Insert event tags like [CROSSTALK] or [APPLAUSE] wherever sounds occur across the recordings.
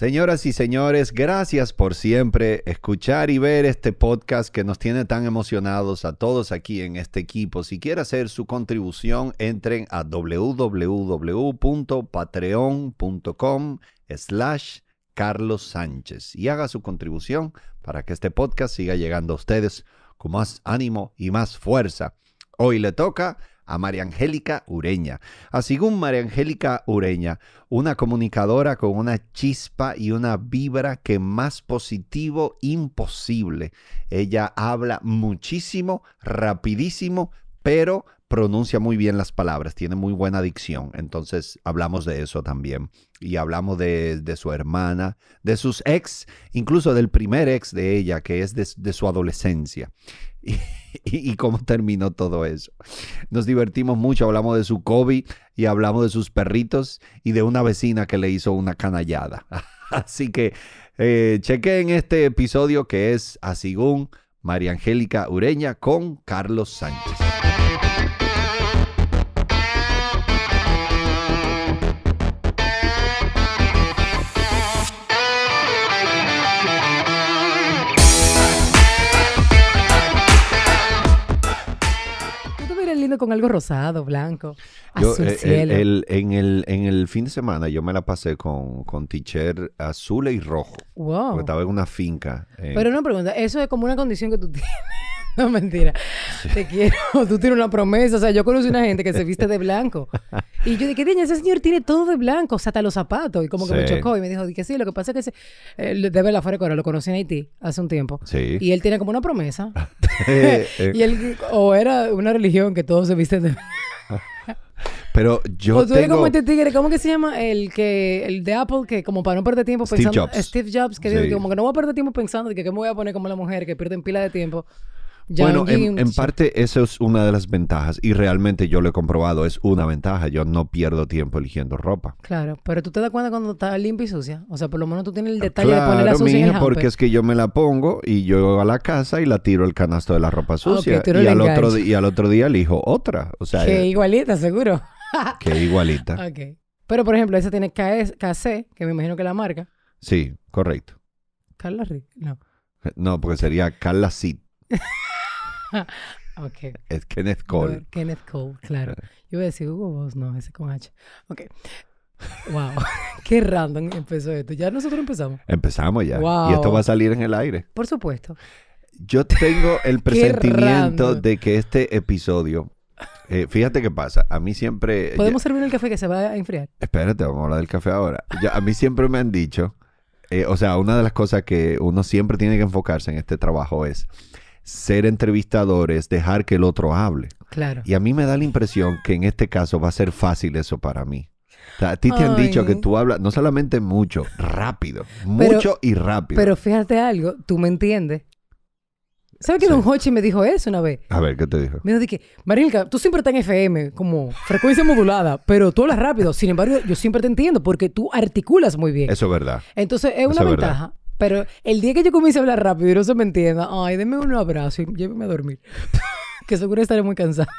Señoras y señores, gracias por siempre escuchar y ver este podcast que nos tiene tan emocionados a todos aquí en este equipo. Si quiere hacer su contribución, entren a www.patreon.com slash Carlos Sánchez y haga su contribución para que este podcast siga llegando a ustedes con más ánimo y más fuerza. Hoy le toca a María Angélica Ureña. A según María Angélica Ureña, una comunicadora con una chispa y una vibra que más positivo imposible. Ella habla muchísimo, rapidísimo, pero pronuncia muy bien las palabras, tiene muy buena dicción, entonces hablamos de eso también. Y hablamos de, su hermana, de sus ex, incluso del primer ex de ella, que es de, su adolescencia. [LAUGHS] Y, cómo terminó todo eso. Nos divertimos mucho, hablamos de su covid y hablamos de sus perritos y de una vecina que le hizo una canallada. [LAUGHS] Así que eh, chequen este episodio que es Asigún, María Angélica Ureña con Carlos Sánchez. con algo rosado, blanco, azul eh, eh, cielo. en, el, fin de semana yo me la pasé con, t-shirt azul y rojo. Wow. estaba en una finca. Eh. Pero no pregunta, eso es como una condición que tú tienes mentira. Te quiero. [LAUGHS] Tú tienes una promesa. O sea, yo conocí una gente que se viste de blanco. Y yo dije, ¿qué Ese señor tiene todo de blanco, o sea, hasta los zapatos. Y como que me chocó y me dijo, que sí, lo que pasa es que ese, debe eh, de verdad fuera de lo conocí en Haití hace un tiempo. Y él tiene como una promesa. [LAUGHS] Eh, eh. [LAUGHS] y él, o era una religión que todos se visten de Pero yo o tú tengo... como este tigre, ¿cómo que se llama? El que el de Apple, que como para no perder tiempo Steve pensando... Jobs. Steve Jobs. que como que no voy a perder tiempo pensando de que, me voy a poner como la mujer, que pierde en pila de tiempo bueno, en, parte eso es una de las ventajas y realmente yo lo he comprobado, es una ventaja. Yo no pierdo tiempo eligiendo ropa. Claro, pero tú te das cuenta cuando está limpia y sucia. O sea, por lo menos tú tienes el ah, detalle de de ponerla sucia. en el porque es que yo me la pongo y yo a la casa y la tiro el canasto de la ropa sucia. y, al otro, y, al otro, día elijo otra. O sea, que eh, igualita, seguro. [LAUGHS] que igualita. Ok. Pero por ejemplo, esa tiene KC, que me imagino que la marca. Sí, correcto. Carla Rick, no. No, porque sería Carla [LAUGHS] [LAUGHS] Okay. Es Kenneth Cole. Kenneth Cole, claro. Yo voy a decir Hugo Boss, no, ese con H. Ok. Wow, [LAUGHS] qué random empezó esto. Ya nosotros empezamos. Empezamos ya. Y esto va a salir en el aire. Por supuesto. Yo tengo el [LAUGHS] presentimiento de que este episodio. Eh, fíjate qué pasa. A mí siempre. ¿Podemos servir el café que se va a enfriar? Espérate, vamos a hablar del café ahora. Ya, a mí siempre me han dicho. Eh, o sea, una de las cosas que uno siempre tiene que enfocarse en este trabajo es ser entrevistadores, dejar que el otro hable. Claro. Y a mí me da la impresión que en este caso va a ser fácil eso para mí. a ti te han dicho que tú hablas no solamente mucho, rápido, mucho y rápido. Pero fíjate algo, tú me entiendes. ¿Sabes que Don Hochi me dijo eso una vez? A ver, ¿qué te dijo? Me dijo que, Marilka, tú siempre estás en FM, como frecuencia modulada, pero tú hablas rápido. Sin embargo, yo siempre te entiendo porque tú articulas muy bien. Eso es verdad. Entonces, es una ventaja. Pero el día que yo comience a hablar rápido y no se me entienda, ay, denme un abrazo y lléveme a dormir. [LAUGHS] que seguro estaré muy cansada.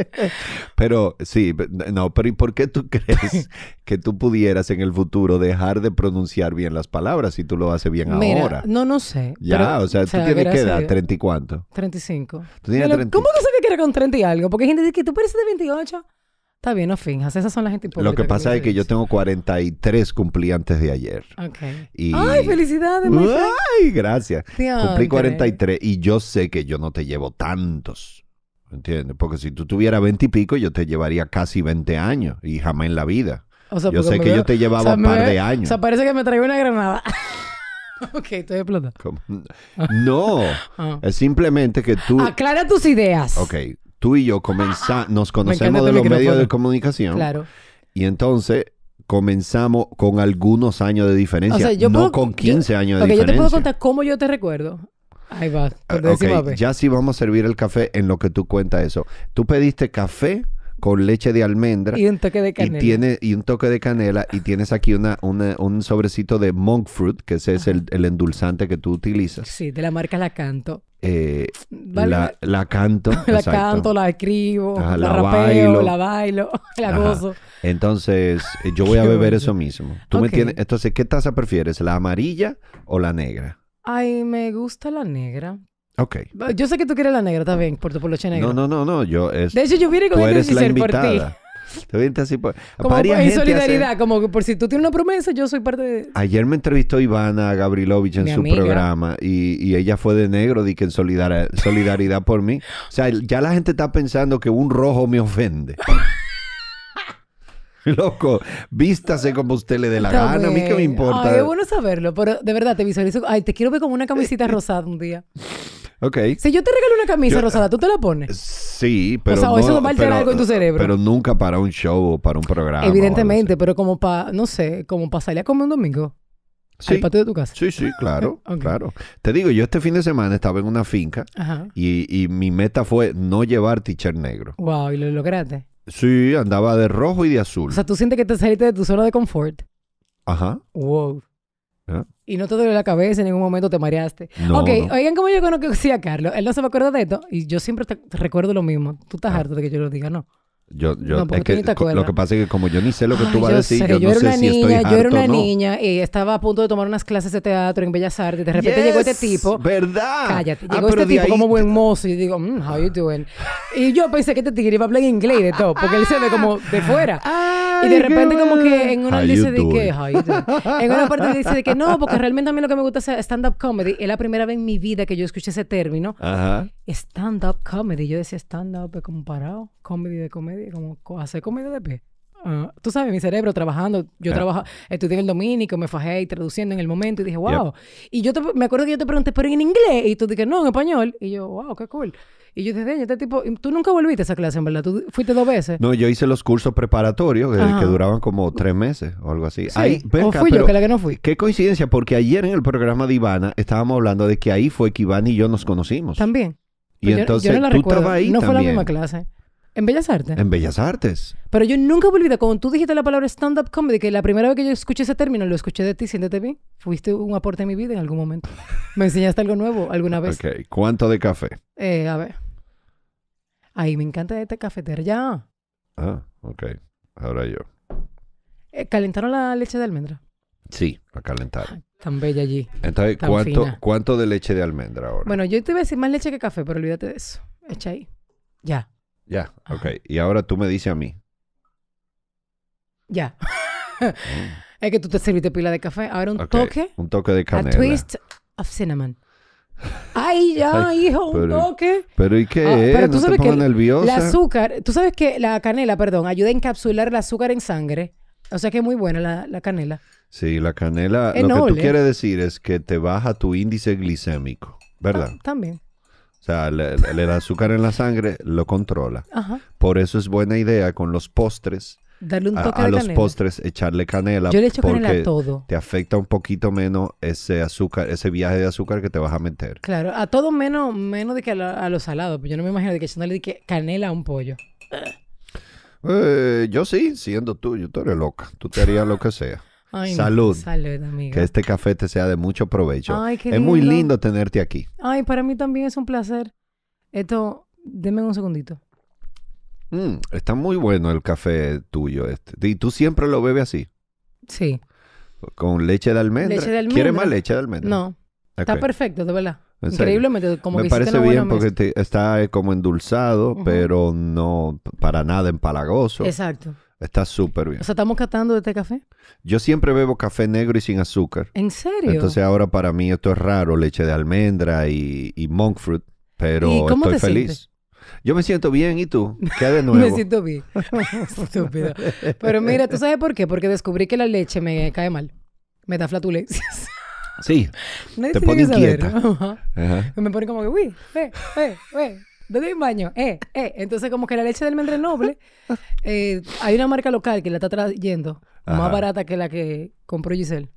[LAUGHS] pero sí, no, pero ¿y por qué tú crees [LAUGHS] que tú pudieras en el futuro dejar de pronunciar bien las palabras si tú lo haces bien ahora? No, no sé. Ya, o sea, tú tienes que edad, treinta y cuánto? 35. y cinco ¿Cómo no sé que era con 30 y algo? Porque hay gente dice que tú pareces de 28 bien, no finjas. Esas son las gente Lo que pasa es que yo tengo 43 cumplí antes de ayer. Okay. Y... ¡Ay, felicidades! ¡Ay, gracias! cumplí 43 y yo sé que yo no te llevo tantos. ¿Entiendes? Porque si tú tuvieras 20 y pico, yo te llevaría casi 20 años y jamás en la vida. yo sé que yo te llevaba un par de años. O sea, parece que me traigo una granada. [LAUGHS] Ok, estoy explotando. No, [LAUGHS] ah. es simplemente que tú... Aclara tus ideas. Ok, tú y yo comenzamos, [GASPS] nos conocemos de los medios de comunicación. Claro. Y entonces comenzamos con algunos años de diferencia, no con 15 años de diferencia. Ok, Yo te puedo contar cómo yo te recuerdo. Ahí va. Ah, ya sí vamos a servir el café en lo que tú cuentas eso. Tú pediste café con leche de almendra. Y un toque de canela. Y, tiene, y un toque de canela. Y tienes aquí una, un sobrecito de monk fruit, que ese es el, endulzante que tú utilizas. Sí, de la marca La Canto. Eh, la, canto. [LAUGHS] la canto, la escribo, la, rapeo, bailo. la bailo, [LAUGHS] la gozo. Entonces, eh, yo [LAUGHS] voy a beber eso mismo. ¿Tú me tienes? Entonces, ¿qué taza prefieres? ¿La amarilla o la negra? Ay, me gusta la negra, Ok. Yo sé que tú quieres la negra también, por tu poloche negro. No, no, no, no. Yo es, de hecho, yo vine con quiero por ti. Te vienes así por, [LAUGHS] como en solidaridad, como por si tú tienes una promesa, yo soy parte de... Ayer me entrevistó Ivana Gabrilovich en su programa y, ella fue de negro, di que en solidaridad, por mí. O sea, ya la gente está pensando que un rojo me ofende. [LAUGHS] Loco, vístase como usted le dé la gana, a mí que me importa. Ay, es bueno saberlo, pero de verdad te visualizo. Ay, te quiero ver como una camisita [LAUGHS] rosada un día. Si yo te regalo una camisa rosada, ¿tú te la pones? Sí, pero. O sea, eso no va a alterar en tu eh, cerebro. Pero nunca para un show o para un programa. Evidentemente, pero como para, no sé, como para salir a comer un domingo. Sí. de tu casa. Sí, sí, claro, [LAUGHS] claro. Te digo, yo este fin de semana estaba en una finca Y, mi meta fue no llevar t-shirt negro. Wow, ¿y lo lograste? Sí, andaba de rojo y de azul. O sea, tú sientes que te saliste de tu zona de confort. Ajá. Wow. ¿Eh? y no te duele la cabeza, en ningún momento te mareaste. ok, oigan cómo yo conocí a Carlos. Él no se me acuerda de esto y yo siempre recuerdo lo mismo. Tú estás ah. harto de que yo lo diga, ¿no? Yo, yo, es que, lo que pasa es que como yo ni sé lo que tú vas a decir, yo, no sé si estoy harto Yo era una niña y estaba a punto de tomar unas clases de teatro en Bellas Artes. De repente llegó este tipo. ¿Verdad? Cállate. Ah, llegó este tipo como buen mozo y digo, mm, how you doing? y yo pensé que este tigre iba a hablar en inglés y de todo, porque él se ve como de fuera. Ah, y de repente como que en una dice de que, en una parte dice de que no, porque realmente a mí lo que me gusta es stand-up comedy. Es la primera vez en mi vida que yo escuché ese término. Stand-up comedy. Yo decía stand-up, como parado, comedy de comedia, como hacer comedia de pie. Ah, tú sabes, mi cerebro trabajando, yo estudié en el dominico, me fajé y traduciendo en el momento y dije, wow. Y yo me acuerdo que yo te pregunté, pero en inglés, y tú dijiste, no, en español. Y yo, wow, qué cool. Y yo dije, este tipo, tú nunca volviste a esa clase, en verdad, tú fuiste dos veces. No, yo hice los cursos preparatorios eh, que, duraban como tres meses o algo así. ahí, fui yo, que la que no fui. Qué coincidencia, porque ayer en el programa de Ivana estábamos hablando de que ahí fue que Iván y yo nos conocimos. También. Y pues entonces tú fue la misma clase. ¿En Bellas Artes? En Bellas Artes. Pero yo nunca me olvidé, cuando tú dijiste la palabra stand-up comedy, que la primera vez que yo escuché ese término, lo escuché de ti, siéntate bien. Fuiste un aporte a mi vida en algún momento. me enseñaste algo nuevo alguna vez. Ok, ¿cuánto de café? Eh, a ver. Ay, me encanta este cafetero, ya. Ah, ok. Ahora yo. Eh, ¿Calentaron la leche de almendra? Sí, la calentaron. Tan bella allí. Entonces, ¿cuánto, ¿cuánto de leche de almendra ahora? Bueno, yo te iba a decir más leche que café, pero olvídate de eso. Echa ahí. Ya. Ya, ok. Y ahora tú me dices a mí. Ya. [LAUGHS] Oh. es que tú te serviste pila de café. Ahora un toque. Un toque de canela. A twist of cinnamon. Ay, [LAUGHS] ya, hijo, un toque. Pero ¿y qué ah, es? no te el azúcar, tú sabes que la canela, perdón, ayuda a encapsular el azúcar en sangre. O sea que es muy buena la, canela. Sí, la canela. lo que tú quieres decir es que te baja tu índice glicémico, ¿verdad? Ah, también. O sea, le, el azúcar en la sangre lo controla. Por eso es buena idea con los postres. Darle un toque a, los postres, echarle canela. Yo le echo canela a todo. Te afecta un poquito menos ese azúcar, ese viaje de azúcar que te vas a meter. Claro, a todo menos, menos de que a, los salados. Pues yo no me imagino de que echándole de canela a un pollo. Eh, yo sí, siendo tú, yo tú eres loca. Tú te harías lo que sea salud. Que este café te sea de mucho provecho. es muy lindo tenerte aquí. Ay, para mí también es un placer. Esto, deme un segundito. Mm, está muy bueno el café tuyo este. ¿Y tú siempre lo bebes así? Sí. ¿Con leche de almendra? ¿Quieres más leche de almendra? No. Está perfecto, de verdad. Increíblemente, como me parece bien porque está eh, como endulzado, pero no para nada empalagoso. Exacto. Está súper bien. O sea, ¿estamos catando de este café? Yo siempre bebo café negro y sin azúcar. ¿En serio? Entonces ahora para mí esto es raro, leche de almendra y, monk fruit, pero cómo estoy feliz. Yo me siento bien, ¿y tú? ¿Qué de [LAUGHS] nuevo? me siento bien. [LAUGHS] Estúpido. Pero mira, ¿tú sabes por qué? Porque descubrí que la leche me cae mal. Me da flatulencias. Sí. [LAUGHS] te pone inquieta. Me pone como que, uy, ve, ve, ve un baño, eh, eh. Entonces, como que la leche de almendra noble, eh, hay una marca local que la está trayendo, más barata que la que compró Giselle,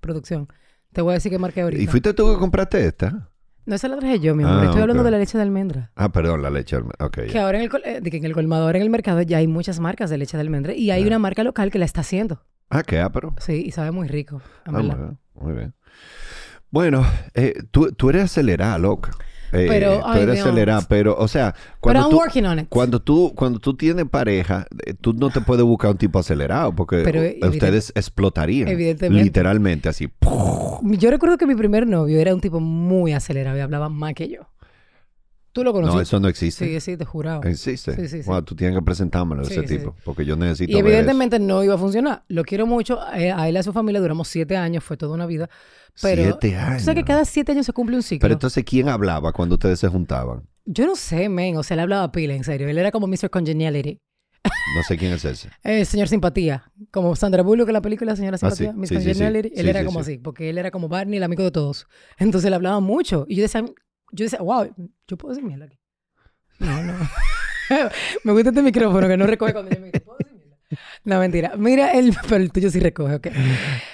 producción. Te voy a decir que marca ahorita. ¿Y fuiste tú que compraste esta? No, esa la traje yo, mi amor. Ah, Estoy hablando de la leche de almendra. Ah, perdón, la leche de almendra. que ahora en el, eh, que en el colmador, en el mercado, ya hay muchas marcas de leche de almendra y hay ah. una marca local que la está haciendo. Ah, qué apro. Ah, sí, y sabe muy rico. muy bien. Bueno, eh, tú, tú eres acelerada, loca. Eh, pero, eh, pero, o sea, cuando tú, cuando tú, cuando tú tienes pareja, eh, tú no te puedes buscar un tipo acelerado porque ustedes explotarían, literalmente así. Yo recuerdo que mi primer novio era un tipo muy acelerado y hablaba más que yo. ¿Tú lo conoces No, eso no existe. Sí, sí, te juraba. ¿Existe? Sí, sí, sí. tú tienes que presentármelo a ese tipo, porque yo necesito Y evidentemente no iba a funcionar. Lo quiero mucho, eh, a él y a su familia duramos siete años, fue toda una vida. Pero, siete años. O sea que cada siete años se cumple un ciclo. Pero entonces, ¿quién hablaba cuando ustedes se juntaban? Yo no sé, men. O sea, él hablaba pila, en serio. Él era como Mr. Congeniality. No sé quién es ese. [LAUGHS] señor Simpatía. Como Sandra Bullock en la película Señora Simpatía. Ah, sí. él era como así, porque él era como Barney, el amigo de todos. Entonces le hablaba mucho. Y yo decía, yo decía, wow, yo puedo decir mierda aquí. No, no. [LAUGHS] me gusta este micrófono que no recoge cuando yo me digo, ¿puedo decir No, mentira. Mira, el, pero el tuyo sí recoge, ok.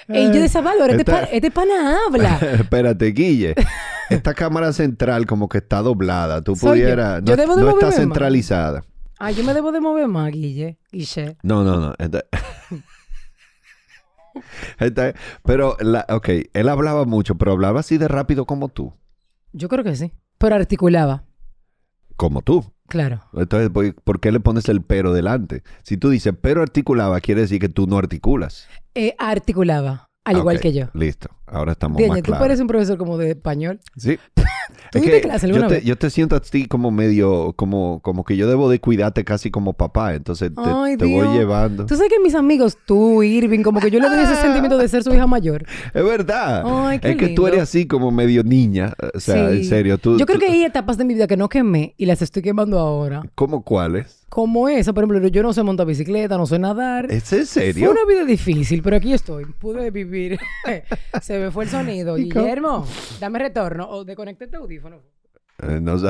El yo de esa este, este pana habla. [LAUGHS] Espérate, Guille. Esta cámara central como que está doblada. Tú pudieras... Yo. no, está centralizada. Ah, yo me debo de mover más, Guille. Guille. No, no, no. [LAUGHS] Pero, la... ok, él hablaba mucho, pero hablaba así de rápido como tú. Yo creo que sí. Pero articulaba. Como tú. Claro. Entonces, ¿por qué le pones el pero delante? Si tú dices pero articulaba, quiere decir que tú no articulas. Eh, articulaba, al ah, igual que yo. Listo. Ahora estamos más tú pareces un profesor como de español. Sí. [LAUGHS] clase yo, te, siento a ti como medio, como, como que yo debo de cuidarte casi como papá. Entonces te, voy llevando. Tú sabes que mis amigos, tú, Irving, como que yo le doy ese ah. sentimiento de ser su hija mayor. Es verdad. es que tú eres así como medio niña. O sea, en serio. Tú, yo creo que hay etapas de mi vida que no quemé y las estoy quemando ahora. ¿Cómo cuáles? Como esa, por ejemplo, yo no sé montar bicicleta, no sé nadar. ¿Es en serio? Fue una vida difícil, pero aquí estoy. Pude vivir. [LAUGHS] [LAUGHS] me fue el sonido. [LAUGHS] Guillermo, dame retorno o desconecta tu este audífono. Eh, no sé.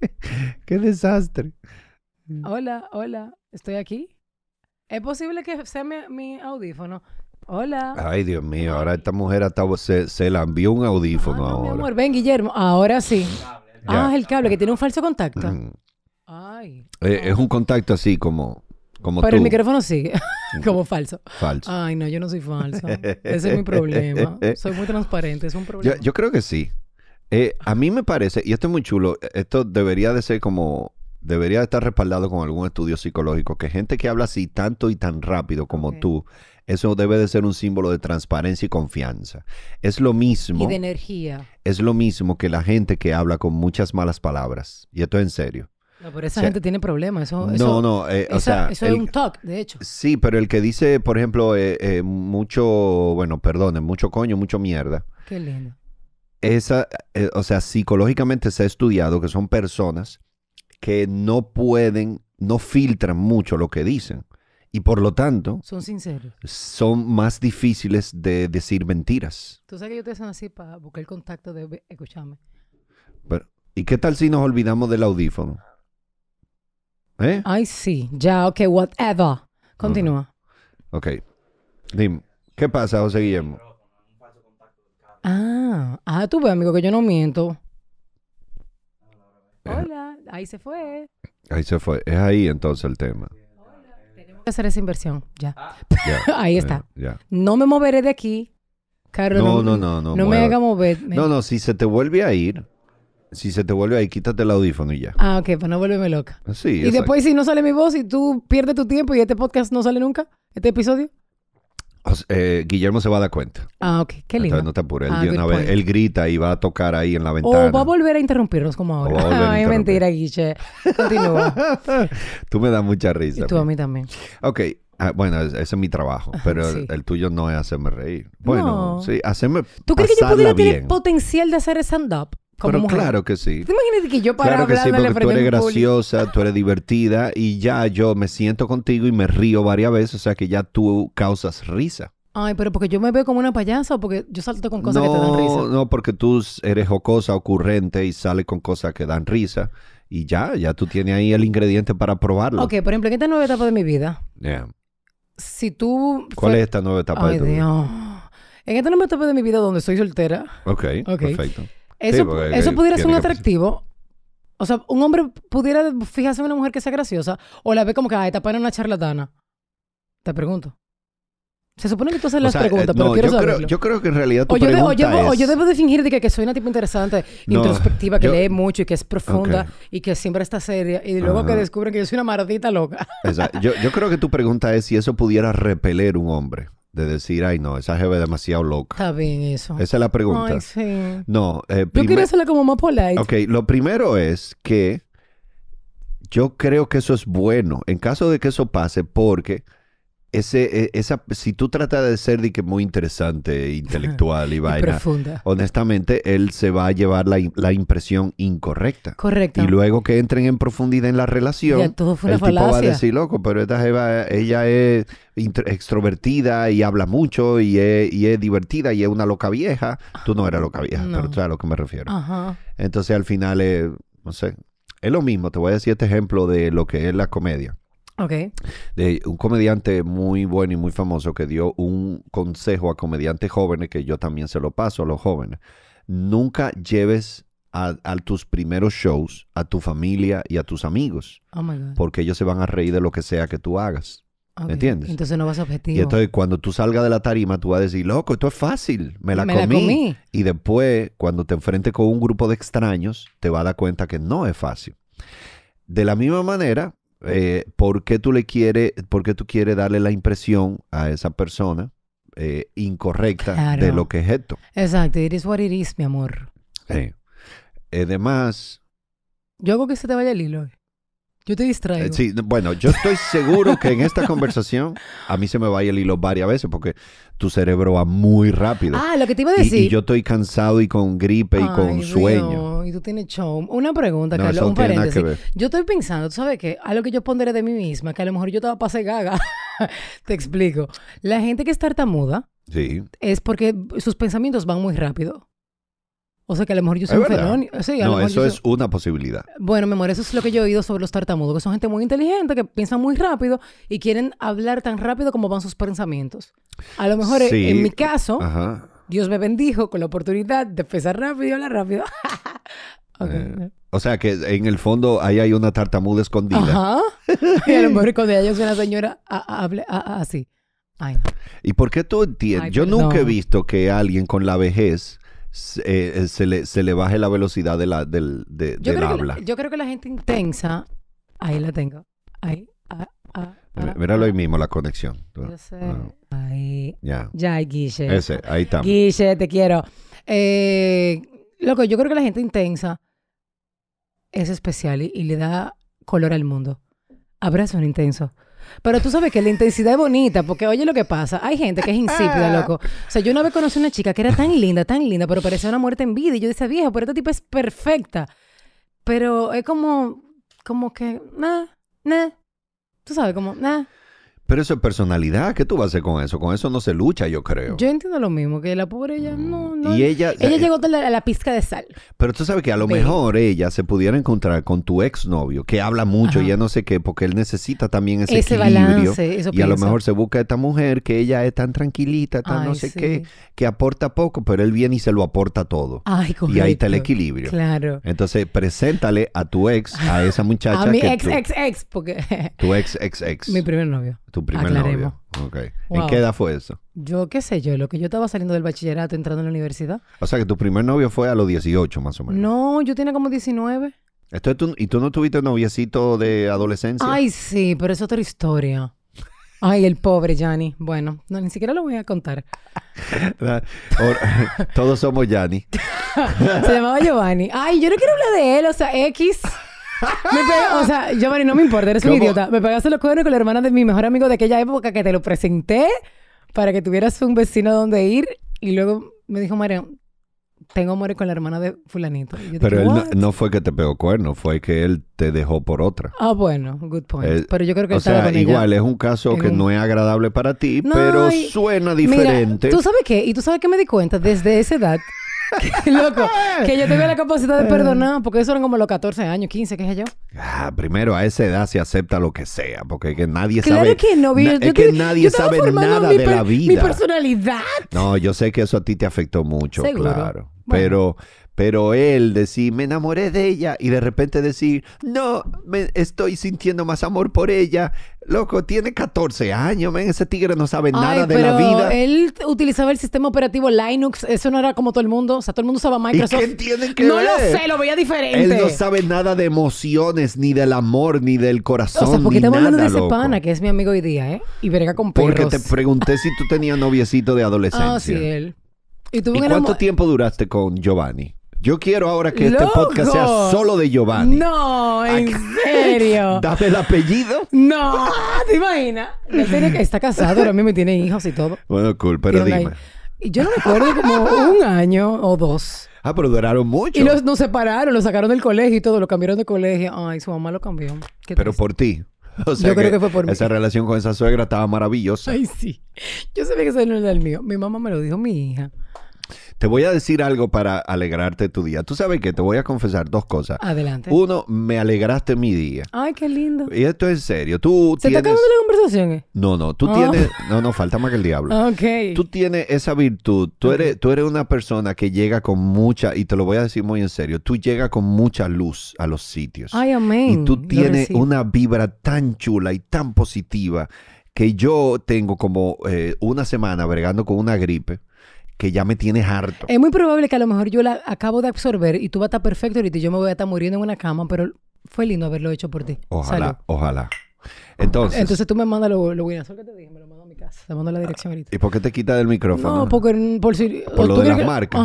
[LAUGHS] Qué desastre. Hola, hola, estoy aquí. ¿Es posible que sea mi, audífono? Hola. Ay, Dios mío, ahora esta mujer hasta se, la envió un audífono ah, ahora. ven, Guillermo, ahora sí. Ah, el cable que tiene un falso contacto. Ay. Eh, es un contacto así como. Pero el micrófono sí, [LAUGHS] como falso. Falso. Ay, no, yo no soy falso. [LAUGHS] Ese es mi problema. [LAUGHS] Soy muy transparente, es un problema. Yo, creo que sí. Eh, a mí me parece, y esto es muy chulo, esto debería de ser como, debería de estar respaldado con algún estudio psicológico, que gente que habla así tanto y tan rápido como tú, eso debe de ser un símbolo de transparencia y confianza. Es lo mismo. Y de energía. Es lo mismo que la gente que habla con muchas malas palabras. Y esto es en serio. No, pero esa gente tiene problemas. Eso, no, eso, no, eh, o sea, eso es un talk, de hecho. Sí, pero el que dice, por ejemplo, eh, eh, mucho, bueno, perdón, mucho coño, mucho mierda. Qué lindo. Esa, o sea, psicológicamente se ha estudiado que son personas que no pueden, no filtran mucho lo que dicen. Y por lo tanto... Son sinceros. Son más difíciles de decir mentiras. Tú sabes que yo te hacen así para buscar el contacto de escucharme. ¿Y qué tal si nos olvidamos del audífono? ¿Eh? Ay, sí. Ya, ok, whatever. Continúa. Ok. Dime, ¿qué pasa, José Guillermo? Ah, ah, tú ves, amigo, que yo no miento. Eh. Hola, ahí se fue. Ahí se fue. Es ahí entonces el tema. Tenemos que hacer esa inversión, ya. Ah. [LAUGHS] ahí está. Eh, no me moveré de aquí, Carlos. No, no, no, no, No me haga mover. No, no, si se te vuelve a ir, si se te vuelve ahí, quítate el audífono y ya. Ah, ok, Pues no volverme loca. Ah, sí, Y después, si no sale mi voz y tú pierdes tu tiempo y este podcast no sale nunca, este episodio. Eh, Guillermo se va a dar cuenta. Ah, ok, qué lindo. Entonces, no te apures. Ah, él, grita y va a tocar ahí en la ventana. O va a volver a interrumpirnos como ahora. [LAUGHS] mentira, Guiche. Continúa. [LAUGHS] Tú me das mucha risa. y tú a pues. mí también. Ok, ah, bueno, ese es mi trabajo, pero el- tuyo no es hacerme reír. Bueno, sí, hacerme ¿Tú crees que yo pudiera tener potencial de hacer stand-up? Pero claro que sí. imagínate que yo para Claro que sí, porque tú eres graciosa, tú eres divertida y ya yo me siento contigo y me río varias veces, o sea que ya tú causas risa. Ay, pero porque yo me veo como una payasa o porque yo salto con cosas que te dan risa. No, porque tú eres jocosa, ocurrente y sales con cosas que dan risa. Y ya, ya tú tienes ahí el ingrediente para probarlo. Ok, por ejemplo, en esta nueva etapa de mi vida. Si tú. ¿Cuál es esta nueva etapa de tu Dios. En esta nueva etapa de mi vida donde soy soltera. Ok, perfecto. Eso, pudiera ser un atractivo. O sea, un hombre pudiera fijarse en una mujer que sea graciosa o la ve como que, ah, esta una charlatana. Te pregunto. Se supone que tú haces las eh, preguntas, pero quiero yo Creo, yo creo que en realidad o yo debo de fingir de que, soy una tipo interesante, introspectiva, que lee mucho y que es profunda y que siempre está seria. Y luego que descubren que yo soy una mardita loca. Yo, yo creo que tu pregunta es si eso pudiera repeler un hombre de decir, ay no, esa jefe es demasiado loca. Está bien eso. Esa es la pregunta. Ay, sí. No, eh, yo quiero hacerla como más polite. Ok, lo primero es que yo creo que eso es bueno, en caso de que eso pase, porque ese, e, esa, si tú tratas de ser muy interesante, [LAUGHS] intelectual y vaina, honestamente, él se va a llevar la, impresión incorrecta. Correcto. Y luego que entren en profundidad en la relación, el tipo va a decir, loco, pero esta ella es extrovertida y habla mucho y es, y es, divertida y es una loca vieja. Tú no eras loca vieja, pero tú sabes a lo que me refiero. Entonces, al final, eh, no sé, es lo mismo. Te voy a decir este ejemplo de lo que es la comedia. De un comediante muy bueno y muy famoso que dio un consejo a comediantes jóvenes que yo también se lo paso a los jóvenes. Nunca lleves a, tus primeros shows a tu familia y a tus amigos. Oh my God. Porque ellos se van a reír de lo que sea que tú hagas. entiendes? Entonces no vas a objetivo. Y entonces cuando tú salgas de la tarima, tú vas a decir, loco, esto es fácil, me, la, comí. la, comí. Y después, cuando te enfrentes con un grupo de extraños, te vas a dar cuenta que no es fácil. De la misma manera, porque eh, ¿por qué tú le quieres, tú darle la impresión a esa persona eh, incorrecta de lo que es esto? Exacto, it is what it is, mi amor. Sí. Además... Yo hago que se te vaya el hilo. Yo te distraigo. Eh, sí, bueno, yo estoy seguro que en esta conversación a mí se me va el hilo varias veces porque tu cerebro va muy rápido. Ah, lo que te iba a decir. Y, yo estoy cansado y con gripe y con sueño. Dios, y tú tienes show. Una pregunta, no, Carlos, un paréntesis. Yo estoy pensando, ¿tú sabes qué? Algo que yo pondré de mí misma, que a lo mejor yo te voy a pasar gaga. [LAUGHS] te explico. La gente que está tartamuda sí. es porque sus pensamientos van muy rápido. O sea, que a lo mejor yo soy un felón. no, eso es una posibilidad. Bueno, mi amor, eso es lo que yo he oído sobre los tartamudos, que son gente muy inteligente, que piensan muy rápido y quieren hablar tan rápido como van sus pensamientos. A lo mejor eh, en, mi caso, Dios me bendijo con la oportunidad de pensar rápido y hablar rápido. [LAUGHS] Eh, o sea, que en el fondo ahí hay una tartamuda escondida. Ajá. [LAUGHS] y a lo mejor cuando ella yo soy una señora hable así. Ay, ¿Y por qué tú entiendes? Yo nunca he visto que alguien con la vejez eh, eh, se, le, se le baje la velocidad de la, del, habla. yo creo que la gente intensa, ahí la tengo, ahí, ah, ah, ah, ah. mismo, la conexión. Yo ah, sé. Ahí. Ya. Ya, Guille. Ese, Guille, te quiero. Eh, loco, yo creo que la gente intensa es especial y, le da color al mundo. Abrazo intenso. Pero tú sabes que la intensidad es bonita, porque oye lo que pasa. Hay gente que es insípida, ah. loco. O sea, yo una vez conocí una chica que era tan linda, tan linda, pero parecía una muerte en vida. Y yo decía, vieja, pero este tipo es perfecta. Pero es como, como que, nah, nah. Tú sabes, como, nah. Pero eso es personalidad. ¿Qué tú vas a hacer con eso? Con eso no se lucha, yo creo. Yo entiendo lo mismo, que la pobre ella no. Mm. y ella. Ella eh, llegó a la, pizca de sal. Pero tú sabes que a lo mejor ella se pudiera encontrar con tu exnovio, que habla mucho, y ya no sé qué, porque él necesita también ese, ese equilibrio, balance. y a lo mejor se busca esta mujer que ella es tan tranquilita, tan no sé qué, que aporta poco, pero él viene y se lo aporta todo. Ay, Y ahí está el equilibrio. Claro. Entonces, preséntale a tu ex, a esa [LAUGHS] muchacha. a mi ex, ex, ex, porque. tu ex, ex, ex. [LAUGHS] Mi primer novio. Tu primer novio. ¿En qué edad fue eso? Yo qué sé yo, lo que yo estaba saliendo del bachillerato, entrando en la universidad. O sea que tu primer novio fue a los 18 más o menos. No, yo tenía como 19. Esto es ¿Y tú no tuviste noviecito de adolescencia? Ay, sí, pero es otra historia. Ay, el pobre Yanni. Bueno, ni siquiera lo voy a contar. [LAUGHS] [LAUGHS] Todos somos Yanni. [LAUGHS] Se llamaba Giovanni. Ay, yo no quiero hablar de él, o sea, X o sea, yo, Mari, no me importa, eres un idiota. Me pegaste los cuernos con la hermana de mi mejor amigo de aquella época que te lo presenté para que tuvieras un vecino donde ir. Y luego me dijo, Mari, tengo amores con la hermana de fulanito. pero él no, fue que te pegó cuernos. fue que él te dejó por otra. Ah, bueno, good point. Eh, pero yo creo que... O sea, igual, es un caso que no es agradable para ti, pero suena diferente. tú sabes qué, y tú sabes qué me di cuenta desde esa edad [LAUGHS] loco. que yo tengo la capacidad de perdonar, porque eso eran como los 14 años, 15, qué sé yo. Ah, primero, a esa edad se acepta lo que sea, porque que nadie sabe. que no, es que nadie sabe nada de la vida. Mi personalidad. No, yo sé que eso a ti te afectó mucho, claro. Pero, pero él decir, me enamoré de ella y de repente decir, no, me estoy sintiendo más amor por ella. Loco, tiene 14 años, ese tigre no sabe nada de la vida. Él utilizaba el sistema operativo Linux, eso no era como todo el mundo, o sea, todo el mundo usaba Microsoft. ¿Y que no lo sé, lo veía diferente. Él no sabe nada de emociones, ni del amor, ni del corazón. O sea, porque estamos hablando de ese que es mi amigo hoy día, ¿eh? Y verga con perros. Porque te pregunté si tú tenías noviecito de adolescencia. Ah, sí, él. ¿Y, cuánto tiempo duraste con Giovanni? Yo quiero ahora que este podcast sea solo de Giovanni. No, en [LAUGHS] serio. Dame el apellido. No, [LAUGHS] ¿te imaginas? Él tiene que, está casado, ahora mismo tiene hijos y todo. Bueno, cool, pero dime. Y Yo no recuerdo como un año o dos. Ah, pero duraron mucho. Y los, nos separaron, lo sacaron del colegio y todo, lo cambiaron de colegio. Ay, su mamá lo cambió. pero por ti. [LAUGHS] yo creo que, fue por mí. Esa relación con esa suegra estaba maravillosa. Ay, sí. Yo sabía que ese no era el mío. Mi mamá me lo dijo mi hija. Te voy a decir algo para alegrarte tu día. Tú sabes que te voy a confesar dos cosas. Adelante. Uno, me alegraste mi día. Ay, qué lindo. Y esto es en serio. Tú ¿Se está acabando la conversación? No, no. Tú oh. tienes... No, no, falta más que el diablo. [LAUGHS] Ok. Tú tienes esa virtud. Tú eres, tú eres una persona que llega con mucha... Y te lo voy a decir muy en serio. Tú llegas con mucha luz a los sitios. Ay, amén. Y tú tienes una vibra tan chula y tan positiva que yo tengo como eh, una semana bregando con una gripe que ya me tienes harto. Es muy probable que a lo mejor yo la acabo de absorber y tú vas a estar perfecto ahorita y yo me voy a estar muriendo en una cama, pero fue lindo haberlo hecho por ti. Ojalá, ojalá. Entonces. Entonces tú me mandas lo, Winazor que te dije, me lo mando a mi casa. Te mando la dirección ahorita. ¿Y por qué te quita del micrófono? No, porque por lo de las marcas.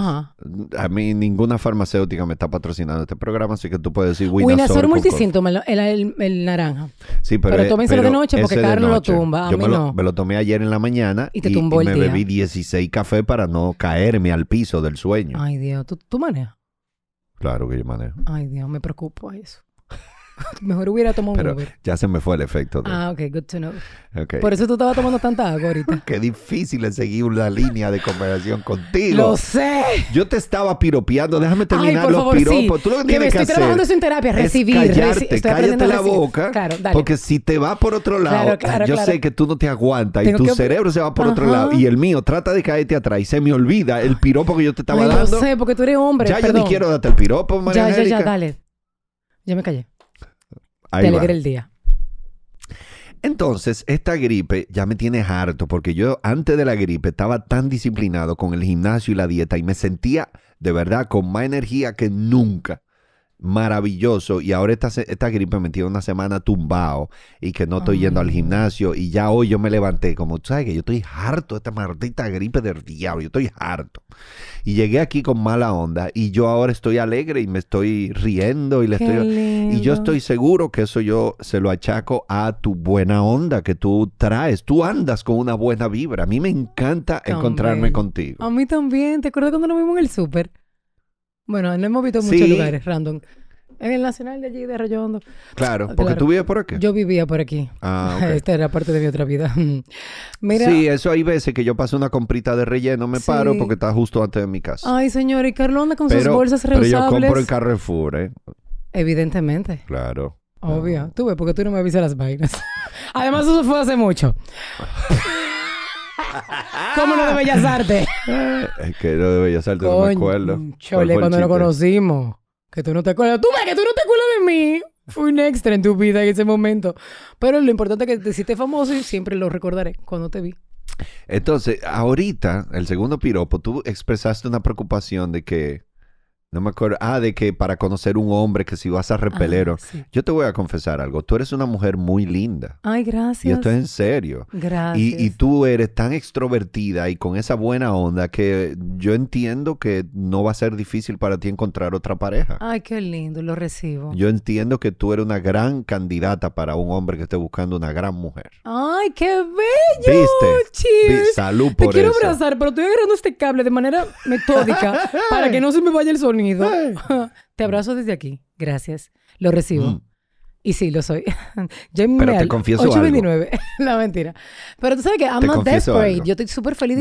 A mí ninguna farmacéutica me está patrocinando este programa, así que tú puedes decir Winasol. Winazor multisíntoma, el, el, el, naranja. Sí, pero. Pero eso eh, de noche porque Carlos lo tumba. Yo me, lo, tomé ayer en la mañana. Y te me bebí 16 café para no caerme al piso del sueño. Ay, Dios. ¿Tú, manejas? Claro que yo manejo. Ay, Dios, me preocupo eso. [LAUGHS] Mejor hubiera tomado un Uber. Ya se me fue el efecto. Ah, ok, good to know. Okay. Por eso tú estabas tomando tanta agua ahorita. [LAUGHS] Qué difícil es seguir una línea de conversación contigo. Lo sé. Yo te estaba piropeando. Déjame terminar los piropos. Tú lo que, que tienes que estoy trabajando eso en terapia, recibir. Es callarte, cállate la boca. Porque si te va por otro lado, yo sé que tú no te aguantas y tu cerebro se va por otro lado y el mío trata de caerte atrás y se me olvida el piropo que yo te estaba dando. Lo sé, porque tú eres hombre. Ya yo ni quiero darte el piropo, María Ya, ya, ya, dale. Ya me callé te el día. Entonces, esta gripe ya me tiene harto porque yo antes de la gripe estaba tan disciplinado con el gimnasio y la dieta y me sentía de verdad con más energía que nunca maravilloso y ahora esta, esta gripe me tiene una semana tumbado y que no estoy yendo al gimnasio y ya hoy yo me levanté como tú sabes que yo estoy harto de esta maldita gripe del diablo, yo estoy harto. Y llegué aquí con mala onda y yo ahora estoy alegre y me estoy riendo y le estoy y yo estoy seguro que eso yo se lo achaco a tu buena onda que tú traes, tú andas con una buena vibra. A mí me encanta encontrarme contigo. A mí también, te acuerdas cuando nos vimos en el súper. Bueno, no hemos visto muchos lugares, random. En el Nacional de allí, de Arroyo Claro, ah, porque tú vives por aquí. Yo vivía por aquí. Ah, [LAUGHS] Esta era parte de mi otra vida. [LAUGHS] Mira. Sí, eso hay veces que yo paso una comprita de relleno, me paro porque está justo antes de mi casa. Ay, señor, y carlona, con sus bolsas pero yo compro en Carrefour, ¿eh? Evidentemente. Claro. Obvio. Tú ves, porque tú no me avisas las vainas. [LAUGHS] Además, eso fue hace mucho. ¿Cómo lo de Bellas ah. Artes? es que lo de Bellas Artes no me acuerdo. Chole, cuando nos conocimos. Que tú no te acuerdas. Tú ves que tú no te acuerdas de mí. Fui un extra en tu vida en ese momento. Pero lo importante es que te hiciste famoso y siempre lo recordaré cuando te vi. Entonces, ahorita, el segundo piropo, tú expresaste una preocupación de que no me acuerdo. Ah, de que para conocer un hombre, que si vas a repelero. Ah, yo te voy a confesar algo. Tú eres una mujer muy linda. Ay, gracias. Y esto es en serio. Gracias. Y, tú eres tan extrovertida y con esa buena onda que yo entiendo que no va a ser difícil para ti encontrar otra pareja. Ay, qué lindo, lo recibo. Yo entiendo que tú eres una gran candidata para un hombre que esté buscando una gran mujer. Ay, qué bello. ¿Viste? Cheers. Salud por eso. Te quiero abrazar, pero estoy agarrando este cable de manera metódica [LAUGHS] para que no se me vaya el sonido. [LAUGHS] Te abrazo desde aquí. Gracias. Lo recibo. Mm. Y sí, lo soy. [LAUGHS] Yo Pero te confieso 829. la [LAUGHS] mentira. Pero tú sabes que I'm desperate. Yo estoy súper feliz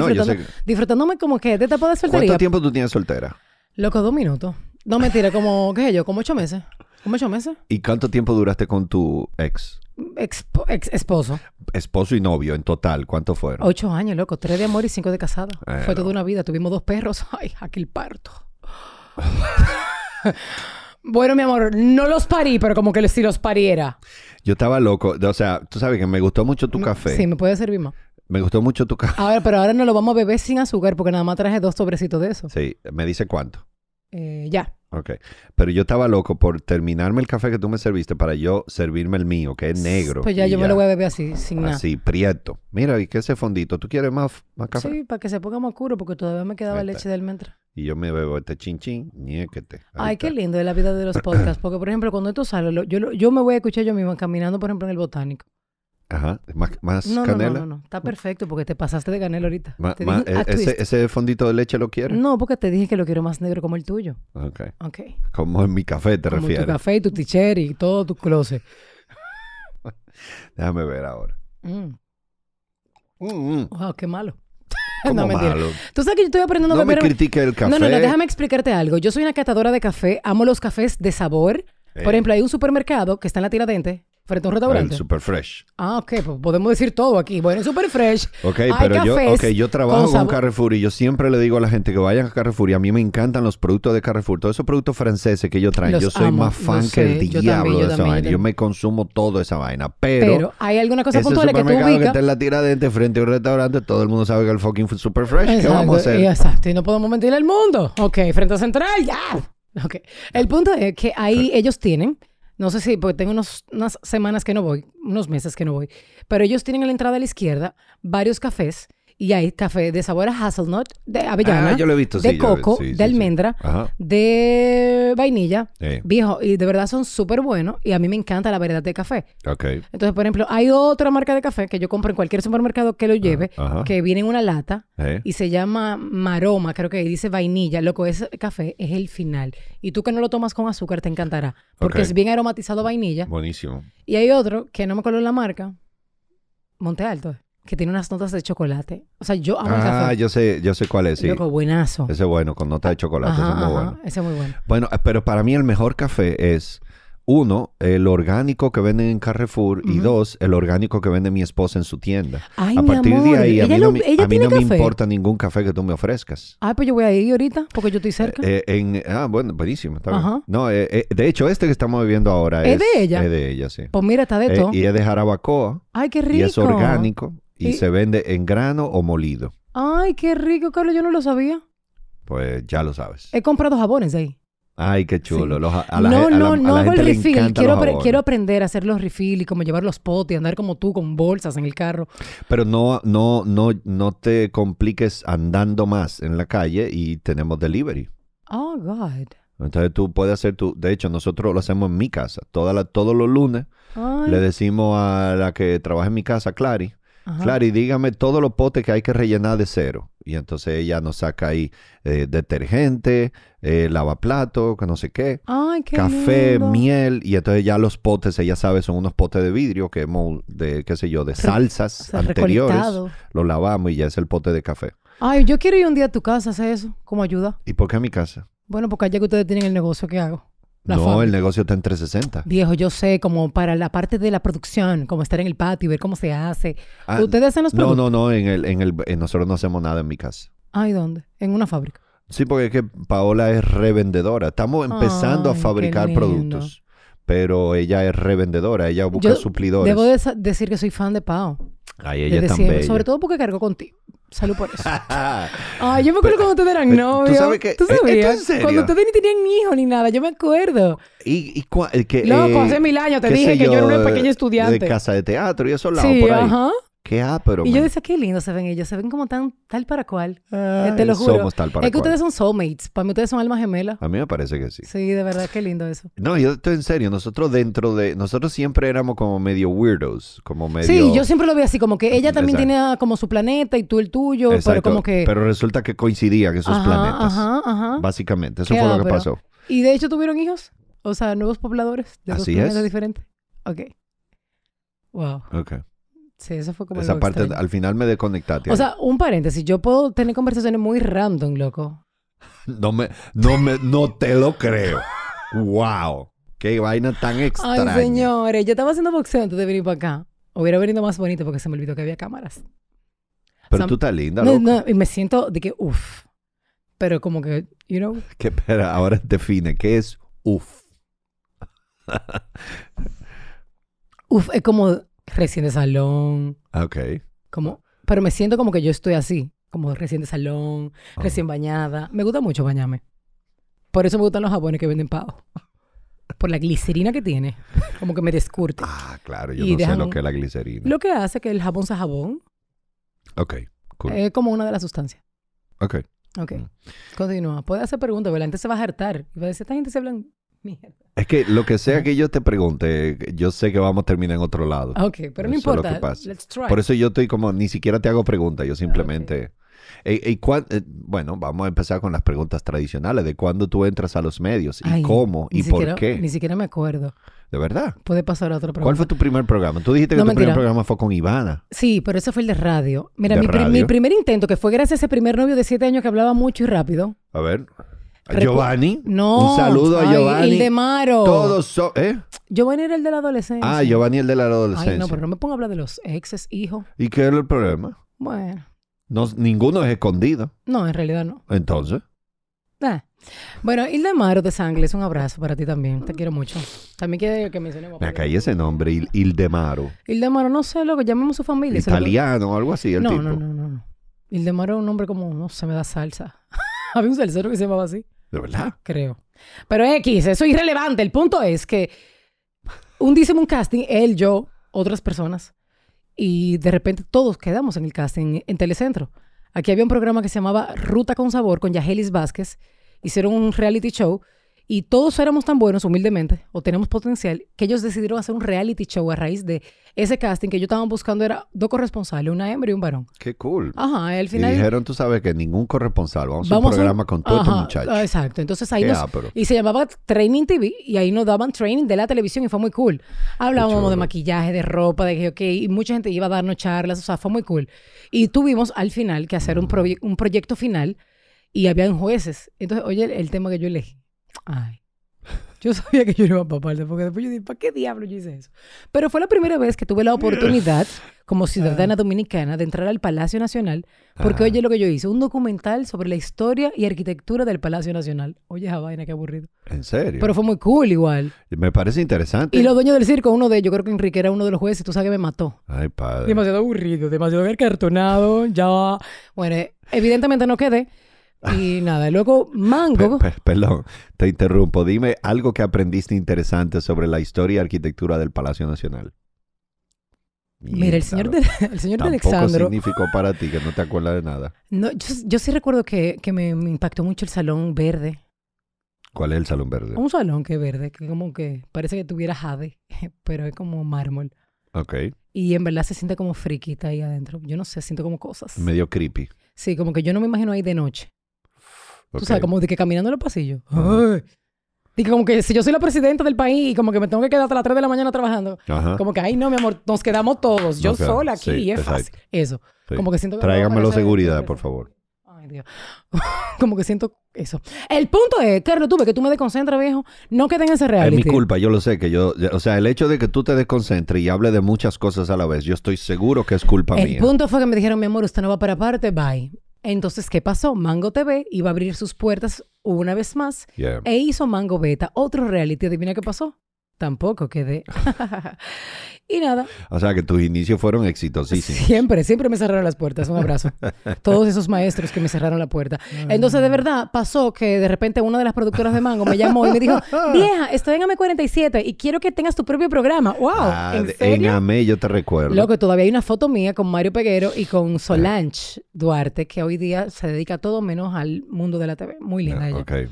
disfrutándome como que de etapa de soltería. ¿Cuánto tiempo tú tienes soltera? Loco, dos minutos. No, mentira, como, qué sé yo, como ocho meses. Como ocho meses. ¿Y cuánto tiempo duraste con tu ex? ex esposo. Esposo y novio en total, ¿cuánto fueron? Ocho años, loco. Tres de amor y cinco de casada. Eh, Fue toda una vida. Tuvimos dos perros. Ay, aquel parto. Bueno, mi amor, no los parí, pero como que si los pariera. Yo estaba loco. O sea, tú sabes que me gustó mucho tu mm, café. Sí, me puede servir más. Me gustó mucho tu café. A pero ahora no lo vamos a beber sin azúcar porque nada más traje dos sobrecitos de eso. Sí, me dice cuánto. Eh, ya. Ok, pero yo estaba loco por terminarme el café que tú me serviste para yo servirme el mío, que es negro. Pues ya yo me lo voy a beber así, sin nada. Así, prieto. Mira, ¿y qué ese fondito? ¿Tú quieres más, café? Sí, para que se ponga más oscuro, porque todavía me quedaba leche del almendra. Y yo me bebo este chinchín, niéquete. Ay, qué lindo de la vida de los podcasts, porque por ejemplo, cuando esto sale, yo, yo me voy a escuchar yo misma caminando, por ejemplo, en el botánico. Ajá, más, canela. No, no, no, está perfecto porque te pasaste de canela ahorita. E, ese, fondito de leche lo quieres? No, porque te dije que lo quiero más negro como el tuyo. Ok. Ok. Como en mi café te como en Tu café y tu t y todo tu closet. [LAUGHS] Déjame ver ahora. Mm. Mm, mm. qué malo. [LAUGHS] no, Malo? Tú sabes que yo estoy aprendiendo a beber. No me critiques el café. No, no, no, déjame explicarte algo. Yo soy una catadora de café, amo los cafés de sabor. Por eh. ejemplo, hay un supermercado que está en la Tiradente, Frente a un restaurante. El super fresh. Ah, ok, pues podemos decir todo aquí. Bueno, super fresh. Ok, pero yo, okay, yo trabajo con, Carrefour y yo siempre le digo a la gente que vayan a Carrefour y a mí me encantan los productos de Carrefour, todos esos productos franceses que ellos traen. yo soy más fan que el diablo de esa vaina. Yo me consumo toda esa vaina. Pero, hay alguna cosa puntual que tú ubicas. que está en la de frente a un restaurante, todo el mundo sabe que el fucking super fresh. ¿Qué vamos a hacer? Exacto, y no podemos mentir al mundo. Ok, frente a Central, ya. Ok. El punto es que ahí ellos tienen no sé si, porque tengo unas semanas que no voy, unos meses que no voy, pero ellos tienen en la entrada a la izquierda varios cafés y hay café de sabor a hazelnut, de avellana, de coco, de almendra, de vainilla. Viejo, y de verdad son súper buenos y a mí me encanta la verdad de café. Entonces, por ejemplo, hay otra marca de café que yo compro en cualquier supermercado que lo ah, lleve, que viene en una lata y se llama Maroma, creo que dice vainilla. Loco, ese café es el final. Y tú que no lo tomas con azúcar te encantará, porque es bien aromatizado vainilla. Buenísimo. Y hay otro que no me acuerdo la marca, Monte Alto. Eh que tiene unas notas de chocolate. O sea, yo amo el café. Ah, yo sé, yo sé cuál es, sí. buenazo. Ese es bueno, con nota de ah, chocolate, es muy bueno. Ese es muy bueno. Bueno, eh, pero para mí el mejor café es, uno, el orgánico que venden en Carrefour y dos, el orgánico que vende mi esposa en su tienda. Ay, a partir de ahí, a mí no, a mí no me importa ningún café que tú me ofrezcas. Ah, pues yo voy a ir ahorita porque yo estoy eh, cerca. Eh, ah, bueno, buenísimo. Ajá. No, de hecho, este que estamos viviendo ahora es, es, de ella. Es de ella, sí. Pues mira, está de todo. y es de Jarabacoa. Ay, qué rico. Y es orgánico y, se vende en grano o molido. Ay, qué rico, Carlos, yo no lo sabía. Pues ya lo sabes. He comprado jabones ahí. Ay, qué chulo. no, no, no hago el refill. Quiero, aprender a hacer los refill y como llevar los potes y andar como tú con bolsas en el carro. Pero no, no, no, no te compliques andando más en la calle y tenemos delivery. Oh, God. Entonces tú puedes hacer tu... De hecho, nosotros lo hacemos en mi casa. todos los lunes le decimos a la que trabaja en mi casa, Clary, Claro, y dígame todos los potes que hay que rellenar de cero. Y entonces ella nos saca ahí eh, detergente, eh, lavaplato, que no sé qué, café, miel, y entonces ya los potes, ella sabe, son unos potes de vidrio que hemos, de, qué sé yo, de salsas anteriores, los lo lavamos y ya es el pote de café. Ay, yo quiero ir un día a tu casa, hacer eso, como ayuda. ¿Y por qué a mi casa? Bueno, porque allá que ustedes tienen el negocio, ¿qué hago? no, el negocio está en 360. Viejo, yo sé, como para la parte de la producción, como estar en el patio y ver cómo se hace. Ah, ¿Ustedes se nos preguntan? No, no, no, en el, eh, nosotros no hacemos nada en mi casa. Ay, ¿dónde? En una fábrica. Sí, porque es que Paola es revendedora. Estamos empezando a fabricar productos, pero ella es revendedora, ella busca suplidores. Debo decir que soy fan de Pao. Ay, ella es Sobre todo porque cargo contigo. Salud por eso. [LAUGHS] Ay, yo me acuerdo cuando ustedes eran novios. Tú e-, sabes que... ¿Tú sabías? Cuando ustedes ni tenían ni hijo ni nada, yo me acuerdo. Y, y No, que, Loco, eh, hace mil años te dije que yo, no era una pequeña estudiante. De casa de teatro y eso sí, por ahí. Ajá. Qué ah, pero. Y yo decía, qué lindo se ven ellos, se ven como tan tal para cual. Eh, te lo juro. Somos tal para es que ustedes son soulmates, para mí ustedes son almas gemelas. A mí me parece que sí. Sí, de verdad, qué lindo eso. No, yo estoy en serio, nosotros dentro de. Nosotros siempre éramos como medio weirdos, como medio. Sí, yo siempre lo vi así, como que ella también tenía como su planeta y tú el tuyo, pero como que. Pero resulta que coincidían esos planetas. Ajá, ajá. Básicamente, eso fue lo que pasó. Y de hecho tuvieron hijos, o sea, nuevos pobladores de dos planetas diferentes. Ok. Wow. Ok. Sí, eso fue como. Esa parte, al final me desconectaste. O sea, un paréntesis. Yo puedo tener conversaciones muy random, loco. [LAUGHS] no me, no me, no te lo creo. ¡Wow! ¡Qué vaina tan extraña! Ay, señores, yo estaba haciendo boxeo antes de venir para acá. Hubiera venido más bonito porque se me olvidó que había cámaras. Pero tú estás linda, loco. No, y me siento de que, uff. Pero como que, you know. [LAUGHS] Que espera, ahora define, ¿qué es uff? uf, es como recién de salón. Ah, ok. Como, pero me siento como que yo estoy así, como recién de salón, ah. recién bañada. Me gusta mucho bañarme. Por eso me gustan los jabones que venden pavo. Por la glicerina que tiene. [LAUGHS] Como que me descurte. Ah, claro, yo no sé lo que es la glicerina. Lo que hace que el jabón sea jabón. Ok, Es como una de las sustancias. Ok. Ok. Mm. Continúa. Puede hacer preguntas, pero la gente se va a hartar. Y va a decir, esta gente se hablan es que lo que sea que yo te pregunte, yo sé que vamos a terminar en otro lado. Ok, pero no importa. Let's try. Por eso yo estoy como, ni siquiera te hago preguntas, yo simplemente... Eh, eh, eh, bueno, vamos a empezar con las preguntas tradicionales de cuándo tú entras a los medios y cómo y por qué. Ni siquiera me acuerdo. ¿De verdad? Puede pasar a otro programa. ¿Cuál fue tu primer programa? Tú dijiste que tu primer programa fue con Ivana. Sí, pero ese fue el de radio. Mira, mi, mi primer intento, que fue gracias a ese primer novio de siete años que hablaba mucho y rápido. A ver. Giovanni. No. Un saludo a Giovanni. Ay, Ildemaro. Todos son. ¿eh? Giovanni era el de la adolescencia. Ah, Giovanni el de la adolescencia. Ay, no, pero no me pongo a hablar de los exes, hijos. ¿Y qué era el problema? Bueno. No, ninguno es escondido. No, en realidad no. Entonces. Ah. Bueno, Ildemaro de Sangles, un abrazo para ti también. Te quiero mucho. También quiero que me mencionemos. Me caí ese nombre, Il Ildemaro. Ildemaro, no sé lo que llamemos su familia. Italiano o algo así, el no, tipo. No, no, no, Ildemaro es un nombre como, no se me da salsa. [LAUGHS] Había un salsero que se llamaba así verdad. Creo. Pero X, eso es irrelevante. El punto es que un hicimos un casting, él, yo, otras personas, y de repente todos quedamos en el casting en Telecentro. Aquí había un programa que se llamaba Ruta con Sabor con Yagelis Vázquez. Hicieron un reality show y todos éramos tan buenos, humildemente, o tenemos potencial, que ellos decidieron hacer un reality show a raíz de ese casting que yo estaban buscando era dos corresponsales, una hembra y un varón. Qué cool. Ajá, al final. Y dijeron, tú sabes que ningún corresponsal, vamos, un programa con todos estos muchachos. Ah, exacto, entonces ahí Y se llamaba Training TV y ahí nos daban training de la televisión y fue muy cool. Hablábamos de maquillaje, de ropa, de que, ok, y mucha gente iba a darnos charlas, o sea, fue muy cool. Y tuvimos al final que hacer un, mm. un proyecto final y habían jueces. Entonces, oye, el tema que yo elegí. Ay. Yo sabía que yo iba a paparte, porque después yo dije, ¿para qué diablo yo hice eso? Pero fue la primera vez que tuve la oportunidad, [LAUGHS] como ciudadana ah. dominicana, de entrar al Palacio Nacional, porque oye lo que yo hice, un documental sobre la historia y arquitectura del Palacio Nacional. Oye esa vaina, qué aburrido. ¿En serio? Pero fue muy cool igual. Me parece interesante. Y los dueños del circo, uno de ellos, creo que Enrique era uno de los jueces, tú sabes que me mató. Ay, padre. Demasiado aburrido, demasiado cartonado, ya... Bueno, evidentemente no quedé, y nada, luego Mango. perdón, te interrumpo. Dime algo que aprendiste interesante sobre la historia y arquitectura del Palacio Nacional. Mira, el señor, de, el señor significó para ti que no te acuerdas de nada? yo, sí recuerdo que, me, impactó mucho el salón verde. ¿Cuál es el salón verde? Un salón que verde, que como que parece que tuviera jade, [LAUGHS] pero es como mármol. Ok. Y en verdad se siente como friquita ahí adentro. Yo no sé, siento como cosas. Medio creepy. Sí, como que yo no me imagino ahí de noche. Tú sabes, como de que caminando en el pasillo. Y como que si yo soy la presidenta del país y como que me tengo que quedar hasta las 3 de la mañana trabajando, como que, ay, no, mi amor, nos quedamos todos, yo sola aquí, es fácil. Eso. Como que siento que... la seguridad, por favor. Ay, Dios. [LAUGHS] como que siento eso. El punto es, Carlos, tú que tú me desconcentras, viejo, no queden en ese reality. Es mi culpa, yo lo sé, que yo... O sea, el hecho de que tú te desconcentres y hable de muchas cosas a la vez, yo estoy seguro que es culpa mía. El punto fue que me dijeron, mi amor, usted no va para aparte, bye. Entonces, ¿qué pasó? Mango TV iba a abrir sus puertas una vez más e hizo Mango Beta, otro reality. Adivina qué pasó. Tampoco quedé. [LAUGHS] y nada. O sea que tus inicios fueron exitosísimos. Siempre, siempre me cerraron las puertas. Un abrazo. [LAUGHS] Todos esos maestros que me cerraron la puerta. Entonces, de verdad, pasó que de repente una de las productoras de Mango me llamó y me dijo, [LAUGHS] vieja, estoy en AME 47 y quiero que tengas tu propio programa. ¡Wow! Ah, ¿en, AME e, yo te recuerdo. lo que todavía hay una foto mía con Mario Peguero y con Solange Duarte, que hoy día se dedica todo menos al mundo de la TV. Muy linda ah, ella.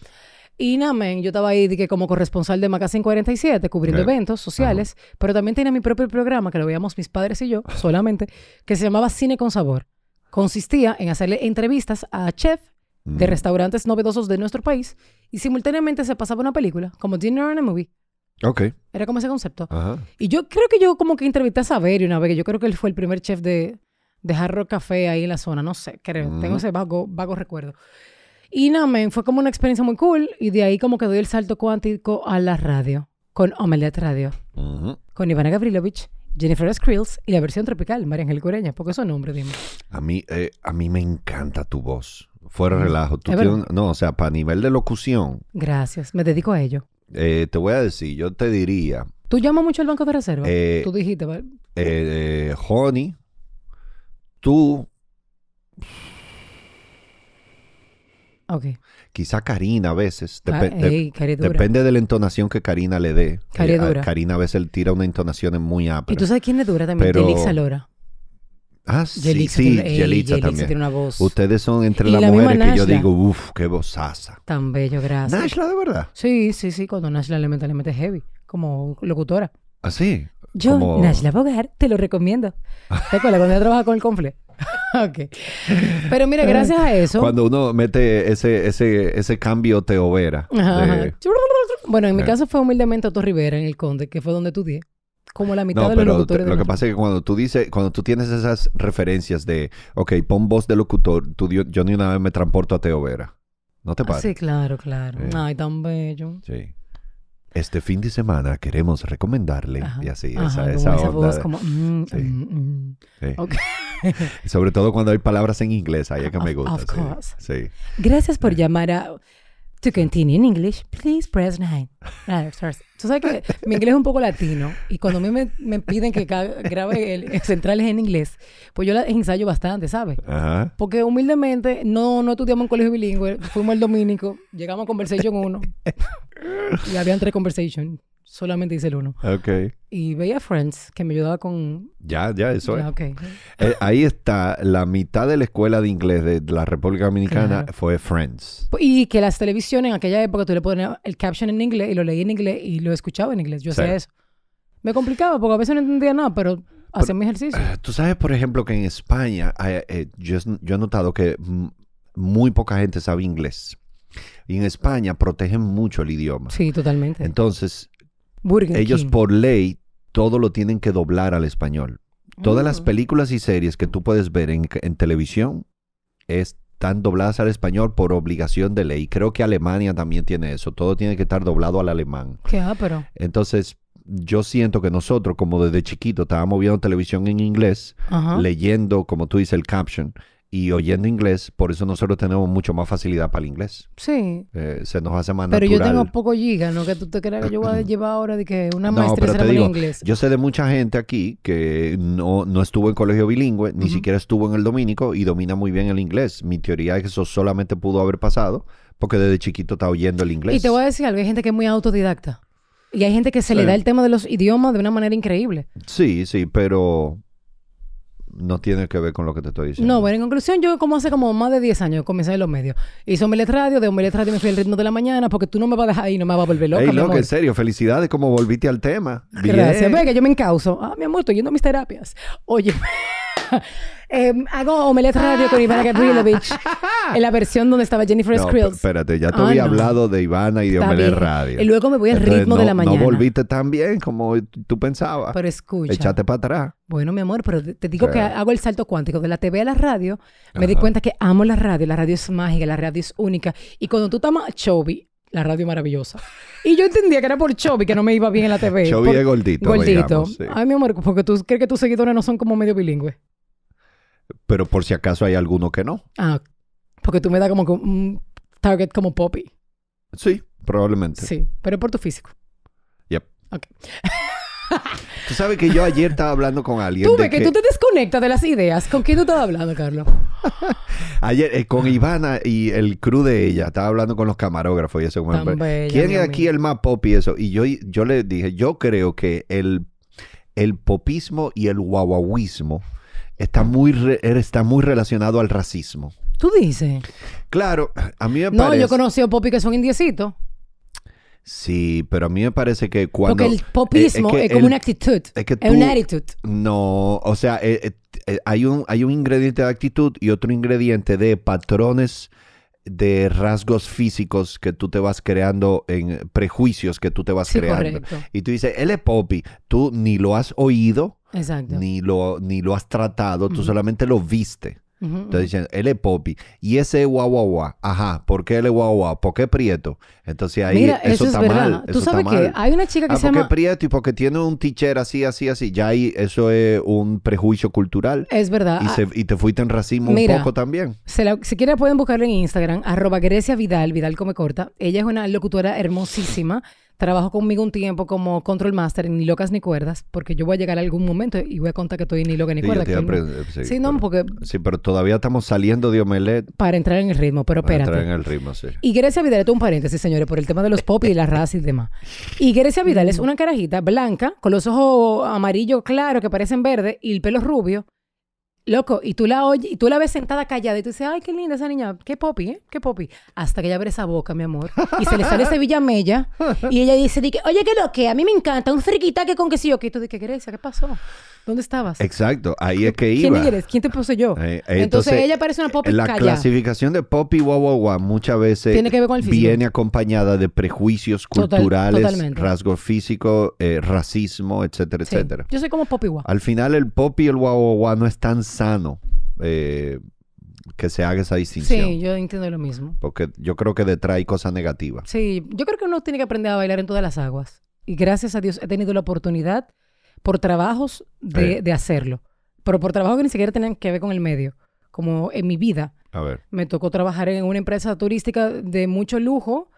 Y Namen, yo estaba ahí como corresponsal de Magazine 47, cubriendo eventos sociales, pero también tenía mi propio programa, que lo veíamos mis padres y yo solamente, que se llamaba Cine con Sabor. Consistía en hacerle entrevistas a chef de mm. restaurantes novedosos de nuestro país y simultáneamente se pasaba una película, como Dinner and a Movie. Ok. Era como ese concepto. Y yo creo que yo como que entrevisté a Saverio una vez, que yo creo que él fue el primer chef de, de Hard Café ahí en la zona, no sé, creo, tengo mm. ese vago, vago recuerdo. Y nada, no, fue como una experiencia muy cool y de ahí como que doy el salto cuántico a la radio, con Omelette Radio, con Ivana Gavrilovich, Jennifer Skrills y la versión tropical, María Ángel Cureña, porque eso nombre, dime. A mí, eh, a mí me encanta tu voz. Fuera mm, relajo. no, o sea, para nivel de locución. Gracias, me dedico a ello. Eh, te voy a decir, yo te diría. ¿Tú llamas mucho al Banco de Reserva? Eh, tú dijiste, ¿vale? Honey, tú Quizá Karina a veces, ah, depende de la entonación que Karina le dé. Karina eh, a veces tira una entonación muy amplia. ¿Y tú sabes quién le dura también? Pero... Yelixa Lora. Ah, sí, Yelixa sí, tiene, también. Ustedes son entre las mujeres que yo digo, uff, qué vozaza. Tan bello, gracias. ¿Nashla de verdad? Sí, sí, sí, cuando Nashla le mete, le mete heavy, como locutora. ¿Ah, sí? Yo, Nash te lo recomiendo. ¿Te acuerdas cuando yo trabajaba con el Comple? [LAUGHS] ok. Pero mira, gracias a eso. Cuando uno mete ese, ese, ese cambio teovera. Bueno, en mi eh. caso fue humildemente Otto Rivera en el Conde, que fue donde tú di como la mitad de los pero locutores. lo que pasa es que cuando tú dices, cuando tú tienes esas referencias de, ok, pon voz de locutor, tú, yo, ni una vez me transporto a Teovera. ¿No te pasa? Ah, sí, claro, claro. Eh. Ay, tan bello. Sí este fin de semana queremos recomendarle, y así, esa, Sobre todo cuando hay palabras en inglés, ahí es que me gusta. Gracias por llamar a... To continue in English, please press 9. Ah, Tú sabes que mi inglés es un poco latino y cuando a mí me, piden que grabe el, centrales en inglés, pues yo la ensayo bastante, ¿sabes? Porque humildemente no, no estudiamos en colegio bilingüe, fuimos el dominico, llegamos a Conversation 1 y habían tres Conversation solamente hice el uno. Ok. Y veía Friends, que me ayudaba con... Ya, ya, eso es. Okay. Eh, ahí está, la mitad de la escuela de inglés de la República Dominicana fue Friends. Y que las televisiones en aquella época tú le ponías el caption en inglés y lo leí en inglés y lo escuchaba en inglés. Yo hacía eso. Me complicaba porque a veces no entendía nada, pero hacía mi ejercicio. Eh, tú sabes, por ejemplo, que en España eh, yo he notado que muy poca gente sabe inglés. Y en España protegen mucho el idioma. Sí, totalmente. Entonces, ellos por ley todo lo tienen que doblar al español. Todas las mm. películas y series que tú puedes ver en, televisión están dobladas al español por obligación de ley. Creo que Alemania también tiene eso. Todo tiene que estar doblado al alemán. Qué ah, pero... Entonces, yo siento que nosotros, como desde chiquito estábamos viendo televisión en inglés, leyendo, como tú dices, el caption, y oyendo inglés, por eso nosotros tenemos mucho más facilidad para el inglés. Sí. Eh, se nos hace más pero natural. Pero yo tengo poco giga, ¿no? Que tú te creas que yo voy a llevar ahora de que una maestría inglés. Yo sé de mucha gente aquí que no, estuvo en colegio bilingüe, ni siquiera estuvo en el dominico y domina muy bien el inglés. Mi teoría es que eso solamente pudo haber pasado porque desde chiquito está oyendo el inglés. Y te voy a decir algo, hay gente que es muy autodidacta. Y hay gente que se le da el tema de los idiomas de una manera increíble. Sí, sí, pero no tiene que ver con lo que te estoy diciendo. No, bueno, en conclusión, yo como hace como más de 10 años comencé en los medios. Hice Omelet Radio, de un Radio me fui al ritmo de la mañana porque tú no me vas a dejar ahí, no me vas a volver loca. Ey, loco, en serio, felicidades como volviste al tema. Gracias, venga, yo me encauso. Ah, mi amor, estoy yendo a mis terapias. Oye, [LAUGHS] Em, hago Omelette ah. Radio con Ivana Gabrilovich [LAUGHS] en la versión donde estaba Jennifer Espérate, ya te ah, había hablado de Ivana y de Omelette Radio. Y luego me voy al ritmo de la mañana. No volviste tan bien como tú pensabas. Pero escucha. echate para atrás. Bueno, mi amor, pero te digo que hago el salto cuántico de la TV a la radio. Me di cuenta que amo la radio. La radio es mágica, la radio es única. Y cuando tú estás Chobi. la radio maravillosa. Y yo entendía que era por Chovy que no me iba bien en la TV. Chovy es gordito. Gordito. Ay, mi amor, porque tú crees que tus seguidores no son como medio bilingües pero por si acaso hay alguno que no. Ah, porque tú me das como un target como Poppy. Sí, probablemente. Sí, pero por tu físico. Yep. Ok. [LAUGHS] tú sabes que yo ayer estaba hablando con alguien. Tú que, tú te desconectas de las ideas. ¿Con quién tú estabas hablando, Carlos? [LAUGHS] ayer eh, con Ivana y el crew de ella. Estaba hablando con los camarógrafos y eso. Como ¿Quién es aquí el más poppy? y eso? Y yo, yo le dije, yo creo que el, el popismo y el guaguaguismo está muy, er, está muy relacionado al racismo. ¿Tú dices? Claro, a mí me parece... No, yo conocí a Poppy que son indiecitos. Sí, pero a mí me parece que cuando... Porque el eh, popismo es, como una actitud. Es, que una actitud. No, o sea, eh, eh, hay, un, hay un ingrediente de actitud y otro ingrediente de patrones de rasgos físicos que tú te vas creando, en prejuicios que tú te vas creando. Y tú dices, él es Poppy, tú ni lo has oído, Ni, lo, ni lo has tratado, tú solamente lo viste. Entonces dicen, él es Poppy. Y ese es guau. Ajá, ¿por qué él es guau? ¿Por qué Prieto? Entonces ahí Mira, eso, está es verdad. Tú sabes que hay una chica que ah, se llama... porque Prieto? Y porque tiene un teacher así, así, así. Ya ahí eso es un prejuicio cultural. Es verdad. Y, ah, te fuiste en racismo un poco también. si quieren pueden buscarlo en Instagram, arroba Grecia Vidal, Vidal come corta. Ella es una locutora hermosísima Trabajo conmigo un tiempo como control master Ni Locas Ni Cuerdas, porque yo voy a llegar a algún momento y voy a contar que estoy Ni Loca Ni Cuerdas. Eh, sí, no, pero, todavía estamos saliendo de Omelet. Para entrar en el ritmo, pero espérate. Para entrar en el ritmo, sí. Y Grecia Vidal, un paréntesis, señores, por el tema de los pop y las [LAUGHS] y demás. Y Grecia Vidal es mm. una carajita blanca, con los ojos amarillos claros que parecen verdes y el pelo rubio. Loco, y tú la y tú la ves sentada callada y tú dices, ay, qué linda esa niña, qué popi, ¿eh? Qué popi. Hasta que ella abre esa boca, mi amor, y se le sale Sevilla Mella, y ella dice, oye, qué lo que, a mí me encanta, un friquita que con que sí, yo, que tú dices, ¿qué Grecia? ¿Qué pasó? ¿Dónde estabas? Exacto, ahí es que iba. ¿Quién eres? ¿Quién te poseyó? Eh, entonces, ella parece una pop La clasificación de pop y guau, muchas veces viene acompañada de prejuicios culturales, rasgo físico, eh, racismo, etcétera, etcétera. Yo soy como pop y Al final el pop y el guau, no es tan sano. Eh, que se haga esa distinción. Sí, yo entiendo lo mismo. Porque yo creo que detrae cosas negativas. Sí, yo creo que uno tiene que aprender a bailar en todas las aguas. Y gracias a Dios he tenido la oportunidad por trabajos de, de hacerlo, pero por trabajos que ni siquiera tenían que ver con el medio, como en mi vida. A ver. Me tocó trabajar en una empresa turística de mucho lujo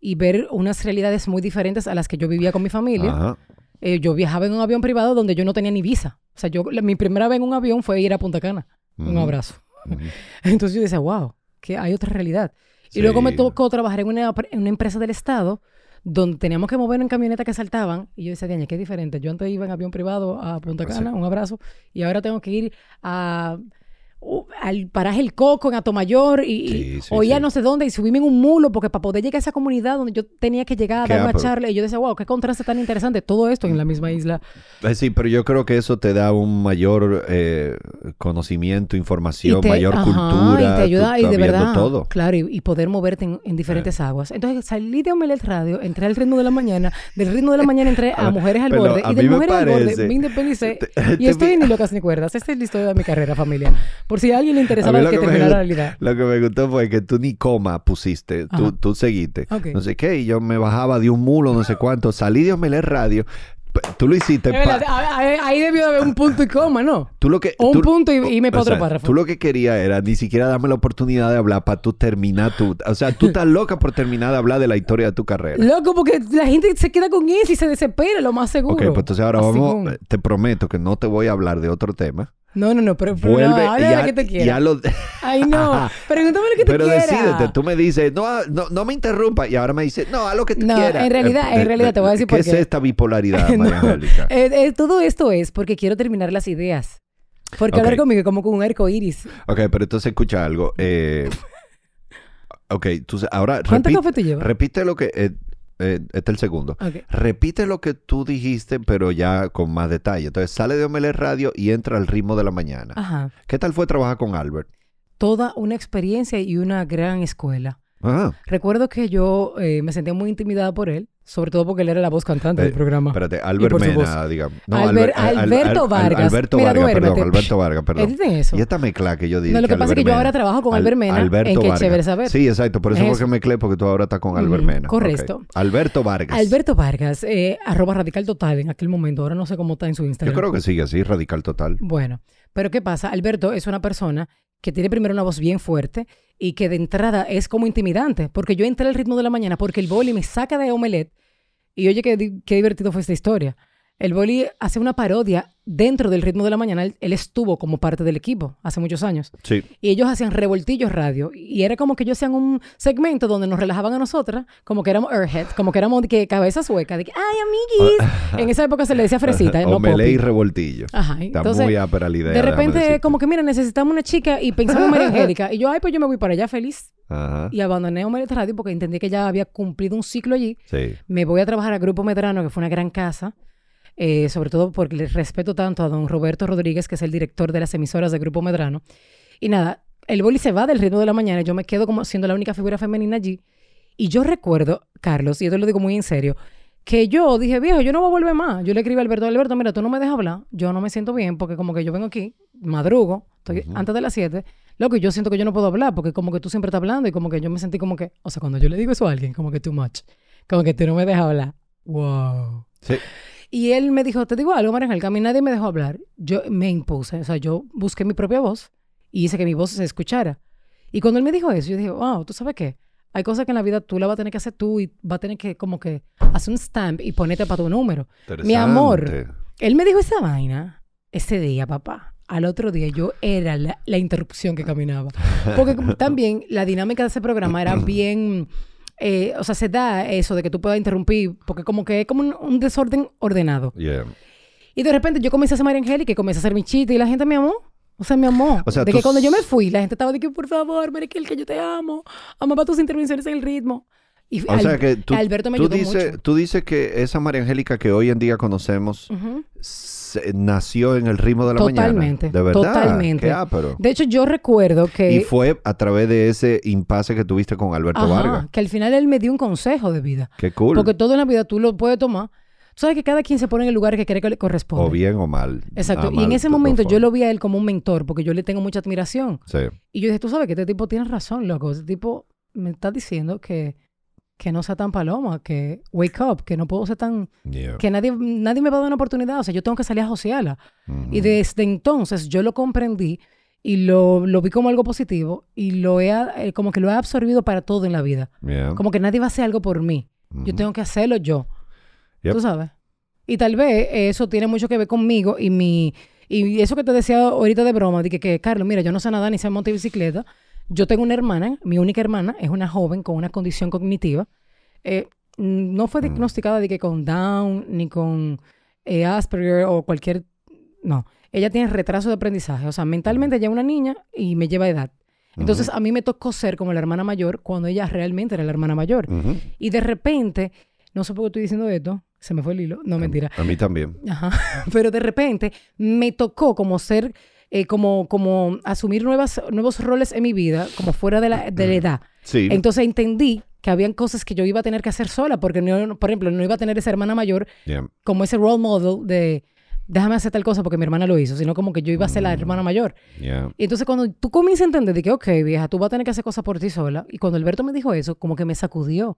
y ver unas realidades muy diferentes a las que yo vivía con mi familia. Eh, yo viajaba en un avión privado donde yo no tenía ni visa. O sea, yo, mi primera vez en un avión fue ir a Punta Cana. Un abrazo. [LAUGHS] Entonces yo decía, wow, que hay otra realidad. Y luego me tocó trabajar en una, en una, empresa del Estado donde teníamos que mover en camioneta que saltaban. Y yo decía, que qué diferente. Yo antes iba en avión privado a Punta ah, Cana, un abrazo, y ahora tengo que ir a Uh, al paraje El Coco en Atomayor y, o ya no sé dónde y subíme en un mulo porque para poder llegar a esa comunidad donde yo tenía que llegar a dar una charla y yo decía, wow, qué contraste tan interesante todo esto en la misma isla. Eh, sí, pero yo creo que eso te da un mayor eh, conocimiento, información, mayor cultura. Y te ayuda y de verdad. Claro, y, poder moverte en, diferentes eh. aguas. Entonces salí de Omelet Radio, entré al ritmo de la mañana, del ritmo de la mañana entré a [LAUGHS] Mujeres al Borde y de Mujeres al Borde me independicé [LAUGHS] y estoy ni locas ni cuerdas. Esta es la historia de mi carrera, familia. Por si a alguien le interesaba que terminara la realidad. Lo que me gustó fue que tú ni coma pusiste, tú, seguiste. No sé qué, y yo me bajaba de un mulo, no sé cuánto, salí de Omelé Radio, Tú lo hiciste. ahí debió haber un punto y coma, ¿no? Tú lo que, un punto y, me para otro Tú lo que quería era ni siquiera darme la oportunidad de hablar para tú terminar tu. O sea, tú estás loca por terminar de hablar de la historia de tu carrera. Loco, porque la gente se queda con eso y se desespera, lo más seguro. Ok, pues entonces ahora vamos. Te prometo que no te voy a hablar de otro tema no, no, no, pero, Vuelve, no, que te quieras. [LAUGHS] Ay, no. Pregúntame lo que te quiera. Pero decídete, tú me dices, no, no, me interrumpa. Y ahora me dices, no, haz lo que te no, En realidad, eh, en realidad, te voy a decir por qué. es esta bipolaridad, [LAUGHS] María eh, eh, todo esto es porque quiero terminar las ideas. Porque hablar conmigo es como con un arco iris. Ok, pero entonces escucha algo. [LAUGHS] ok, entonces ahora. ¿Cuánto repite, café te llevas? Repite lo que. Eh, este es el segundo. Repite lo que tú dijiste, pero ya con más detalle. Entonces, sale de Omelet Radio y entra al ritmo de la mañana. ¿Qué tal fue trabajar con Albert? Toda una experiencia y una gran escuela. Ah. Recuerdo que yo eh, me sentía muy intimidada por él, sobre todo porque él era la voz cantante del eh, programa. Espérate, Albert Mena, digamos. Eh, Alberto Vargas. Alberto Vargas, perdón, Alberto Vargas, perdón. Eso? Y esta mezcla que yo dije. No, lo que, pasa es que yo ahora trabajo con Alberto Mena Alberto en chévere Sí, exacto, por eso es porque mezclé, porque tú ahora estás con Alberto Mena. Correcto. Alberto Vargas. Alberto Vargas, eh, arroba radical total en aquel momento, ahora no sé cómo está en su Instagram. Yo creo que sigue así, radical total. Bueno, pero ¿qué pasa? Alberto es una persona que tiene primero una voz bien fuerte y que de entrada es como intimidante, porque yo entré al ritmo de la mañana porque el boli me saca de omelette y oye, qué, qué divertido fue esta historia. El Boli hace una parodia dentro del ritmo de la mañana. Él, estuvo como parte del equipo hace muchos años. Sí. Y ellos hacían revoltillos radio. Y era como que ellos hacían un segmento donde nos relajaban a nosotras, como que éramos airheads, como que éramos que cabeza sueca, de ¡ay, amiguis! Ah. en esa época se le decía fresita. [LAUGHS] no y revoltillo. Ajá. Está Entonces, muy la idea. De repente, como que, mira, necesitamos una chica y pensamos en [LAUGHS] Angélica. Y yo, ay, pues yo me voy para allá feliz. Ajá. Y abandoné Omelette Radio porque entendí que ya había cumplido un ciclo allí. Sí. Me voy a trabajar a Grupo Medrano, que fue una gran casa. Eh, sobre todo porque le respeto tanto a don Roberto Rodríguez, que es el director de las emisoras de Grupo Medrano. Y nada, el boli se va del ritmo de la mañana, yo me quedo como siendo la única figura femenina allí. Y yo recuerdo, Carlos, y esto te lo digo muy en serio, que yo dije, viejo, yo no voy a volver más. Yo le escribí a Alberto, Alberto, mira, tú no me dejas hablar, yo no me siento bien porque como que yo vengo aquí, madrugo, estoy antes de las 7, loco, yo siento que yo no puedo hablar porque como que tú siempre estás hablando y como que yo me sentí como que, o sea, cuando yo le digo eso a alguien, como que too much, como que tú no me dejas hablar. Wow. Sí. Y él me dijo, te digo algo, Maranjal, que a mí nadie me dejó hablar. Yo me impuse, o sea, yo busqué mi propia voz y hice que mi voz se escuchara. Y cuando él me dijo eso, yo dije, wow, ¿tú sabes qué? Hay cosas que en la vida tú la vas a tener que hacer tú y va a tener que como que hacer un stamp y ponerte para tu número. Mi amor, él me dijo esa vaina ese día, papá. Al otro día yo era la, la interrupción que caminaba. Porque [LAUGHS] también la dinámica de ese programa era bien eh, o sea, se da eso de que tú puedas interrumpir, porque como que es como un, desorden ordenado. Y de repente yo comencé a hacer María Angélica y comencé a hacer mi chiste y la gente me amó. O sea, me amó O sea, de que cuando yo me fui, la gente estaba de que, por favor, Mariquel, que yo te amo. Amaba tus intervenciones en el ritmo. Y o sea, que tú, Alberto tú dices, Tú dices que esa María Angélica que hoy en día conocemos nació en el ritmo de la totalmente, mañana. De verdad. Totalmente. De hecho, yo recuerdo que. Y fue a través de ese impasse que tuviste con Alberto Vargas. Que al final él me dio un consejo de vida. Qué cool. Porque todo en la vida tú lo puedes tomar. Tú sabes que cada quien se pone en el lugar que cree que le corresponde. O bien o mal. Exacto. Ah, y en ese momento yo lo vi a él como un mentor, porque yo le tengo mucha admiración. Sí. Y yo dije, tú sabes que este tipo tiene razón, loco. Este tipo me está diciendo que que no sea tan paloma, que wake up, que no puedo ser tan... Que nadie, nadie me va a dar una oportunidad, o sea, yo tengo que salir a josearla. Mm-hmm. Y desde entonces yo lo comprendí y lo, lo, vi como algo positivo y lo he, eh, como que lo he absorbido para todo en la vida. Como que nadie va a hacer algo por mí. Yo mm-hmm. tengo que hacerlo yo. Tú sabes. Y tal vez eso tiene mucho que ver conmigo y mi... Y eso que te decía ahorita de broma, de que, que Carlos, mira, yo no sé nada ni sé montar bicicleta, yo tengo una hermana, mi única hermana, es una joven con una condición cognitiva. Eh, no fue mm. diagnosticada de que con Down ni con eh, Asperger o cualquier... No, ella tiene retraso de aprendizaje. O sea, mentalmente mm. ella es una niña y me lleva edad. Entonces a mí me tocó ser como la hermana mayor cuando ella realmente era la hermana mayor. Y de repente, no sé por qué estoy diciendo esto, se me fue el hilo, no mentira. A, a mí también. Ajá. [LAUGHS] Pero de repente me tocó como ser eh, como, como asumir nuevas, nuevos roles en mi vida, como fuera de la, de la mm. edad. Sí. Entonces entendí que habían cosas que yo iba a tener que hacer sola, porque, no, por ejemplo, no iba a tener esa hermana mayor como ese role model de déjame hacer tal cosa porque mi hermana lo hizo, sino como que yo iba a ser la mm. hermana mayor. Y entonces cuando tú comienzas a entender, dije, ok, vieja, tú vas a tener que hacer cosas por ti sola. Y cuando Alberto me dijo eso, como que me sacudió.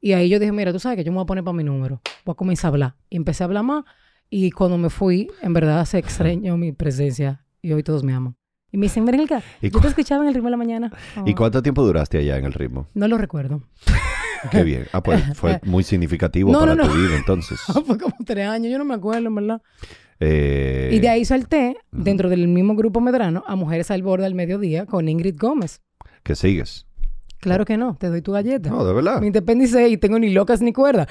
Y ahí yo dije, mira, tú sabes que yo me voy a poner para mi número, voy a comenzar a hablar. Y empecé a hablar más. Y cuando me fui, en verdad se extrañó mi presencia y hoy todos me aman. Y me dicen, [LAUGHS] y yo te escuchaba en el ritmo de la mañana. ¿Y oh. cuánto tiempo duraste allá en el ritmo? No lo recuerdo. [LAUGHS] Qué bien. Ah, pues fue [LAUGHS] muy significativo para tu vida entonces. Ah, fue como tres años, yo no me acuerdo, verdad. Eh, y de ahí salté, dentro del mismo grupo medrano, a Mujeres al Borde al Mediodía con Ingrid Gómez. ¿Qué sigues? Claro que no, te doy tu galleta. No, de verdad. Me independicé y tengo ni locas ni cuerda.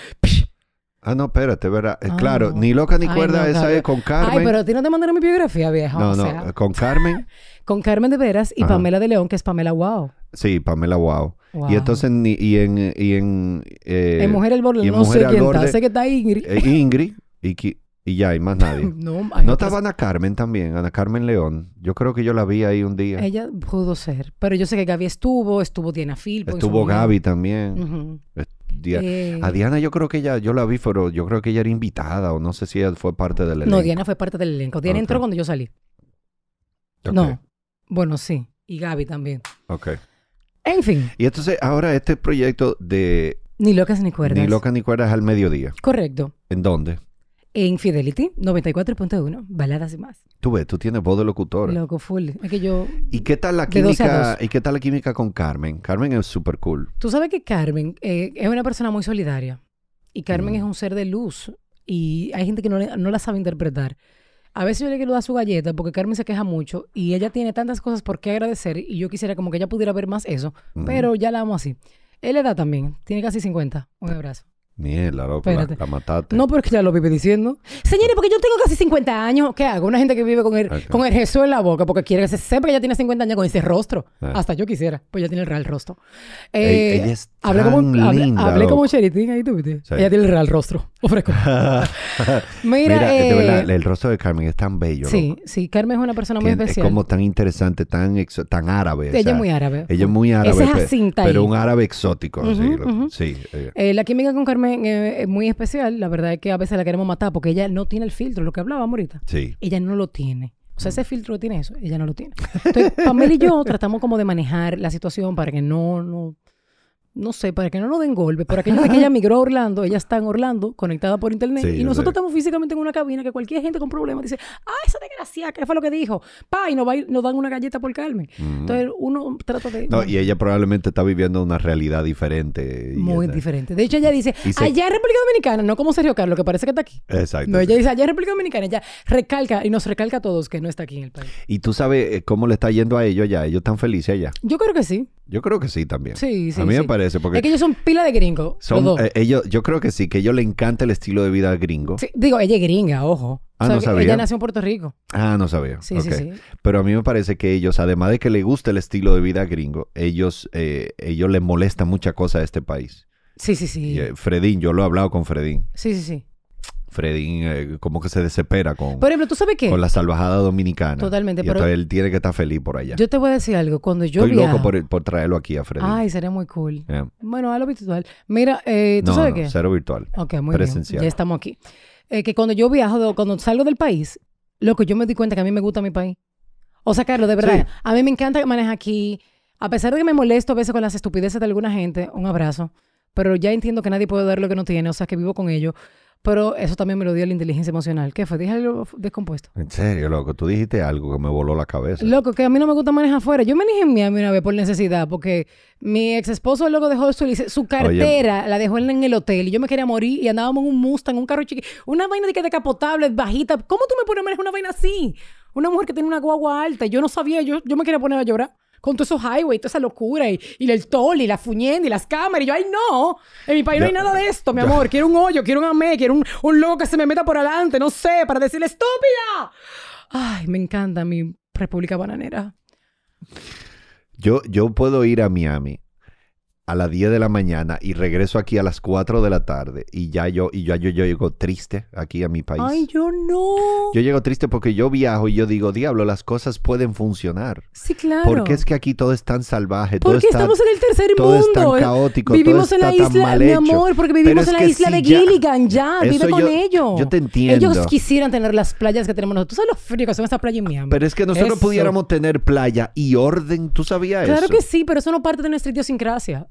Ah, no, espérate, ¿verdad? Eh, claro, ah. ni loca ni cuerda, esa es con Carmen. Ay, pero a ti no te mandaron mi biografía, vieja. No, no, eh, con Carmen. [LAUGHS] con Carmen de Veras y Pamela de León, que es Pamela Wow. Sí, Pamela Wow. Y entonces, ni- y en. Y en, eh, Mujer el Borde, no sé quién está. Sé que está Ingrid. Ingrid y, y ya, ¿hay más nadie. [LAUGHS] no, No estaba Ana Carmen también, Ana Carmen León. Yo creo que yo la vi ahí un día. Ella pudo ser. Pero yo sé que Gaby estuvo, estuvo Diana fil Estuvo Gaby también. Estuvo eh. A Diana yo creo que ella, yo la vi, pero yo creo que ella era invitada o no sé si ella fue parte del elenco. No, Diana fue parte del elenco. Diana entró cuando yo salí. No. Bueno, sí. Y Gaby también. Ok. En fin. Y entonces ahora este proyecto de... Ni locas ni cuerdas. Ni locas ni cuerdas al mediodía. Correcto. ¿En dónde? en Fidelity 94.1, baladas y más. Tú ves, tú tienes voz de locutor. Loco full. Es que yo ¿Y qué tal la química? ¿Y qué tal la química con Carmen? Carmen es súper cool. Tú sabes que Carmen eh, es una persona muy solidaria y Carmen mm. es un ser de luz y hay gente que no, la sabe interpretar. A veces yo le quiero dar su galleta porque Carmen se queja mucho y ella tiene tantas cosas por qué agradecer y yo quisiera como que ella pudiera ver más eso, pero ya la amo así. Él le da también, tiene casi 50. Un abrazo. Ni la, la mataste. No, pero es que ya lo vive diciendo. Señores, porque yo tengo casi 50 años. ¿Qué hago? Una gente que vive con el, con el Jesús en la boca porque quiere que se sepa que ya tiene 50 años con ese rostro. Ah. Hasta yo quisiera, pues ya tiene el real rostro. Eh, es hablé como, como un cheritín ahí, tú Ella tiene el real rostro. [LAUGHS] Mira, verdad, eh, el rostro de Carmen es tan bello. Sí, sí, Carmen es una persona muy especial. Es como tan interesante, tan, tan árabe. Ella es muy árabe. Ella es muy árabe. Esa es pero, un árabe exótico. sí, eh. Eh, la química con Carmen es muy especial. La verdad es que a veces la queremos matar porque ella no tiene el filtro, lo que hablaba ahorita. Sí. Ella no lo tiene. O sea, mm. ese filtro tiene eso, ella no lo tiene. Entonces, Pamela y yo [LAUGHS] tratamos como de manejar la situación para que no, no no sé, para que no nos den golpe, para aquello de que ella migró a Orlando, ella está en Orlando, conectada por internet, y nosotros estamos físicamente en una cabina que cualquier gente con problemas dice, ah, esa desgracia, que fue lo que dijo? Pa, y nos, dan una galleta por Carmen. Entonces uno trata de... No, y ella probablemente está viviendo una realidad diferente. Muy diferente. De hecho, ella dice, allá en República Dominicana, no como Sergio Carlos, que parece que está aquí. Exacto. No, ella dice, allá en República Dominicana, ella recalca y nos recalca a todos que no está aquí en el país. ¿Y tú sabes eh, cómo le está yendo a ellos allá ¿Ellos están felices allá? Yo creo que sí. Yo creo que sí también. Sí, sí. A mí me parece porque es que ellos son pila de gringo. Son, eh, ellos, yo creo que sí, que a ellos le encanta el estilo de vida gringo. digo, ella es gringa, ojo. Ah, Ella nació en Puerto Rico. Ah, no sabía. Sí, sí, sí. Pero a mí me parece que ellos, además de que le gusta el estilo de vida gringo, ellos, eh, ellos les molesta mucha cosa a este país. Sí, sí, sí. Eh, Fredín, yo lo he hablado con Fredín. Sí, sí, sí. Freddy eh, como que se desespera con, por ejemplo, ¿tú sabes qué? con la salvajada dominicana. Totalmente. Y pero él tiene que estar feliz por allá. Yo te voy a decir algo. Cuando yo Estoy loco por, traerlo aquí a Freddy. Ay, sería muy cool. Bueno, a lo virtual. Mira, eh, ¿tú sabes qué? cero virtual. Ok, muy Presencial. Ya estamos aquí. Eh, que cuando yo viajo, cuando salgo del país, lo que yo me di cuenta que a mí me gusta mi país. O sea, Carlos, de verdad, a mí me encanta que manejar aquí. A pesar de que me molesto a veces con las estupideces de alguna gente, un abrazo. Pero ya entiendo que nadie puede dar lo que no tiene, o sea, que vivo con ello. Pero eso también me lo dio la inteligencia emocional. ¿Qué fue? Dije algo descompuesto. En serio, loco. Tú dijiste algo que me voló la cabeza. Loco, que a mí no me gusta manejar afuera. Yo me manejé en Miami una vez por necesidad, porque mi ex esposo luego dejó su, su cartera, la dejó en el hotel y yo me quería morir y andábamos en un Mustang, un carro chiquito. Una vaina de que decapotable, bajita. ¿Cómo tú me pones a manejar una vaina así? Una mujer que tiene una guagua alta. Yo no sabía, yo me quería poner a llorar con todos esos highways, toda esa locura, y, el toll, y la fuñenda, y las cámaras, y yo, ay, no, en mi país no hay nada de esto, mi amor, quiero un hoyo, quiero un amé, quiero un, loco que se me meta por adelante, no sé, para decirle, estúpida. Ay, me encanta mi República Bananera. Yo, yo puedo ir a Miami a las 10 de la mañana y regreso aquí a las 4 de la tarde y ya yo y yo, yo llego triste aquí a mi país. Ay, yo no. Yo llego triste porque yo viajo y yo digo, diablo, las cosas pueden funcionar. Sí, claro. Porque es que aquí todo es tan salvaje, porque todo está, estamos en el tercer mundo. Todo es tan caótico, vivimos todo está en la isla, tan mi amor, porque vivimos en la isla de Gilligan ya, vive con ellos. Yo te entiendo. Ellos quisieran tener las playas que tenemos nosotros. Tú sabes lo frío que son esas playas en Miami. Pero es que nosotros pudiéramos tener playa y orden, ¿tú sabías eso? Claro que sí, pero eso no parte de nuestra idiosincrasia.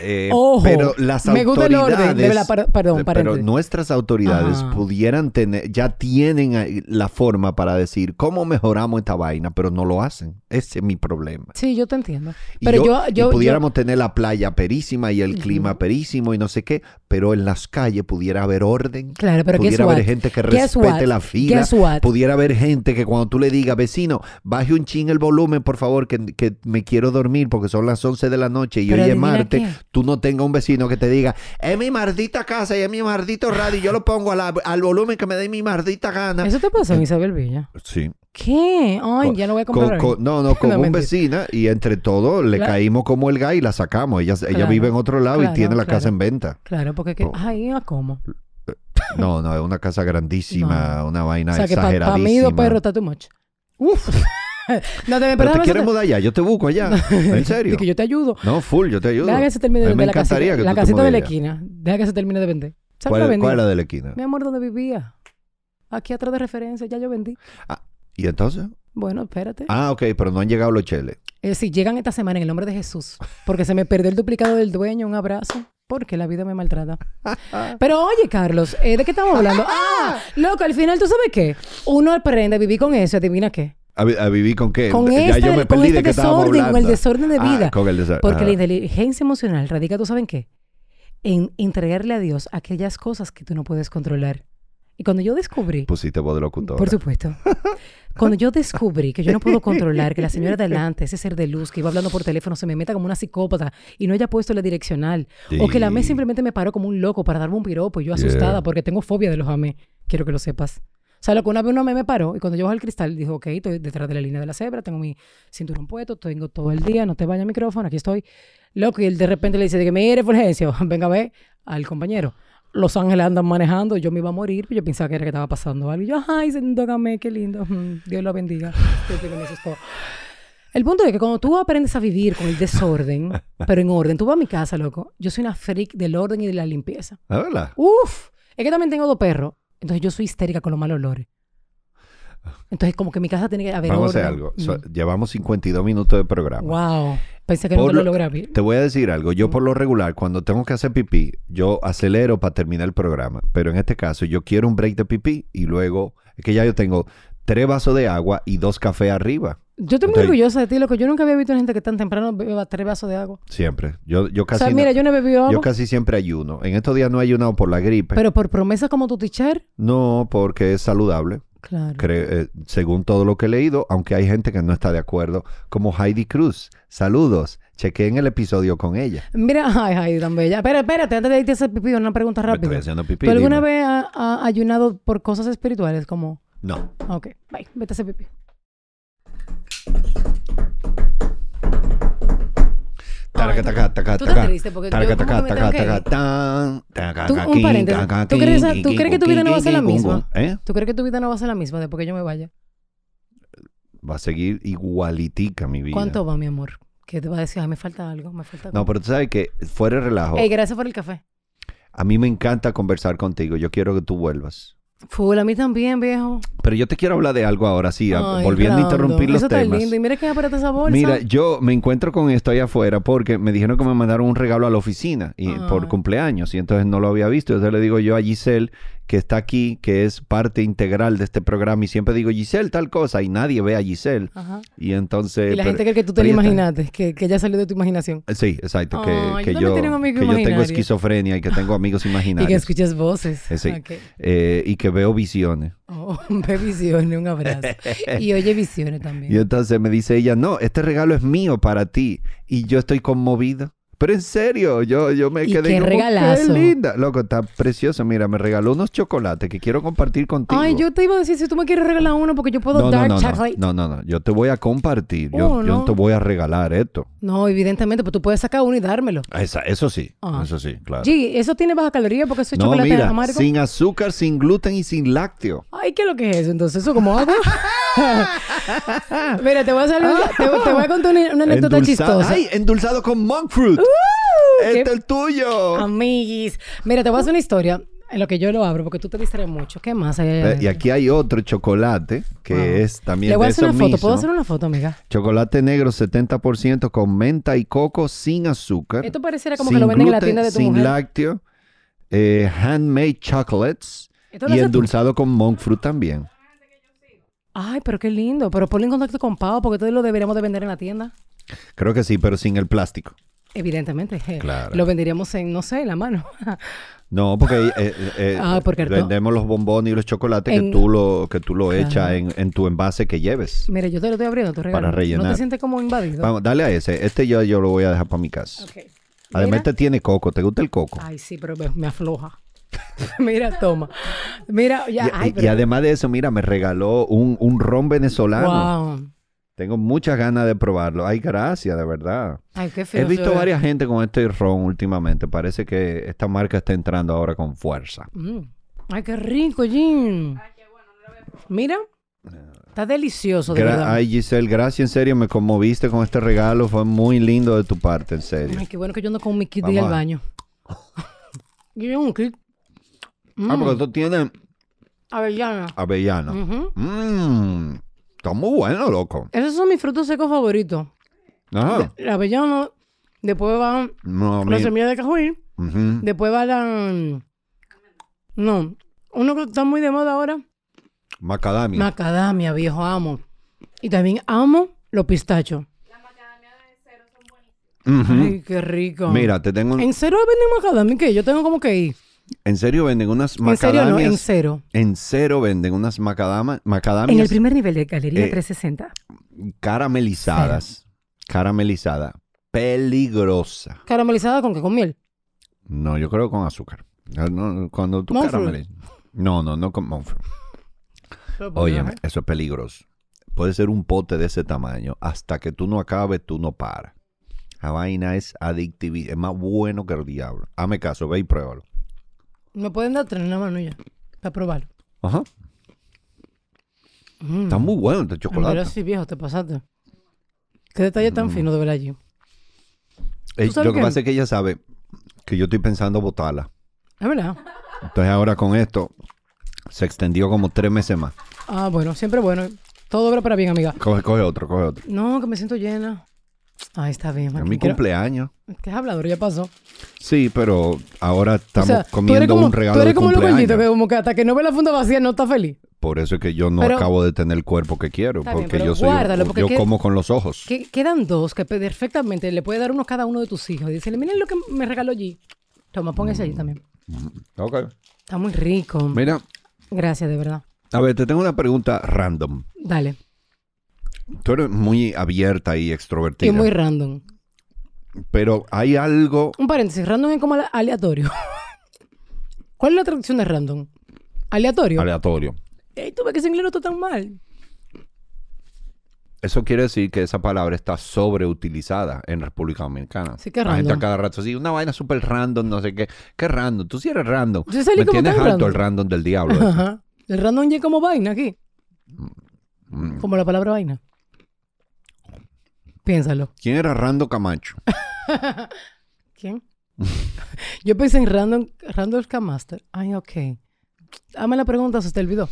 Eh, pero las me gusta el orden. perdón, eh, pero nuestras autoridades pudieran tener, ya tienen la forma para decir cómo mejoramos esta vaina, pero no lo hacen. Ese es mi problema. Sí, yo te entiendo. pero yo, pudiéramos tener la playa perísima y el clima perísimo y no sé qué, pero en las calles pudiera haber orden. Claro, pero pudiera haber gente que respete la fila. Pudiera haber gente que cuando tú le digas, vecino, baje un chin el volumen, por favor, que, me quiero dormir porque son las 11 de la noche y hoy es martes tú no tengas un vecino que te diga, es mi maldita casa y es mi maldito radio y yo lo pongo al volumen que me dé mi maldita gana. ¿Eso te pasó en eh, Isabel Villa? Sí. ¿Qué? Ay, ya no voy a comprar. no, no, [LAUGHS] con un vecino vecina y entre todos le caímos como el gay y la sacamos. Ella, vive en otro lado y tiene la casa en venta. Claro, porque... Que, oh. ¿a cómo? [LAUGHS] No, no, es una casa grandísima, una vaina o exageradísima. Que para pa mí dos perros está too much. Uf. [LAUGHS] no, te, Pero te quieres mudar allá, yo te busco allá. En [LAUGHS] serio. que yo te ayudo. No, full, yo te ayudo. Deja que se termine de vender la casita, de la esquina. Deja que se termine de vender. ¿Cuál, es la de la esquina? Mi amor, donde vivía. Aquí atrás de referencia, ya yo vendí. Ah, ¿y entonces? Bueno, espérate. Ah, ok, pero no han llegado los cheles. Eh, sí, llegan esta semana en el nombre de Jesús. Porque se me perdió el duplicado del dueño. Un abrazo. Porque la vida me maltrata. [LAUGHS] Pero oye, Carlos, eh, ¿de qué estamos hablando? [LAUGHS] ah, loco, al final, ¿tú sabes qué? Uno aprende a vivir con eso. ¿Adivina qué? A, vivir con qué? Con este desorden, con el desorden de ah, vida. Porque la inteligencia emocional radica, ¿tú saben qué? En entregarle a Dios aquellas cosas que tú no puedes controlar. Y cuando yo descubrí... Pusiste voz de locutora. Por supuesto. Cuando yo descubrí que yo no puedo controlar que la señora de adelante, ese ser de luz que iba hablando por teléfono, se me meta como una psicópata y no haya puesto la direccional, o que la ME simplemente me paró como un loco para darme un piropo y yo asustada porque tengo fobia de los AME, quiero que lo sepas sea, lo que una vez uno me paró y cuando yo bajé el cristal, dijo, ok, estoy detrás de la línea de la cebra, tengo mi cinturón puesto, tengo todo el día, no te vayas micrófono, aquí estoy. Loco, y él de repente le dice, de que mire, Fulgencio, [LAUGHS] venga a ver al compañero. Los Ángeles andan manejando, yo me iba a morir, yo pensaba que era que estaba pasando algo. Y yo, ay, me, qué lindo, mm, Dios lo bendiga. El punto es que cuando tú aprendes a vivir con el desorden, [LAUGHS] pero en orden, tú vas a mi casa, loco. Yo soy una freak del orden y de la limpieza. ¿La verdad? Uf, es que también tengo dos perros entonces yo soy histérica con los malos olores. Entonces, como que mi casa tiene que haber. Vamos a hacer algo. llevamos 52 minutos de programa. ¡Wow! Pensé que no te lo, lo Te voy a decir algo. Yo, por lo regular, cuando tengo que hacer pipí, yo acelero para terminar el programa. Pero en este caso, yo quiero un break de pipí y luego. Es que ya yo tengo tres vasos de agua y dos cafés arriba. Yo estoy muy orgullosa de ti, loco. Yo nunca había visto a gente que tan temprano beba tres vasos de agua. Siempre. Yo, casi. mira, yo no agua. Yo casi siempre ayuno. En estos días no he ayunado por la gripe. ¿Pero por promesa como tu teacher? No, porque es saludable. Claro. Eh, según todo lo que he leído, aunque hay gente que no está de acuerdo, como Heidi Cruz. Saludos. en el episodio con ella. Mira, [LAUGHS] ay, Heidi tan bella. Pero espérate, antes de irte a hacer pipí, una pregunta rápida. estoy haciendo alguna vez ha ayunado por cosas espirituales como.? No. Ok, bye, vete a ese pipí. ¿Tú crees, que tu vida no va a ser la misma? ¿eh? ¿Tú crees que tu vida no va a ser la misma después que yo me vaya? Va a seguir igualitica mi vida. ¿Cuánto va, mi amor? Que te va a decir, me falta algo, me falta No, pero tú sabes que fuera relajo. gracias por el café. A mí me encanta conversar contigo. Yo quiero que tú vuelvas. Full, a mí también, viejo. Pero yo te quiero hablar de algo ahora, sí, ah, volviendo a interrumpir los Eso temas. Está lindo. Y mira qué aparato esa Mira, yo me encuentro con esto allá afuera porque me dijeron que me mandaron un regalo a la oficina por cumpleaños y entonces no lo había visto. Entonces le digo yo a Giselle que está aquí, que es parte integral de este programa, y siempre digo Giselle tal cosa, y nadie ve a Giselle. Y entonces. la gente cree que tú te lo imaginaste, que, que ya salió de tu imaginación. Sí, exacto. que, yo, tengo esquizofrenia y que tengo amigos imaginarios. [LAUGHS] y que escuchas voces. Eh, eh, y que veo visiones. Oh, [LAUGHS] ve visiones, un abrazo. [LAUGHS] y oye visiones también. Y entonces me dice ella, no, este regalo es mío para ti. Y yo estoy conmovido pero en serio, yo, yo me quedé que Qué linda. Loco, está precioso. Mira, me regaló unos chocolates que quiero compartir contigo. Ay, yo te iba a decir si tú me quieres regalar uno porque yo puedo dar no, no, chocolate. No, no, no. Yo te voy a compartir. Yo, oh, te voy a regalar esto. No, evidentemente, pero pues tú puedes sacar uno y dármelo. eso sí. Ah. Eso sí, claro. Sí, eso tiene baja caloría porque eso es chocolate mira, amargo. Sin azúcar, sin gluten y sin lácteo. Ay, ¿qué es lo que es eso? Entonces, ¿eso cómo hago? [LAUGHS] mira, te voy a te, voy a contar una, anécdota chistosa. Ay, endulzado con monk fruit. ¡Uh! Este es el tuyo. Amiguis. Mira, te voy a hacer una historia. En lo que yo lo abro, porque tú te distraes mucho. ¿Qué más? y aquí hay otro chocolate que es también. Le voy a hacer una foto. ¿Puedo hacer una foto, amiga? Chocolate negro 70% con menta y coco sin azúcar. Esto pareciera como que lo venden en la tienda de tu sin lácteo. Eh, handmade chocolates y endulzado con monk fruit también. Ay, pero qué lindo. Pero ponle en contacto con Pau porque todo lo deberíamos de vender en la tienda. Creo que sí, pero sin el plástico. Evidentemente. Lo vendríamos en, no sé, la mano. [LAUGHS] No, porque, eh, eh, eh, ah, vendemos los bombones y los chocolates que tú lo que tú lo echas en, tu envase que lleves. Mira, yo te lo estoy abriendo, tu regalo. Para rellenar. ¿No te sientes como invadido? Vamos, dale a ese. Este yo, yo lo voy a dejar para mi casa. Además, este tiene coco. ¿Te gusta el coco? Ay, sí, pero me afloja. [LAUGHS] mira, toma. Mira, y, además de eso, mira, me regaló un, un ron venezolano. Wow. Tengo muchas ganas de probarlo. Ay, gracias, de verdad. Ay, qué He visto varias gente con este ron últimamente. Parece que esta marca está entrando ahora con fuerza. Mm. Ay, qué rico, Jim. Ay, qué bueno, Mira. Eh. Está delicioso, de verdad. Ay, Giselle, gracias, en serio, me conmoviste con este regalo. Fue muy lindo de tu parte, en serio. Ay, qué bueno que yo ando con mi kit de al baño. [LAUGHS] yo un kit. Ah, porque mm. tú tienes... Avellana. Avellana. Mmm... Están muy buenos, loco. Esos son mis frutos secos favoritos. Ajá. La avellano, después van las semillas de cajuí, después van la... No, uno que está muy de moda ahora. Macadamia. Macadamia, viejo, amo. Y también amo los pistachos. La macadamia de cero son buenísimas. Ay, qué rico. Mira, te tengo... En cero venden macadamia, que yo tengo como que ir. En serio venden unas macadamias. En serio, no, en cero. En cero venden unas macadamas. macadamias. En el primer nivel de Galería 360. Eh, caramelizadas. Caramelizada. Peligrosa. ¿Caramelizada con qué? ¿Con miel? No, yo creo con azúcar. No, cuando tú caramelizas. No, no, no con Óyeme, eso es peligroso. Puede ser un pote de ese tamaño. Hasta que tú no acabes, tú no paras. La vaina es adictiva. Es más bueno que el diablo. Hame caso, ve y pruébalo. Me pueden dar tres en la mano ya, para probarlo. Ajá. Mm. Está muy bueno este chocolate. Pero sí, viejo, te pasaste. Qué detalle tan mm. fino de ver allí. lo que pasa es que ella sabe que yo estoy pensando botarla. Es ah, verdad. Entonces ahora con esto se extendió como tres meses más. Ah, bueno, siempre bueno. Todo obra para bien, amiga. coge otro, coge otro. No, que me siento llena. Ay, está bien. Es mi cumpleaños. ¿Qué es hablador? Ya pasó. Sí, pero ahora estamos comiendo un regalo. como cumpleaños. como que hasta que no ve la funda vacía no está feliz. Por eso es que yo no acabo de tener el cuerpo que quiero, porque yo soy yo como con los ojos. quedan dos que perfectamente le puede dar uno a cada uno de tus hijos. Dice, miren lo que me regaló allí Toma, póngase allí mm. también. Mm, ok. Está muy rico. Mira. Gracias, de verdad. A ver, te tengo una pregunta random. Dale. Tú eres muy abierta y extrovertida. Y muy random. Pero hay algo. Un paréntesis, random es como aleatorio. [LAUGHS] ¿Cuál es la traducción de random? Aleatorio. Aleatorio. Ey, tú ves que ese inglés no está tan mal. Eso quiere decir que esa palabra está sobreutilizada en República Dominicana. Sí, qué La random. gente a cada rato así, una vaina súper random, no sé qué. Qué random. Tú sí eres random. tienes alto el random del diablo. Ajá. Este. El random llega como vaina aquí. Mm. Mm. Como la palabra vaina. Piénsalo. ¿Quién era Rando Camacho? [LAUGHS] ¿Quién? [LAUGHS] Yo pensé en Random, Randolph Camaster. Ay, ok. Dame la pregunta, se te olvidó.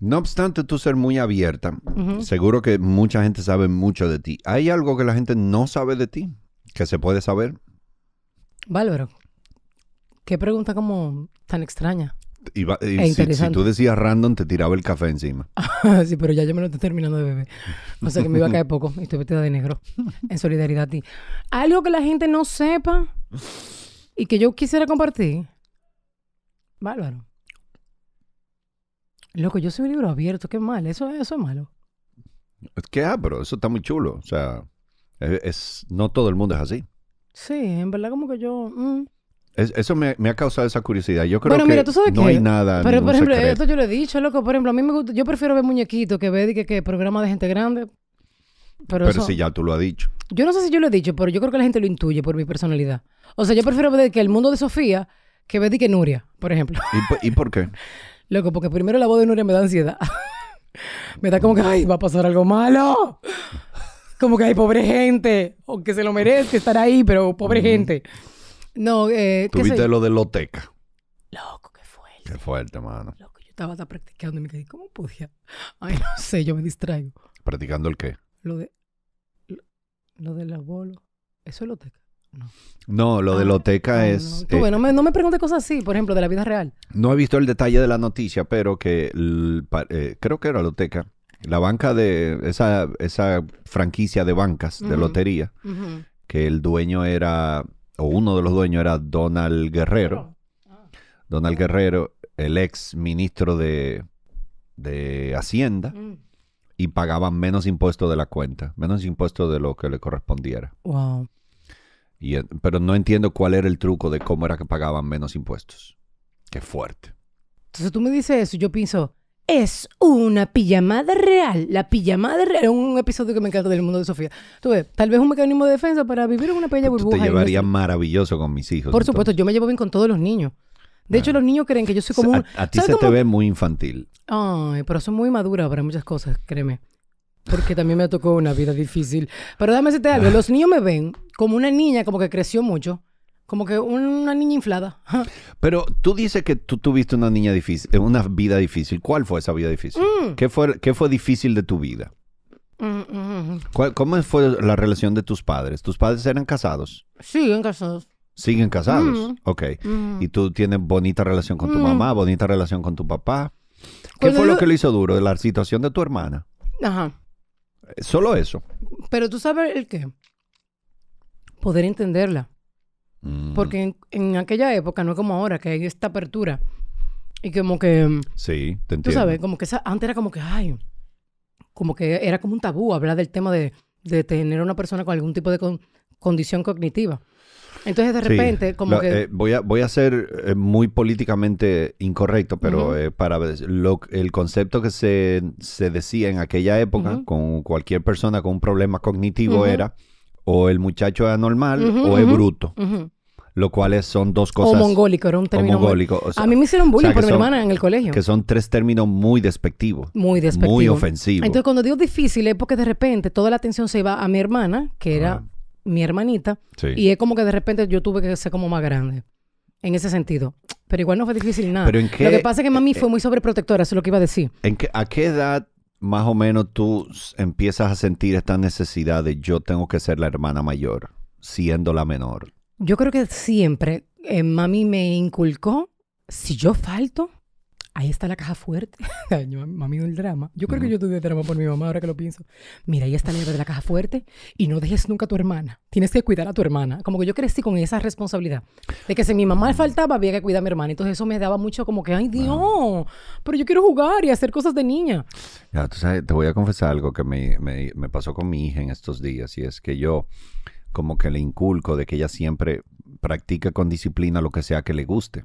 No obstante tú ser muy abierta, seguro que mucha gente sabe mucho de ti. ¿Hay algo que la gente no sabe de ti que se puede saber? Bárbaro. Qué pregunta como tan extraña y si, tú decías random, te tiraba el café encima. [LAUGHS] sí, pero ya yo me lo estoy terminando de beber. O sea que me iba a caer poco. Y estoy vestida de negro. En solidaridad a ti. Algo que la gente no sepa y que yo quisiera compartir. Bárbaro. Loco, yo soy un libro abierto. Qué mal. Eso, eso es malo. Es que, ah, pero eso está muy chulo. O sea, es, no todo el mundo es así. Sí, en verdad como que yo... Mm, eso me, ha causado esa curiosidad. Yo creo que no hay nada. Pero, por ejemplo, esto yo lo he dicho, loco. Por ejemplo, a mí me gusta. Yo prefiero ver muñequitos que ver que, que programa de gente grande. Pero, si ya tú lo has dicho. Yo no sé si yo lo he dicho, pero yo creo que la gente lo intuye por mi personalidad. O sea, yo prefiero ver que el mundo de Sofía que ver que Nuria, por ejemplo. ¿Y, por qué? [LAUGHS] Loco, porque primero la voz de Nuria me da ansiedad. [LAUGHS] me da como que, ay, va a pasar algo malo. [LAUGHS] Como que hay pobre gente, aunque que se lo merece estar ahí, pero pobre mm. gente. No, eh. Tuviste lo de Loteca. Loco, qué fuerte. Qué fuerte, mano. Loco, yo estaba practicando y me dije ¿cómo podía? Ay, no sé, yo me distraigo. ¿Practicando el qué? Lo de. Lo, de ¿Eso es Loteca? No. no, lo de ah, Loteca es. No. no eh, me, no me preguntes cosas así, por ejemplo, de la vida real. No he visto el detalle de la noticia, pero que eh, creo que era Loteca. La banca de esa, esa franquicia de bancas, de lotería, que el dueño era uno de los dueños era Donald Guerrero. Ah. Donald Guerrero, el ex ministro de, Hacienda, mm. y pagaba menos impuestos de la cuenta, menos impuestos de lo que le correspondiera. Wow. Y, pero no entiendo cuál era el truco de cómo era que pagaban menos impuestos. Qué fuerte. Entonces tú me dices eso, yo pienso, es una pijamada real. La pijamada real es un episodio que me encanta del mundo de Sofía. Tú ves, tal vez un mecanismo de defensa para vivir en una bella burbuja. te llevaría maravilloso con mis hijos. Por supuesto, yo me llevo bien con todos los niños. De hecho, ah. los niños creen que yo soy como un... A, ti se te ve muy infantil. Ay, pero soy muy madura para muchas cosas, créeme. Porque también me tocó una vida difícil. Pero dame ese algo, [LAUGHS] los niños me ven como una niña, como que creció mucho. Como que una niña inflada. [LAUGHS] Pero tú dices que tú tuviste una niña difícil, eh, una vida difícil. ¿Cuál fue esa vida difícil? Mm. ¿Qué, fue, ¿Qué fue difícil de tu vida? Mm, mm, ¿Cómo fue la relación de tus padres? ¿Tus padres eran casados? Siguen casados. Siguen casados, ok. Y tú tienes bonita relación con tu mamá, bonita relación con tu papá. ¿Qué fue lo que lo hizo duro? La situación de tu hermana. Ajá. Solo eso. Pero tú sabes el qué. Poder entenderla. Porque en, aquella época, no es como ahora, que hay esta apertura. Y como que... Mm, sí, te entiendo. Tú sabes, como que antes era como que, ay, como que era como un tabú hablar del tema de, tener a una persona con algún tipo de condición cognitiva. Entonces de repente, como que... Eh, voy, a, voy a ser eh, muy políticamente incorrecto, pero eh, para lo, el concepto que se, decía en aquella época con cualquier persona con un problema cognitivo era o el muchacho es anormal o es bruto. Lo cual son dos cosas. O mongólico, era un término. mongólico, a mí me hicieron bullying por mi hermana en el colegio. Que son tres términos muy despectivos. Muy despectivos. Muy ofensivos. Entonces, cuando digo difícil, es porque de repente toda la atención se iba a mi hermana, que era mi hermanita. Y es como que de repente yo tuve que ser como más grande. En ese sentido. Pero igual no fue difícil nada. lo que pasa es que mami eh, fue muy sobreprotectora, eso es lo que iba a decir. ¿en qué, ¿A qué edad más o menos tú empiezas a sentir esta necesidad de yo tengo que ser la hermana mayor, siendo la menor? Yo creo que siempre eh, mami me inculcó, si yo falto, ahí está la caja fuerte. Ay, [LAUGHS] mami el drama. Yo creo que yo tuve drama por mi mamá, ahora que lo pienso. Mira, ahí está la de la caja fuerte y no dejes nunca a tu hermana. Tienes que cuidar a tu hermana. Como que yo crecí con esa responsabilidad. De que si mi mamá faltaba, había que cuidar a mi hermana. Entonces eso me daba mucho como que, ay Dios, pero yo quiero jugar y hacer cosas de niña. Ya, tú sabes, te voy a confesar algo que me, me, me pasó con mi hija en estos días y es que yo como que le inculco de que ella siempre practica con disciplina lo que sea que le guste.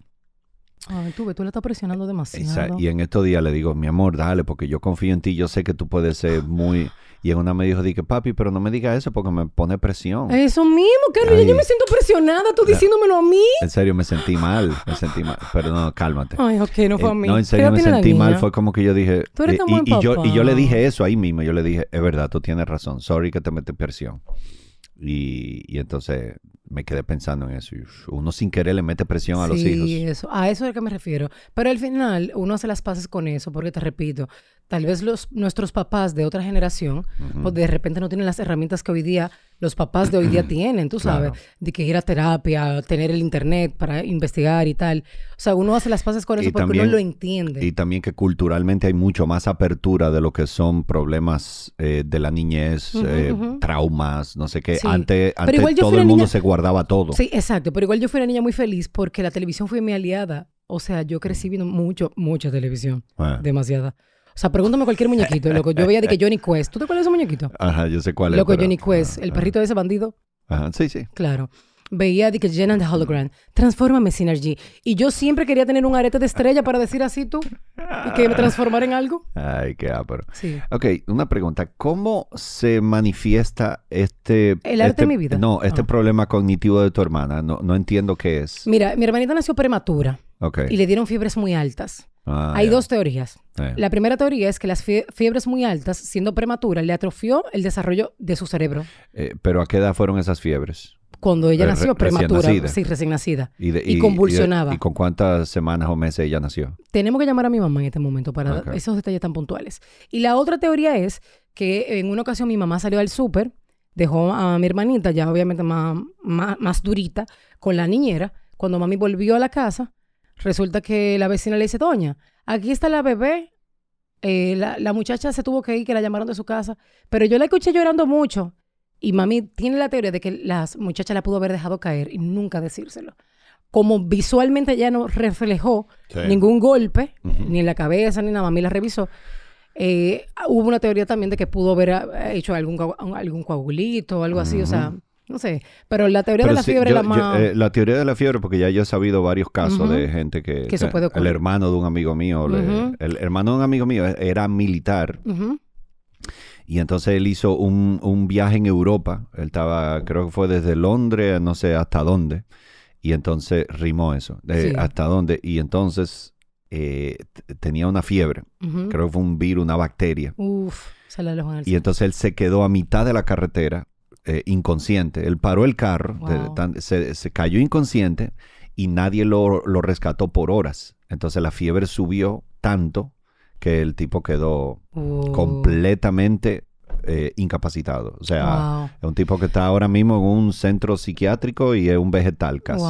Ay, tú, tú le estás presionando demasiado. y en estos días le digo, mi amor, dale, porque yo confío en ti, yo sé que tú puedes ser ah. muy... Y en una me dijo, dije, papi, pero no me digas eso porque me pone presión. Eso mismo, Carlos, yo me siento presionada, tú diciéndomelo a mí. En serio, me sentí mal, me sentí mal. Pero no, cálmate. Ay, ok, no fue a eh, mí. no, en serio, me sentí mal, fue como que yo dije... Tú eres eh, y, Yo, y yo le dije eso ahí mismo, yo le dije, es verdad, tú tienes razón, sorry que te metes presión. y, entonces me quedé pensando en eso. Uno sin querer le mete presión a los hijos. Sí, eso, a eso es a lo que me refiero. Pero al final uno se las paces con eso, porque te repito, tal vez los, nuestros papás de otra generación, pues de repente no tienen las herramientas que hoy día los papás de hoy día [CLEARS THROAT] tienen, tú sabes, de que ir a terapia, tener el internet para investigar y tal. O sea, uno hace las paces con eso porque también, uno lo entiende. Y también que culturalmente hay mucho más apertura de lo que son problemas eh, de la niñez, eh, traumas, no sé qué. Antes, todo el mundo se guardaba todo. Sí, exacto. Pero igual yo fui una niña muy feliz porque la televisión fue mi aliada. O sea, yo crecí viendo mucho, mucha televisión. Ah. Demasiada. O sea, pregúntame cualquier muñequito, loco. Yo veía de que Johnny Quest. ¿Tú te acuerdas de ese muñequito? Ajá, yo sé cuál es. Lo que Johnny Quest, el perrito de ese bandido. Ajá, sí, sí. Claro. Veía de que Jen and the Hologram, transformame Synergy. Y yo siempre quería tener un arete de estrella para decir así tú que me transformara en algo. Ay, qué apro. Sí. Ok, una pregunta. ¿Cómo se manifiesta este. El arte este, mi vida. No, este ah. problema cognitivo de tu hermana. No, no entiendo qué es. Mira, mi hermanita nació prematura. Ok. Y le dieron fiebres muy altas. Ah, Hay dos teorías. La primera teoría es que las fiebres muy altas, siendo prematura, le atrofió el desarrollo de su cerebro. Eh, ¿Pero a qué edad fueron esas fiebres? Cuando ella nació, prematura, recién nacida. Y, convulsionaba. Y, con cuántas semanas o meses ella nació? Tenemos que llamar a mi mamá en este momento para dar esos detalles tan puntuales. Y la otra teoría es que en una ocasión mi mamá salió al súper, dejó a mi hermanita, ya obviamente más, más, más durita, con la niñera. Cuando mami volvió a la casa, Resulta que la vecina le dice, doña, aquí está la bebé. Eh, la, muchacha se tuvo que ir, que la llamaron de su casa, pero yo la escuché llorando mucho. Y mami tiene la teoría de que la muchacha la pudo haber dejado caer y nunca decírselo. Como visualmente ya no reflejó ningún golpe, ni en la cabeza, ni nada, mami la revisó. Eh, hubo una teoría también de que pudo haber eh, hecho algún, algún coagulito o algo así, o sea, no sé, pero la teoría de la fiebre es la más... Eh, la teoría de la fiebre, porque ya yo he sabido varios casos de gente que... Que puede ocurrir. El hermano de un amigo mío, el hermano de un amigo mío era militar. Y entonces él hizo un, viaje en Europa. Él estaba, creo que fue desde Londres, no sé hasta dónde. Y entonces rimó eso, hasta dónde. Y entonces eh, tenía una fiebre. Creo que fue un virus, una bacteria. Uf, se la y entonces él se quedó a mitad de la carretera eh, inconsciente. Él paró el carro, se, cayó inconsciente y nadie lo, rescató por horas. Entonces la fiebre subió tanto que el tipo quedó completamente eh, incapacitado. O sea, es un tipo que está ahora mismo en un centro psiquiátrico y es un vegetal casi.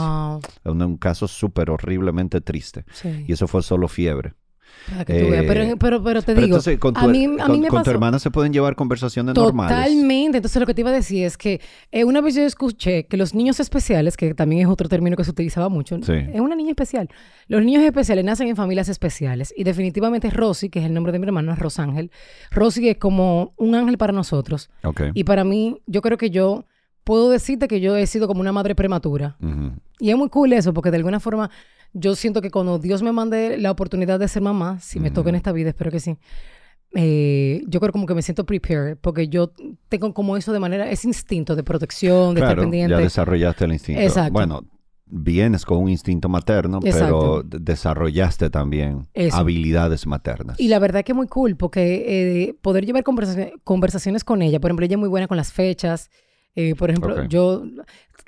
Es un, caso súper horriblemente triste. Y eso fue solo fiebre. Ah, eh, pero, pero, te digo, con tu, a mí, tu hermana se pueden llevar conversaciones normales. Totalmente. Entonces, lo que te iba a decir es que eh, una vez yo escuché que los niños especiales, que también es otro término que se utilizaba mucho, es una niña especial. Los niños especiales nacen en familias especiales. Y definitivamente Rosy, que es el nombre de mi hermano, es Rosángel. Rosy es como un ángel para nosotros. Okay. Y para mí, yo creo que yo puedo decirte que yo he sido como una madre prematura. Y es muy cool eso, porque de alguna forma yo siento que cuando Dios me mande la oportunidad de ser mamá, si me toca en esta vida, espero que sí. Eh, yo creo como que me siento prepared, porque yo tengo como eso de manera, ese instinto de protección, de estar pendiente. Ya desarrollaste el instinto. Bueno, vienes con un instinto materno, pero desarrollaste también habilidades maternas. Y la verdad que es muy cool, porque eh, poder llevar conversaciones con ella, por ejemplo, ella es muy buena con las fechas, eh, por ejemplo, yo...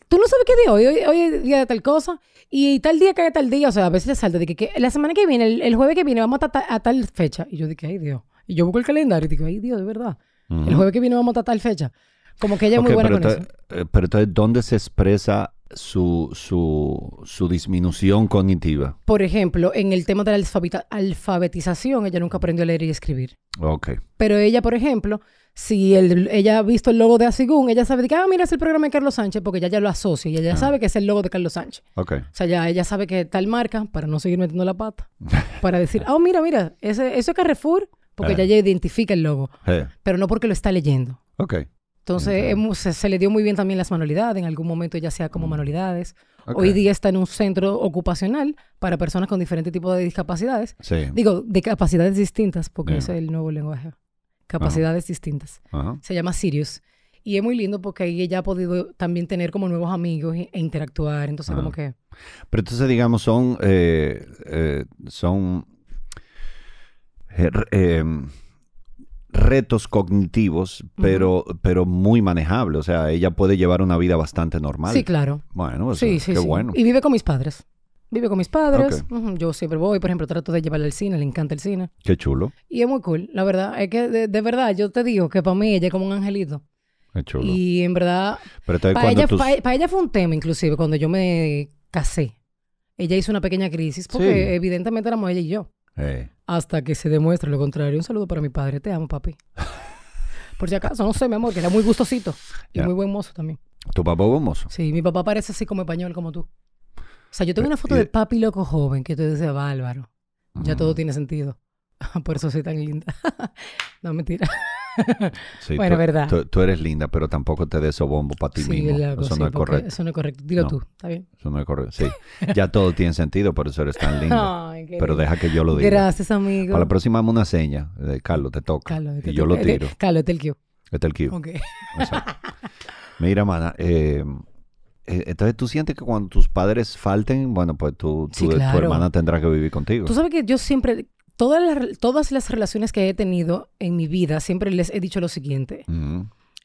Tú no sabes qué día hoy, hoy, es día de tal cosa y tal día cae tal día, o sea, a veces te salta de que, la semana que viene, el, jueves que viene vamos a, tal fecha. Y yo dije, ay Dios. Y yo busco el calendario y digo, ay Dios, de verdad. El jueves que viene vamos a tal fecha. Como que ella es muy buena con eso. Eh, pero entonces, ¿dónde se expresa su, su, disminución cognitiva. Por ejemplo, en el tema de la alfabetización, ella nunca aprendió a leer y escribir. Ok. Pero ella, por ejemplo, si ella ha visto el logo de Asigún, ella sabe que, ah, mira, es el programa de Carlos Sánchez, porque ella ya lo asocia y ella ah. sabe que es el logo de Carlos Sánchez. Ok. O sea, ya ella sabe que tal marca, para no seguir metiendo la pata, [LAUGHS] para decir, oh, mira, mira, eso es Carrefour, porque ella ya identifica el logo, pero no porque lo está leyendo. Ok. Entonces se, le dio muy bien también las manualidades, en algún momento ya sea como mm. manualidades. Hoy día está en un centro ocupacional para personas con diferentes tipos de discapacidades. Digo, de capacidades distintas, porque ese es el nuevo lenguaje. Capacidades distintas. Se llama Sirius. Y es muy lindo porque ahí ella ha podido también tener como nuevos amigos e, e interactuar. Entonces, como ah. que. Pero entonces, digamos, son. Eh, eh, son. Eh, em, retos cognitivos, pero, pero muy manejable. O sea, ella puede llevar una vida bastante normal. Sí, claro. Bueno, qué bueno. Y vive con mis padres. Vive con mis padres. Yo siempre voy, por ejemplo, trato de llevarle al cine, le encanta el cine. Qué chulo. Y es muy cool, la verdad. Es que de, verdad, yo te digo que para mí ella es como un angelito. Qué chulo. Y en verdad, para, ella, fue un tema, inclusive, cuando yo me casé. Ella hizo una pequeña crisis porque evidentemente éramos ella y yo. Eh. Hasta que se demuestre lo contrario. Un saludo para mi padre. Te amo, papi. [LAUGHS] Por si acaso, no sé, mi amor, que era muy gustosito y muy buen mozo también. ¿Tu papá buen mozo? Sí, mi papá parece así como español, como tú. O sea, yo tengo una foto de papi loco joven que tú dices, álvaro Ya mm. todo tiene sentido. [LAUGHS] Por eso soy tan linda. [LAUGHS] no, mentira. [LAUGHS] Sí, bueno, tú, verdad. Tú, eres linda, pero tampoco te des bombo para ti mismo. eso no es correcto. Eso no es correcto. Dilo tú, está bien. Eso no es correcto. Sí. Ya todo tiene sentido, por eso eres tan [LAUGHS] linda. pero deja que yo lo diga. Gracias, amigo. Para la próxima, una seña. Carlos, te toca. Carlos, te y yo lo eh, tiro. Carlos, es el Q. Es este el Q. Ok. mira, mana, eh, eh, entonces tú sientes que cuando tus padres falten, bueno, pues tú, tu hermana tendrá que vivir contigo. Tú sabes que yo siempre, todas las, todas las relaciones que he tenido en mi vida, siempre les he dicho lo siguiente.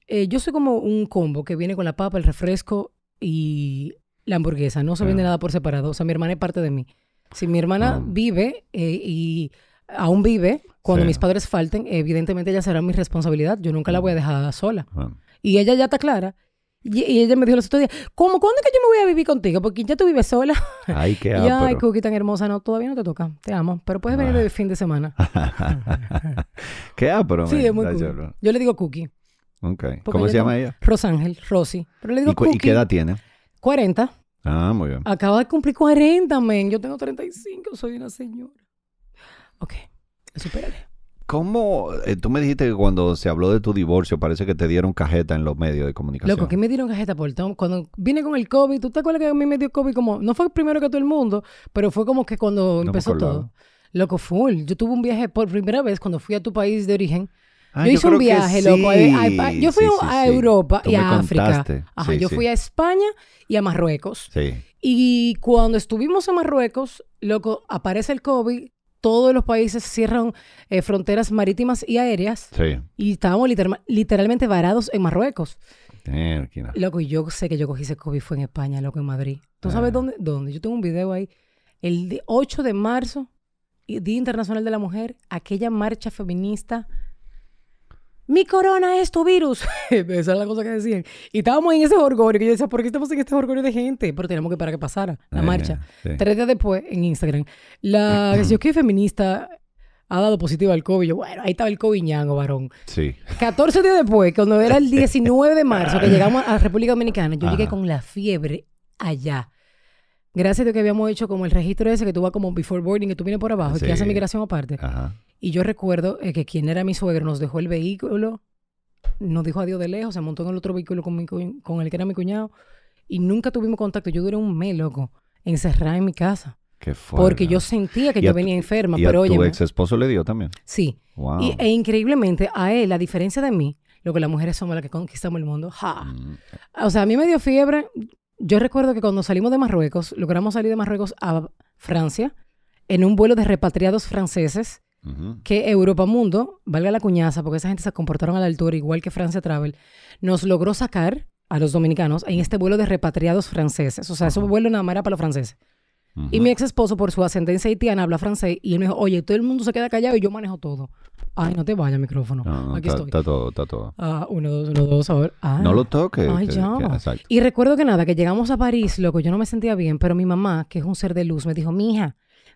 Eh, yo soy como un combo que viene con la papa, el refresco y la hamburguesa. No se vende nada por separado. O sea, mi hermana es parte de mí. Si mi hermana ah. vive eh, y aún vive, cuando mis padres falten, evidentemente ella será mi responsabilidad. Yo nunca la voy a dejar sola. Y ella ya está clara y, ella me dijo los otros días, ¿cómo, ¿cuándo es que yo me voy a vivir contigo? Porque ya tú vives sola. [LAUGHS] Ay, qué [LAUGHS] y, Ay, Cookie, tan hermosa. No, todavía no te toca. Te amo. Pero puedes venir el ah. fin de semana. [LAUGHS] qué bro? Sí, es muy cool. Yo le digo Cookie. Okay. ¿Cómo se llama ella? Rosángel, Rosy. Pero le digo Cookie. ¿Y qué edad tiene? 40. Ah, muy bien. Acaba de cumplir 40, men. Yo tengo 35, soy una señora. Ok, superaré. ¿Cómo? Eh, tú me dijiste que cuando se habló de tu divorcio parece que te dieron cajeta en los medios de comunicación. Loco, ¿qué me dieron cajeta por Cuando vine con el COVID, ¿tú te acuerdas que a mí me dio COVID como... No fue primero que todo el mundo, pero fue como que cuando empezó todo. Loco, full. Yo tuve un viaje por primera vez cuando fui a tu país de origen. Ah, yo, hice un viaje, loco. Eh, yo fui a Europa y a África. yo fui a España y a Marruecos. Sí. Y cuando estuvimos en Marruecos, loco, aparece el COVID, todos los países cierran eh, fronteras marítimas y aéreas. Sí. Y estábamos literalmente varados en Marruecos. Lo Loco, yo sé que yo cogí ese COVID fue en España, loco, en Madrid. ¿Tú sabes ah. dónde? ¿Dónde? Yo tengo un video ahí. El 8 de marzo, Día Internacional de la Mujer, aquella marcha feminista mi corona es tu virus. [LAUGHS] Esa es la cosa que decían. Y estábamos en ese orgullo. yo decía, ¿por qué estamos en este orgullo de gente? Pero tenemos que esperar que pasara la marcha. Tres días después, en Instagram, la que [CLEARS THROAT] que feminista ha dado positivo al COVID. Yo, bueno, ahí estaba el COVID ñango, varón. Sí. 14 días después, cuando era el 19 [LAUGHS] de marzo, que llegamos a República Dominicana, yo llegué con la fiebre allá. Gracias a que habíamos hecho como el registro ese que tú vas como before boarding, que tú vienes por abajo y que hace migración aparte. Y yo recuerdo eh, que quien era mi suegro nos dejó el vehículo, nos dijo adiós de lejos, se montó en el otro vehículo con, el que era mi cuñado y nunca tuvimos contacto. Yo duré un mes, loco, encerrada en mi casa. Qué Porque yo sentía que yo venía enferma, y pero ¿Tu ex esposo le dio también? Sí. Y, e increíblemente a él, a diferencia de mí, lo que las mujeres somos las que conquistamos el mundo. Ja. Mm. O sea, a mí me dio fiebre, yo recuerdo que cuando salimos de Marruecos, logramos salir de Marruecos a Francia en un vuelo de repatriados franceses que Europa Mundo, valga la cuñaza, porque esa gente se comportaron a la altura igual que Francia Travel, nos logró sacar a los dominicanos en este vuelo de repatriados franceses. O sea, eso ese vuelo nada más era para los franceses. Y mi ex esposo, por su ascendencia haitiana, habla francés y él me dijo, oye, todo el mundo se queda callado y yo manejo todo. Ay, no te vayas, micrófono. No, Aquí está, estoy. todo, está todo. Ah, uno, dos, uno, dos, a ver. Ah. No lo toques. Ay, ya. y recuerdo que nada, que llegamos a París, loco, yo no me sentía bien, pero mi mamá, que es un ser de luz, me dijo, mija,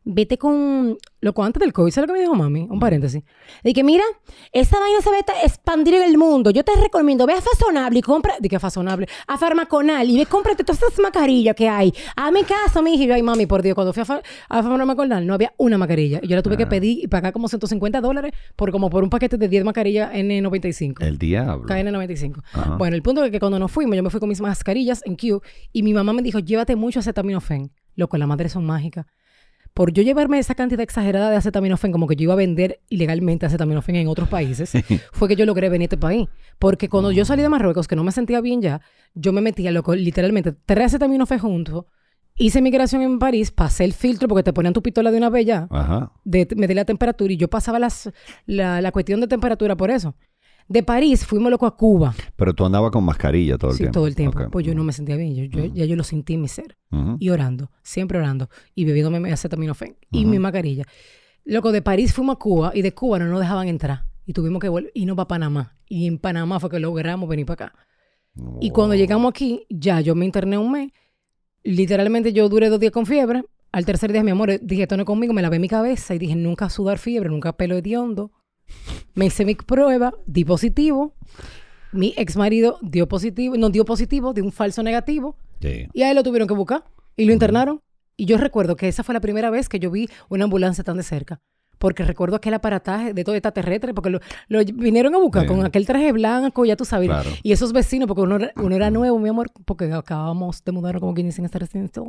vete con. Loco, antes del COVID, ¿sabes lo que me dijo mami? Un mm. paréntesis. Dije, mira, esa vaina se va a expandir en el mundo. Yo te recomiendo, ve a Fasonable y compra. Dije, a Fasonable. A Farmaconal y ve, cómprate todas esas mascarillas que hay. A casa, mi hija. Y yo, ay, mami, por Dios, cuando fui a, Farmaconal no había una mascarilla. yo la tuve que ah. pedir y pagar como 150 dólares por como por un paquete de 10 mascarillas N95. El diablo. KN95. Bueno, el punto es que cuando nos fuimos, yo me fui con mis mascarillas en Q y mi mamá me dijo, llévate mucho acetaminofén. Loco, las madres son mágicas por yo llevarme esa cantidad exagerada de acetaminofén, como que yo iba a vender ilegalmente acetaminofén en otros países, [LAUGHS] fue que yo logré venir a este país. Porque cuando yo mm. salí de Marruecos, que no me sentía bien ya, yo me metía, loco, literalmente, tres acetaminofén juntos, hice migración en París, pasé el filtro porque te ponían tu pistola de una vez ya, me de la temperatura, y yo pasaba las, la, la cuestión de temperatura por eso. De París fuimos loco a Cuba. Pero tú andabas con mascarilla todo el tiempo. Sí, todo el tiempo. Pues yo no me sentía bien. Yo, Ya yo lo sentí en mi ser. Y orando, siempre orando. Y bebiéndome acetaminofén y mi mascarilla. Loco, de París fuimos a Cuba y de Cuba no nos dejaban entrar. Y tuvimos que irnos para Panamá. Y en Panamá fue que logramos venir para acá. Y cuando llegamos aquí, ya yo me interné un mes. Literalmente yo duré dos días con fiebre. Al tercer día, mi amor, eh, dije, esto no conmigo, me lavé mi cabeza y dije, nunca sudar fiebre, nunca pelo de hediondo. Me hice mi prueba, di positivo. Mi ex marido dio positivo, no dio positivo, dio un falso negativo. Y a él lo tuvieron que buscar y lo internaron. Y yo recuerdo que esa fue la primera vez que yo vi una ambulancia tan de cerca porque recuerdo aquel aparataje de todo esta terrestre, porque lo, vinieron a buscar con aquel traje blanco, ya tú sabes. Y esos vecinos, porque uno, era, nuevo, mi amor, porque acabamos de mudarnos como que en esta residencia.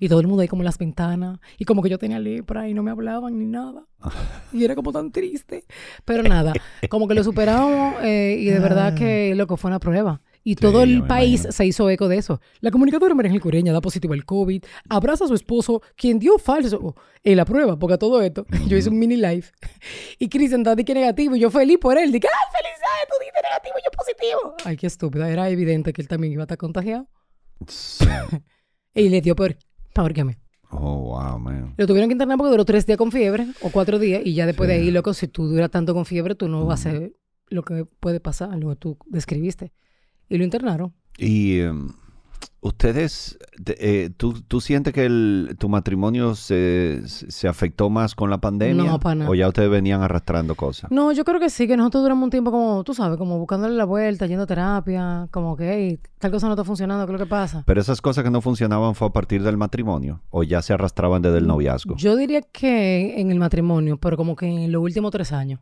Y todo el mundo ahí como las ventanas. Y como que yo tenía lepra y no me hablaban ni nada. [LAUGHS] Y era como tan triste. Pero nada, como que lo superamos eh, y de verdad ah. que lo que fue una prueba. Y todo el país se hizo eco de eso. La comunicadora María Cureña da positivo al COVID, abraza a su esposo, quien dio falso en oh, la prueba, porque a todo esto, [LAUGHS] yo hice un mini live. [LAUGHS] Y Cristian da que negativo, y yo feliz por él. Dije, ¡ay, felicidades! Tú dices negativo, yo positivo. Ay, qué estúpida. Era evidente que él también iba a estar contagiado. [LAUGHS] y le dio peor, peor que a mí. Oh, wow, man. Lo tuvieron que internar porque duró tres días con fiebre o cuatro días y ya después de ahí, loco, si tú duras tanto con fiebre, tú no vas a ver lo que puede pasar, lo que tú describiste y lo internaron. Y em, ustedes, eh, tú, sientes que tu matrimonio se, afectó más con la pandemia? No, para nada. ¿O ya ustedes venían arrastrando cosas? No, yo creo que sí, que nosotros duramos un tiempo como, tú sabes, como buscándole la vuelta, yendo a terapia, como que tal cosa no está funcionando, ¿qué es lo que pasa? Pero esas cosas que no funcionaban fue a partir del matrimonio o ya se arrastraban desde el mm, noviazgo? Yo diría que en el matrimonio, pero como que en los últimos tres años.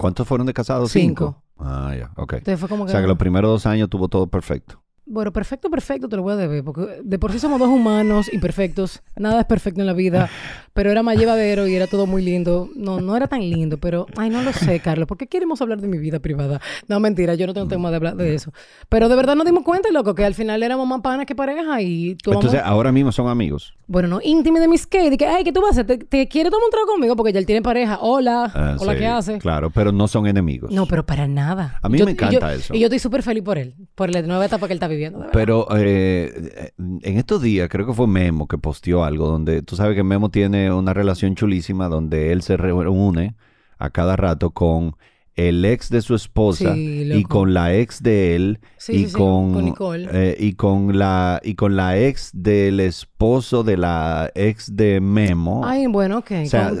¿Cuántos fueron de casados? Cinco. Ah, ya, ok. O sea, que los primeros dos años tuvo todo perfecto. Bueno, perfecto, perfecto, te lo voy a decir, porque de por sí somos dos humanos imperfectos, nada es perfecto en la vida, pero era más llevadero y era todo muy lindo. No, no era tan lindo, pero, ay, no lo sé, Carlos, ¿por qué queremos hablar de mi vida privada? No, mentira, yo no tengo tema de hablar de eso. Pero de verdad nos dimos cuenta, loco, que al final éramos más panas que pareja y Entonces, ahora mismo son amigos. Bueno, no, íntimo de mis que, que, ay, ¿qué tú vas a hacer? ¿Te, quiere tomar un trago conmigo? Porque ya él tiene pareja. Hola, ah, hola, ¿qué hace? Claro, pero no son enemigos. No, pero para nada. A mí me encanta eso. Y yo estoy súper feliz por él, por la nueva etapa que él está viviendo. Pero eh, en estos días creo que fue Memo que posteó algo donde tú sabes que Memo tiene una relación chulísima donde él se reúne a cada rato con el ex de su esposa y con la ex de él y con, eh, y con la y con la ex del esposo de la ex de Memo. Ay, bueno, ok.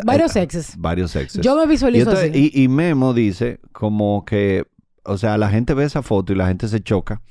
varios eh, exes. Varios exes. Yo me visualizo y así. Y, Memo dice como que, o sea, la gente ve esa foto y la gente se choca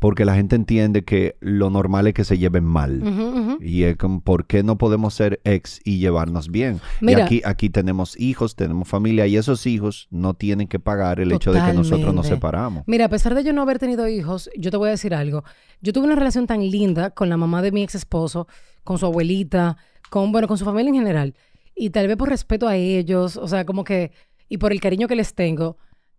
porque la gente entiende que lo normal es que se lleven mal. Y es como, ¿por qué no podemos ser ex y llevarnos bien? Mira, y aquí, aquí tenemos hijos, tenemos familia, y esos hijos no tienen que pagar el hecho de que nosotros nos separamos. Mira, a pesar de yo no haber tenido hijos, yo te voy a decir algo. Yo tuve una relación tan linda con la mamá de mi ex esposo, con su abuelita, con, bueno, con su familia en general. Y tal vez por respeto a ellos, o sea, como que, y por el cariño que les tengo,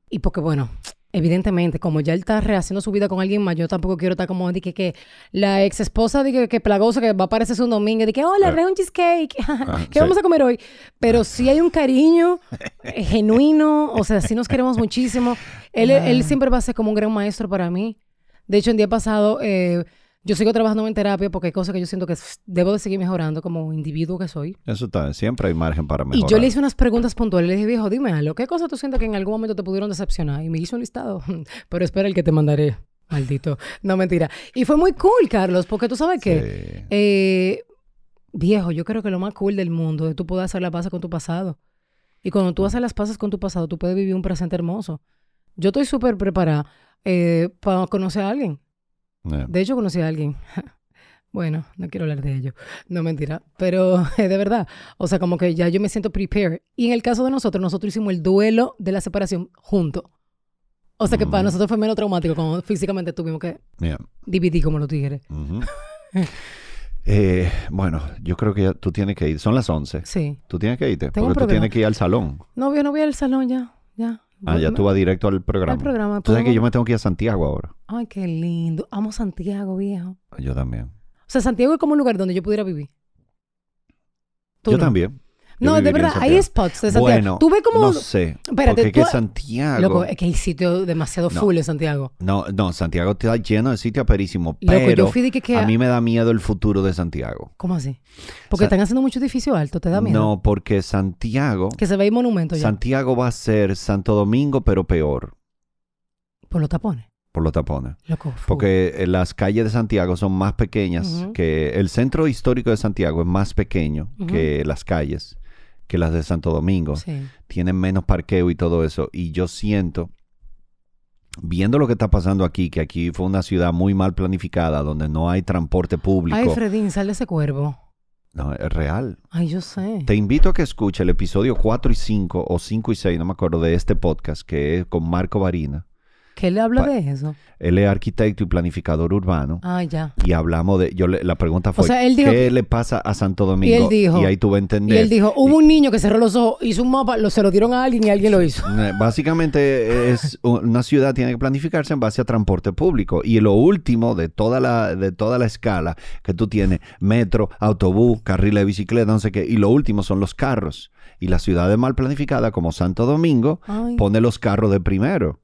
y porque, bueno, Evidentemente, como ya él está rehaciendo su vida con alguien más, yo tampoco quiero estar como de que, la ex esposa ...dije que, plagoso... que va a aparecer un domingo, ...dije que hola, re un cheesecake, [LAUGHS] ah, ¿qué vamos a comer hoy? Pero ah. sí hay un cariño [LAUGHS] eh, genuino, o sea, sí nos queremos muchísimo. Él, él siempre va a ser como un gran maestro para mí. De hecho, el día pasado eh, yo sigo trabajando en terapia porque hay cosas que yo siento que debo de seguir mejorando como individuo que soy. Eso está, siempre hay margen para mejorar. Y yo le hice unas preguntas puntuales, le dije, viejo, dime algo, ¿qué cosa tú sientes que en algún momento te pudieron decepcionar? Y me hizo un listado, [LAUGHS] pero espera el que te mandaré. Maldito, no mentira. Y fue muy cool, Carlos, porque tú sabes que, eh, viejo, yo creo que lo más cool del mundo es tú poder hacer las pasas con tu pasado. Y cuando tú mm. haces las pasas con tu pasado, tú puedes vivir un presente hermoso. Yo estoy súper preparada eh, para conocer a alguien. De hecho, conocí a alguien. [LAUGHS] Bueno, no quiero hablar de ello. No mentira, pero [LAUGHS] de verdad. O sea, como que ya yo me siento prepared. Y en el caso de nosotros, nosotros hicimos el duelo de la separación junto. O sea que para mm. nosotros fue menos traumático, como físicamente tuvimos que dividir como los tigres. [LAUGHS] Eh, bueno, yo creo que tú tienes que ir. Son las 11. Sí. Tú tienes que irte, porque tú tienes que ir al salón. No, yo no voy al salón ya. Ya. Ah, ya tú vas directo al programa. Al sabes que pues. yo me tengo que ir a Santiago ahora. Ay, qué lindo. Amo Santiago, viejo. Yo también. O sea, Santiago es como un lugar donde yo pudiera vivir. yo también. No, de verdad, hay spots de Santiago. Bueno, Tuve como. No sé. Espérate, porque que Santiago. Loco, es que hay sitio demasiado full en Santiago. No, no, Santiago está lleno de sitios perísimos. Pero yo fui que, a mí me da miedo el futuro de Santiago. ¿Cómo así? Porque están haciendo mucho edificio alto, ¿te da miedo? No, porque Santiago. Que se ve Monumento ya. Santiago va a ser Santo Domingo, pero peor. Por los tapones por los tapones. Loco, Porque eh, las calles de Santiago son más pequeñas que el centro histórico de Santiago es más pequeño que las calles que las de Santo Domingo. Tienen menos parqueo y todo eso. Y yo siento, viendo lo que está pasando aquí, que aquí fue una ciudad muy mal planificada, donde no hay transporte público. Ay, Fredín, sale ese cuervo. No, es real. Ay, yo sé. Te invito a que escuche el episodio 4 y 5 o 5 y 6, no me acuerdo, de este podcast que es con Marco Varina ¿Qué le habla de eso? Él es arquitecto y planificador urbano. Ah, ya. Y hablamos de. Yo la pregunta fue: ¿qué le pasa a Santo Domingo? Y él dijo. Y ahí tuve entender. Y él dijo: Hubo un niño que cerró los ojos, hizo un mapa, lo, se lo dieron a alguien y alguien lo hizo. Eh, básicamente, es [LAUGHS] una ciudad tiene que planificarse en base a transporte público. Y lo último de toda la, de toda la escala que tú tienes: metro, autobús, carril de bicicleta, no sé qué. Y lo último son los carros. Y las ciudades mal planificada como Santo Domingo, pone los carros de primero.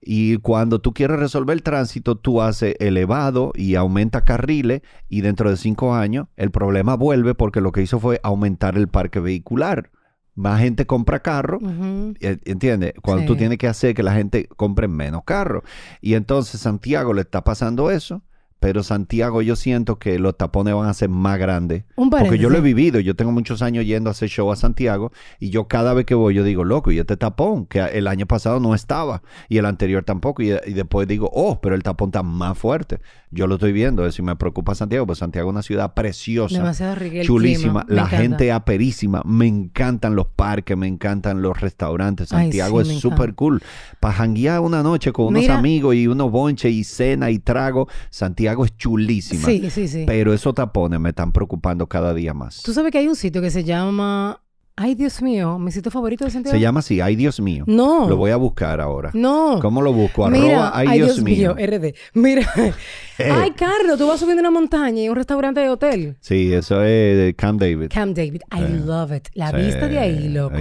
Y cuando tú quieres resolver el tránsito, tú haces elevado y aumenta carriles y dentro de cinco años el problema vuelve porque lo que hizo fue aumentar el parque vehicular. Más gente compra carro, ¿entiende? ¿entiendes? Cuando tú tienes que hacer que la gente compre menos carro. Y entonces Santiago le está pasando eso pero Santiago yo siento que los tapones van a ser más grandes. Un porque yo lo he vivido, yo tengo muchos años yendo a hacer show a Santiago y yo cada vez que voy yo digo, loco, y este tapón, que el año pasado no estaba y el anterior tampoco, y, después digo, oh, pero el tapón está más fuerte. Yo lo estoy viendo, es me preocupa Santiago, pues Santiago es una ciudad preciosa, Demasiado chulísima, la gente aperísima, me encantan los parques, me encantan los restaurantes, Santiago es súper cool. Para janguear una noche con unos amigos y unos bonches y cena y trago, Santiago es chulísima. Sí, sí, sí. Pero esos tapones me están preocupando cada día más. Tú sabes que hay un sitio que se llama Ay, Dios mío, mi sitio favorito de Santiago. Se llama así, Ay, Dios mío. No. Lo voy a buscar ahora. No. ¿Cómo lo busco? Arroba, ay, Dios, mío. RD. Mira. [LAUGHS] Eh. Ay, Carlos, tú vas subiendo una montaña y un restaurante de hotel. Sí, eso es Camp David. Camp David. I eh. love it. La vista de ahí, loco.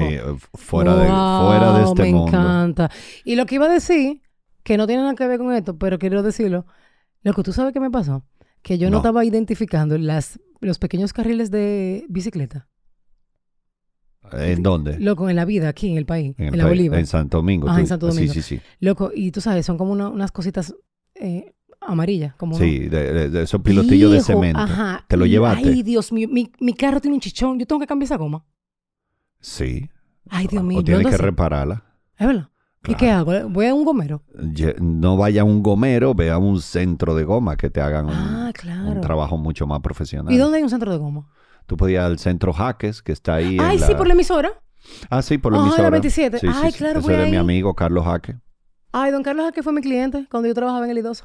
fuera, de, fuera de este mundo. Me encanta. Y lo que iba a decir, que no tiene nada que ver con esto, pero quiero decirlo lo que tú sabes que me pasó, que yo no, estaba identificando las, los pequeños carriles de bicicleta. ¿En dónde? Loco, en la vida, aquí en el país, en, la En Santo Domingo. Ah, en Santo Domingo. Sí, sí, sí. Loco, y tú sabes, son como unas cositas eh, amarillas. Como sí, de, esos pilotillos de cemento. Ajá. Te lo llevaste. Ay, Dios mío, mi, mi, carro tiene un chichón. Yo tengo que cambiar esa goma. Sí. Ay, Dios mío. O tienes que repararla. Es verdad. ¿Y qué hago? ¿Voy a un gomero? No vaya a un gomero, ve a un centro de goma que te hagan un, ah, trabajo mucho más profesional. ¿Y dónde hay un centro de goma? Tú podías ir al centro Jaques, que está ahí. Ay, ah, sí, por la emisora. Ah, sí, por la emisora. La 27. Ay, sí, claro, Ese de mi amigo Carlos Jaque. Ay, don Carlos Jaque fue mi cliente cuando yo trabajaba en el idoso.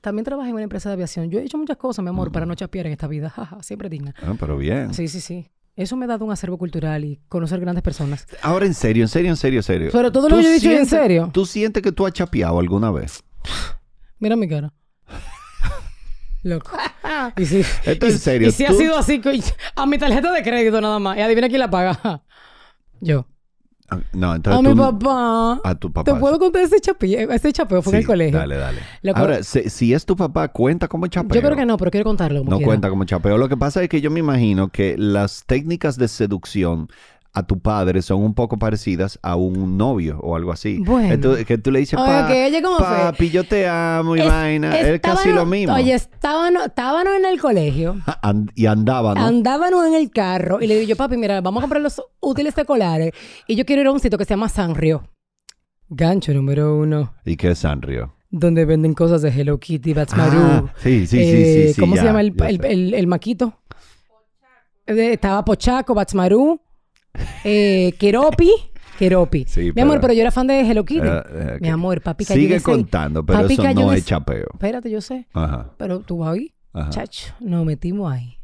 También trabajé en una empresa de aviación. Yo he hecho muchas cosas, mi amor, para no chapear en esta vida. [LAUGHS] Siempre digna. Ah, pero bien. Sí, sí, sí. Eso me ha dado un acervo cultural y conocer grandes personas. Ahora en serio, en serio, en serio, en serio. Pero todo lo que yo he dicho en serio. ¿Tú sientes que tú has chapeado alguna vez? [LAUGHS] Mira mi cara. [LAUGHS] Loco. [LAUGHS] Esto es en serio. Y si ha sido así, a mi tarjeta de crédito nada más. Y adivina quién la paga. Yo. No, A mi papá. A tu papá. Te puedo contar ese chapeo. Ese chapeo fue en el colegio. Dale, dale. Ahora, si, es tu papá, cuenta como chapeo. Yo creo que no, pero quiero contarlo. no cuenta como chapeo. Lo que pasa es que yo me imagino que las técnicas de seducción a tu padre son un poco parecidas a un novio o algo así. Bueno. que tú le dices, papi, yo te amo y vaina. Es casi lo mismo. Oye, estaban... en el colegio. [LAUGHS] y andaban... Andábamos en el carro. Y le digo yo, papi, mira, vamos a comprar los útiles escolares. Y yo quiero ir a un sitio que se llama Sanrio. Gancho número uno. ¿Y qué es Sanrio? Donde venden cosas de Hello Kitty, Bats ah, sí, sí, eh, sí, sí, ¿Cómo se llama el, el, el, maquito? Eh, estaba Pochaco, Batsmaru, eh, Keropi. Keropi. mi amor, pero yo era fan de Hello Kitty. Eh, eh, mi amor, papi Sigue contando, pero eso no es chapeo. Espérate, yo sé. Ajá. Pero tú vas ahí. Chacho, nos metimos ahí.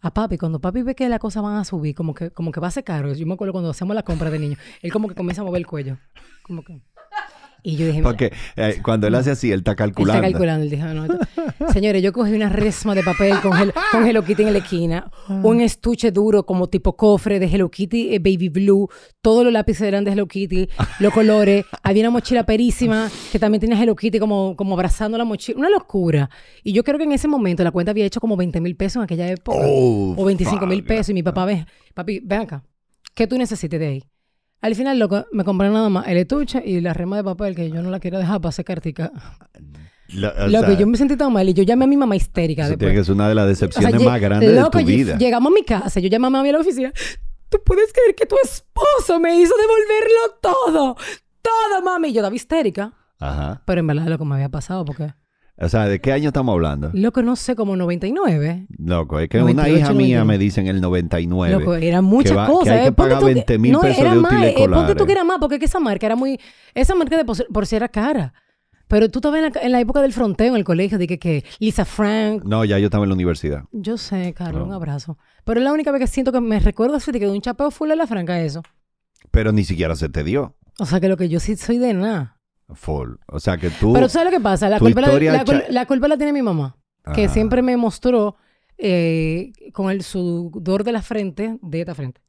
A papi, cuando papi ve que las cosas van a subir, como que, como que va a ser caro. Yo me acuerdo cuando hacemos la compra de niño, él como que comienza a mover el cuello. Como que... Y yo dije, Porque eh, cuando él hace así, él está calculando. está calculando. Él dijo, no, Señores, yo cogí una resma de papel con, Hello, con Kitty en la esquina, ah. un estuche duro como tipo cofre de Hello Kitty eh, Baby Blue, todos los lápices eran de Hello Kitty, los colores. [LAUGHS] Había una mochila perísima que también tenía Hello Kitty como, como abrazando la mochila. Una locura. Y yo creo que en ese momento la cuenta había hecho como 20 mil pesos en aquella época. Oh, o 25 mil pesos. Y mi papá, ve, papi, ven acá. ¿Qué tú necesitas de ahí? Al final me compré nada más el estuche y la rema de papel que yo no la quiero dejar para hacer cartica. Lo, que yo me sentí tan mal y yo llamé a mi mamá histérica. Eso es una de las decepciones más grandes de tu vida. Llegamos a mi casa, yo llamé a mi mamá a la oficina. ¿Tú puedes creer que tu esposo me hizo devolverlo todo? Todo, mami. yo estaba histérica. Ajá. Pero en verdad es lo que me había pasado porque... O sea, ¿de qué año estamos hablando? Loco, no sé, como 99. Loco, es que una hija mía me dice en el 99. Loco, eran muchas cosas. Que hay que eh. pagar mil no, pesos era de más, útiles eh, Ponte tú que era más, porque esa marca era muy... Esa marca de por, si era cara. Pero tú estabas en la, época del fronteo, en el colegio, de que Lisa Frank. No, ya yo estaba en la universidad. Yo sé, Carlos, un abrazo. Pero es la única vez que siento que me recuerdo así que de un chapeo full a la franca eso. Pero ni siquiera se te dio. O sea que lo que yo sí soy de nada. Full. O sea que tú. Pero ¿sabes lo que pasa? La, culpa la, la, culpa la, tiene mi mamá, que siempre me mostró eh, con el sudor de la frente, de esta frente.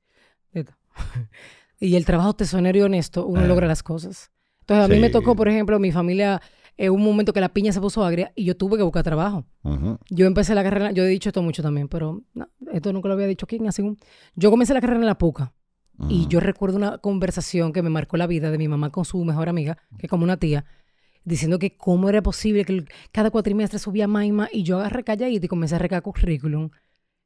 De esta. [LAUGHS] y el trabajo tesonero y honesto, uno eh. logra las cosas. Entonces, a mí me tocó, por ejemplo, mi familia. En eh, un momento que la piña se puso agria y yo tuve que buscar trabajo. Yo empecé la carrera, yo he dicho esto mucho también, pero esto nunca lo había dicho aquí, yo comencé la carrera en la puca. Y yo recuerdo una conversación que me marcó la vida de mi mamá con su mejor amiga, que es como una tía, diciendo que cómo era posible que cada cuatrimestre subía más y más. Y yo agarré ahí y comencé a recar currículum.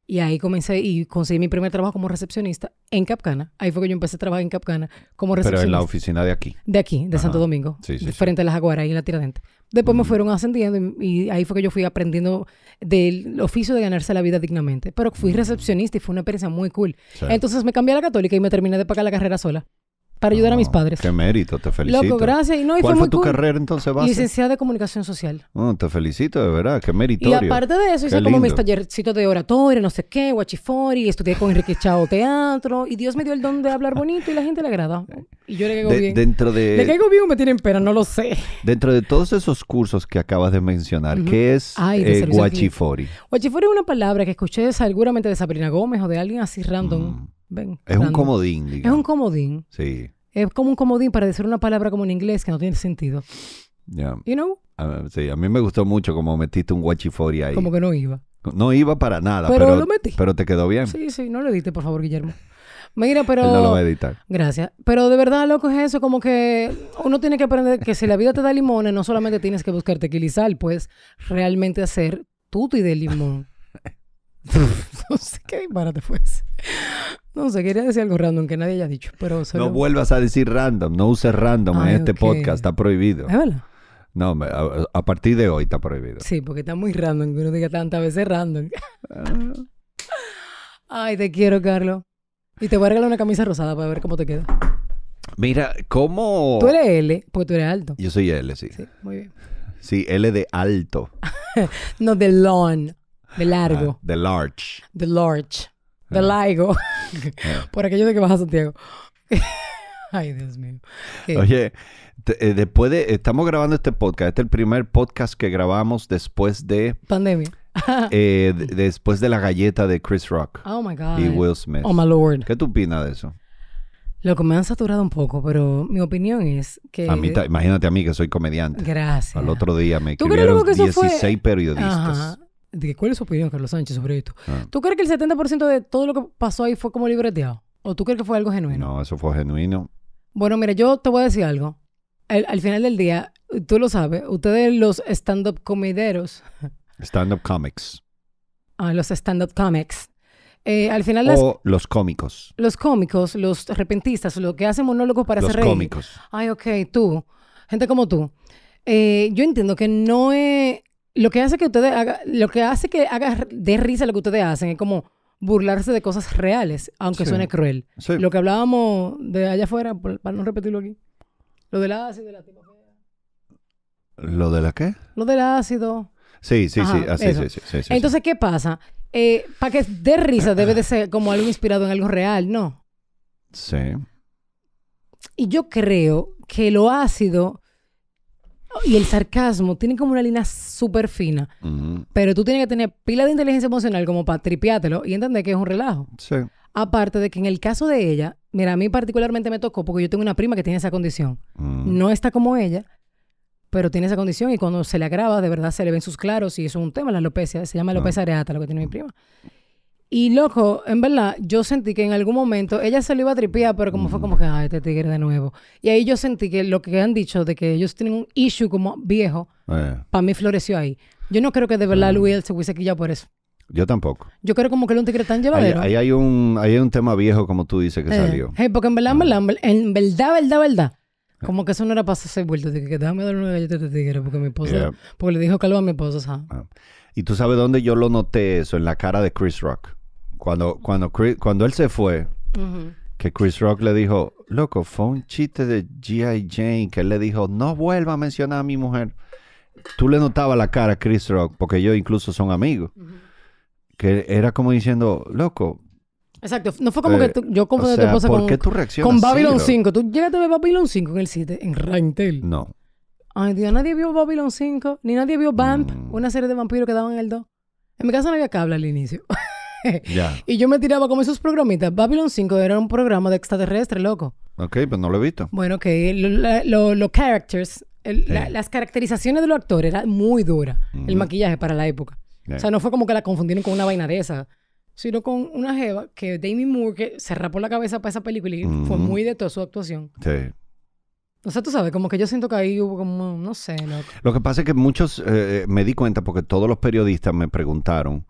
Y ahí comencé y conseguí mi primer trabajo como recepcionista en Capcana. Ahí fue que yo empecé a trabajar en Capcana como recepcionista. Pero en la oficina de aquí. De aquí, de Santo Domingo. Sí, sí, frente a las Aguaras y en la Tiradentes. Después me fueron ascendiendo y, ahí fue que yo fui aprendiendo del oficio de ganarse la vida dignamente. Pero fui recepcionista y fue una experiencia muy cool. Entonces me cambié a la católica y me terminé de pagar la carrera sola para ayudar a mis ah, padres. Qué mérito, te felicito. Loco, gracias. Y fue, tu carrera entonces, Licenciada de Comunicación Social. Ah, te felicito, de verdad, qué mérito. Y aparte de eso, hice como mis tallercitos de oratoria, no sé qué, guachifori, estudié con Enrique Chao Teatro, y Dios me dio el don de hablar bonito y la gente le agrada. Y yo le caigo bien. Dentro de... ¿Le caigo bien o me tienen pena? No lo sé. Dentro de todos esos cursos que acabas de mencionar, ¿qué es Ay, eh, guachifori? es una palabra que escuché seguramente de Sabrina Gómez o de alguien así random. Mm es un comodín, digamos. Es un comodín. Sí. Es como un comodín para decir una palabra como en inglés que no tiene sentido. Ya. You know? sí, a mí me gustó mucho como metiste un guachifori ahí. Como que no iba. No iba para nada, pero, pero, lo metí. Pero te quedó bien. Sí, sí, no lo edite, por favor, Guillermo. Mira, pero. no lo va a editar. Gracias. Pero de verdad, loco, es eso, como que uno tiene que aprender que si la vida te da limones, no solamente tienes que buscar tequilizar, puedes realmente hacer tuti de limón. [LAUGHS] no sé qué disparate fue No sé, quería decir algo random que nadie haya dicho, pero... No vuelvas a decir random, no uses random en este podcast, está prohibido. No, a, partir de hoy está prohibido. Sí, porque está muy random que uno diga tantas veces random. Ah. Ay, te quiero, Carlos. Y te voy a regalar una camisa rosada para ver cómo te queda. Mira, ¿cómo...? Tú eres L, porque tú eres alto. Yo soy L, sí. Sí, muy bien. Sí, L de alto. [LAUGHS] no, de long de largo. Ah, de the large. The large. De ah. [LAUGHS] [LAUGHS] Por aquello de que vas a Santiago. [LAUGHS] Ay, Dios mío. Oye, eh, después de... Estamos grabando este podcast. Este es el primer podcast que grabamos después de... Pandemia. Eh, después de la galleta de Chris Rock. Oh, my God. Y Will Smith. Oh, my Lord. ¿Qué tú opinas de eso? Lo que me han saturado un poco, pero mi opinión es que... imagínate a mí que soy comediante. Gracias. Al otro día me escribieron ¿Tú 16 periodistas. Ajá de cuál es su opinión, Carlos Sánchez, sobre esto. Ah. ¿Tú crees que el 70% de todo lo que pasó ahí fue como libreteado? ¿O tú crees que fue algo genuino? No, eso fue genuino. Bueno, mira, yo te voy a decir algo. al, final del día, tú lo sabes, ustedes los stand-up comederos... [LAUGHS] Stand-up comics. Ah, los stand-up comics. Eh, al final o los cómicos. Los cómicos, los repentistas, los que hacen monólogos para hacer reír. Los cómicos. Ay, ok, tú. Gente como tú. Eh, yo entiendo que no es lo que hace que ustedes haga, lo que hace que haga de risa lo que ustedes hacen es como burlarse de cosas reales, aunque suene cruel. Lo que hablábamos de allá afuera, para no repetirlo aquí. Lo del ácido, de la ¿Lo de la qué? Lo del ácido. Sí, sí, sí, así, sí, sí, Entonces, ¿qué pasa? Eh, para que dé risa debe de ser como algo inspirado en algo real, ¿no? Sí. Y yo creo que lo ácido y el sarcasmo tiene como una línea súper fina. Pero tú tienes que tener pila de inteligencia emocional como para tripiátelo y entender que es un relajo. Aparte de que en el caso de ella, mira, a mí particularmente me tocó porque yo tengo una prima que tiene esa condición. Mm. No está como ella, pero tiene esa condición y cuando se le agrava, de verdad se le ven sus claros y eso es un tema, la alopecia. Se llama alopecia areata lo que tiene mi mm. prima. Y loco, en verdad, yo sentí que en algún momento ella se lo iba a tripear, pero como fue como que, ay, este tigre de nuevo. Y ahí yo sentí que lo que han dicho de que ellos tienen un issue como viejo, eh. para mí floreció ahí. Yo no creo que de verdad ah. Luis se hubiese quillado por eso. Yo tampoco. Yo creo como que era un tigre tan llevadero. Ahí, hay, un, ahí hay un tema viejo, como tú dices, que eh. salió. porque en ah. verdad, en verdad, en verdad, verdad, verdad. Ah. Como que eso no era para hacerse vuelto. Dije que déjame dar una galleta de este tigre porque mi esposa. Porque le dijo calvo a mi esposa. Y tú sabes dónde yo lo noté eso, en la cara de Chris Rock. Cuando, cuando, cuando él se fue, que Chris Rock le dijo, loco, fue un chiste de G.I. Jane que él le dijo, no vuelva a mencionar a mi mujer. Tú le notabas la cara a Chris Rock, porque ellos incluso son amigos. Que era como diciendo, loco, Exacto. No fue como que eh, yo confundí tu esposa con, con Babylon 5. ¿Tú llegaste a ver Babylon 5 en el 7? En Rintel. No. Ay, Dios, nadie vio Babylon 5, ni nadie vio Vamp, mm. una serie de vampiros que daban en el 2. En mi casa no había cable al inicio. [LAUGHS] [LAUGHS] y yo me tiraba como esos programitas. Babylon 5 era un programa de extraterrestre, loco. Ok, pues no lo he visto. Bueno, que los characters, las caracterizaciones de los actores era muy dura. El maquillaje para la época. O sea, no fue como que la confundieron con una vaina de esa, sino con una jeva que Damien Moore que se rapó la cabeza para esa película y fue muy de toda su actuación. Sí. O sea, tú sabes, como que yo siento que ahí hubo como, no sé. Loco. Lo que pasa es que muchos, eh, eh, me di cuenta porque todos los periodistas me preguntaron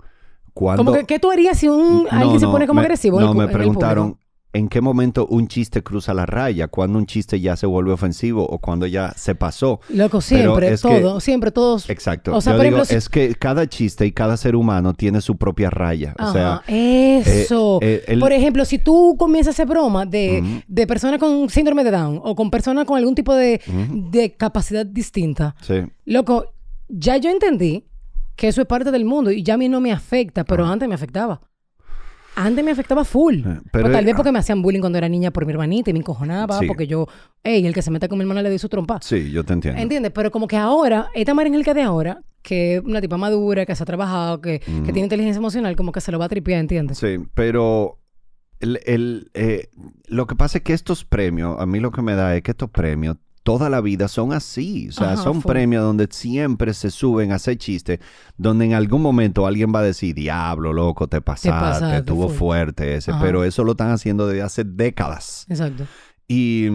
que, ¿Qué tú harías si un, alguien se pone como agresivo? No, me preguntaron, ¿en qué momento un chiste cruza la raya? cuando un chiste ya se vuelve ofensivo o cuando ya se pasó? Loco, siempre, todo, siempre, todos. Exacto. O sea, es que cada chiste y cada ser humano tiene su propia raya. sea, eso. Eh, eh, por ejemplo, si tú comienzas a broma de, personas con síndrome de Down o con personas con algún tipo de, de capacidad distinta, sí. loco, ya yo entendí que eso es parte del mundo y ya a mí no me afecta, pero ah. antes me afectaba. Antes me afectaba full. Eh, pero, tal vez porque ah. me hacían bullying cuando era niña por mi hermanita y me encojonaba porque yo, hey, el que se meta con mi hermana le doy su trompa. Sí, yo te entiendo. ¿Entiendes? Pero como que ahora, esta que de ahora, que es una tipa madura, que se ha trabajado, que, tiene inteligencia emocional, como que se lo va a tripear, ¿entiendes? Sí, pero el, eh, lo que pasa es que estos premios, a mí lo que me da es que estos premios toda la vida son así. O sea, son premios donde siempre se suben a hacer chistes, donde en algún momento alguien va a decir, diablo, loco, te pasaste, te estuvo fuerte ese. Pero eso lo están haciendo desde hace décadas. Exacto. Y...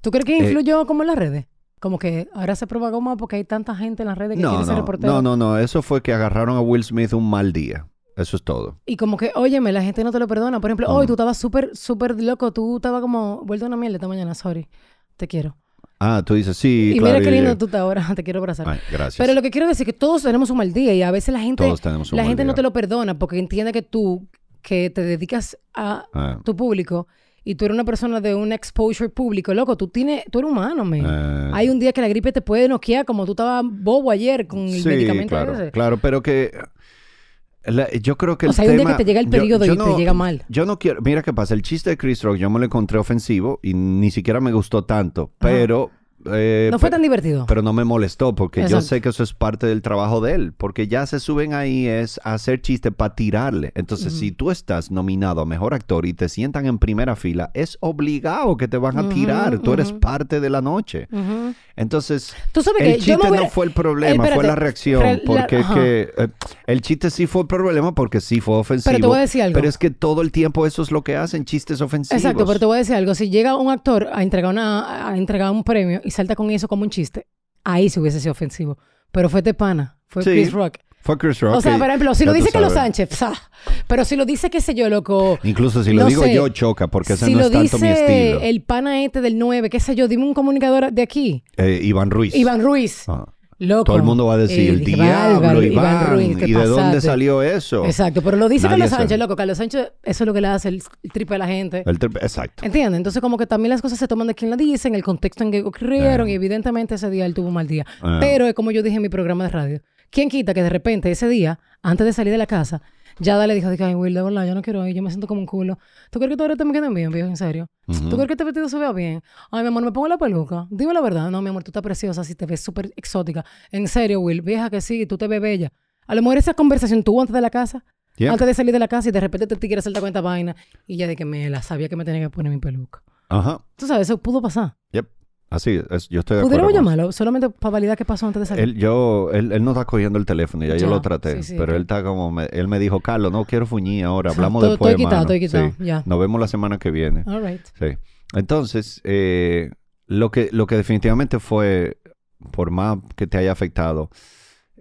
¿Tú crees que eh, influyó como en las redes? Como que ahora se propagó más porque hay tanta gente en las redes que quiere ser reportero. No, no, no. Eso fue que agarraron a Will Smith un mal día. Eso es todo. Y como que, óyeme, la gente no te lo perdona. Por ejemplo, hoy tú estabas súper, súper loco. Tú estabas como vuelto a una mierda esta mañana, sorry. Te quiero. Ah, tú dices, sí, Y mira qué lindo eh. tú te ahora, [LAUGHS] te quiero abrazar. Ay, gracias. Pero lo que quiero decir es que todos tenemos un mal día y a veces la gente, la gente no te lo perdona porque entiende que tú, que te dedicas a ah. tu público y tú eres una persona de un exposure público, loco, tú tienes, tú eres humano, ¿me eh. Hay un día que la gripe te puede noquear, como tú estabas bobo ayer con el sí, Claro, claro, pero que yo creo que el o sea, hay un día que te llega el periodo yo, y no, te llega mal. Yo no quiero. Mira qué pasa. El chiste de Chris Rock yo me lo encontré ofensivo y ni siquiera me gustó tanto. Pero eh, no fue tan divertido. Pero no me molestó porque yo sé que eso es parte del trabajo de él, porque ya se suben ahí es hacer chiste para tirarle. Entonces, si tú estás nominado a mejor actor y te sientan en primera fila, es obligado que te van a tirar. tú eres parte de la noche. Entonces, el chiste no fue el eh, problema, fue la reacción, porque eh, el chiste sí fue el problema porque sí fue ofensivo. Pero te voy a decir algo. Pero es que todo el tiempo eso es lo que hacen, chistes ofensivos. Exacto, pero te voy a decir algo, si llega un actor a entregar una a entregar un premio y salta con eso como un chiste, ahí se hubiese sido ofensivo. Pero fue Tepana, fue Chris Rock. Fue Chris Rock. O sea, por ejemplo, si lo dice Carlos Sánchez, [LAUGHS] ah, pero si lo dice, qué sé yo, loco. Incluso si lo digo yo, choca, porque ese no es tanto mi el pana este del 9, qué sé yo, dime un comunicador de aquí. Eh, Iván Ruiz. Iván Ruiz. Ah. Todo el mundo va a decir, eh, el diablo, Iván, ¿y de dónde salió eso? Exacto, pero lo dice Carlos Sánchez, loco. Carlos Sánchez, eso es lo que le hace el, triple a la gente. El tripe, exacto. ¿Entiendes? Entonces como que también las cosas se toman de quien la en el contexto en que ocurrieron, y evidentemente ese día él tuvo un mal día. Ah. Pero es como yo dije en mi programa de radio, ¿quién quita que de repente ese día, antes de salir de la casa, ya dale, dijo, dije, ay, Will, de verdad, yo no quiero ir, yo me siento como un culo. ¿Tú crees que todo te me queda bien, viejo? En serio. ¿Tú crees que este vestido se vea bien? Ay, mi amor, me pongo la peluca. Dime la verdad. No, mi amor, tú estás preciosa, si te ves súper exótica. En serio, Will, vieja que sí, tú te ves bella. A lo mejor esa conversación tuvo antes de la casa. Antes de salir de la casa y de repente te, te quieres hacer la cuenta vaina. Y ya de que me la sabía que me tenía que poner mi peluca. Ajá. Tú sabes, eso pudo pasar. Yep. Así, yo estoy de acuerdo. llamarlo? Solamente para validar qué pasó antes de salir. Él, yo, él, no está cogiendo el teléfono, ya, yo lo traté. pero él está como, él me dijo, Carlos, no quiero fuñir ahora, hablamos de después. Estoy quitado, estoy quitado, Nos vemos la semana que viene. Entonces, eh, lo, que, lo que definitivamente fue, por más que te haya afectado,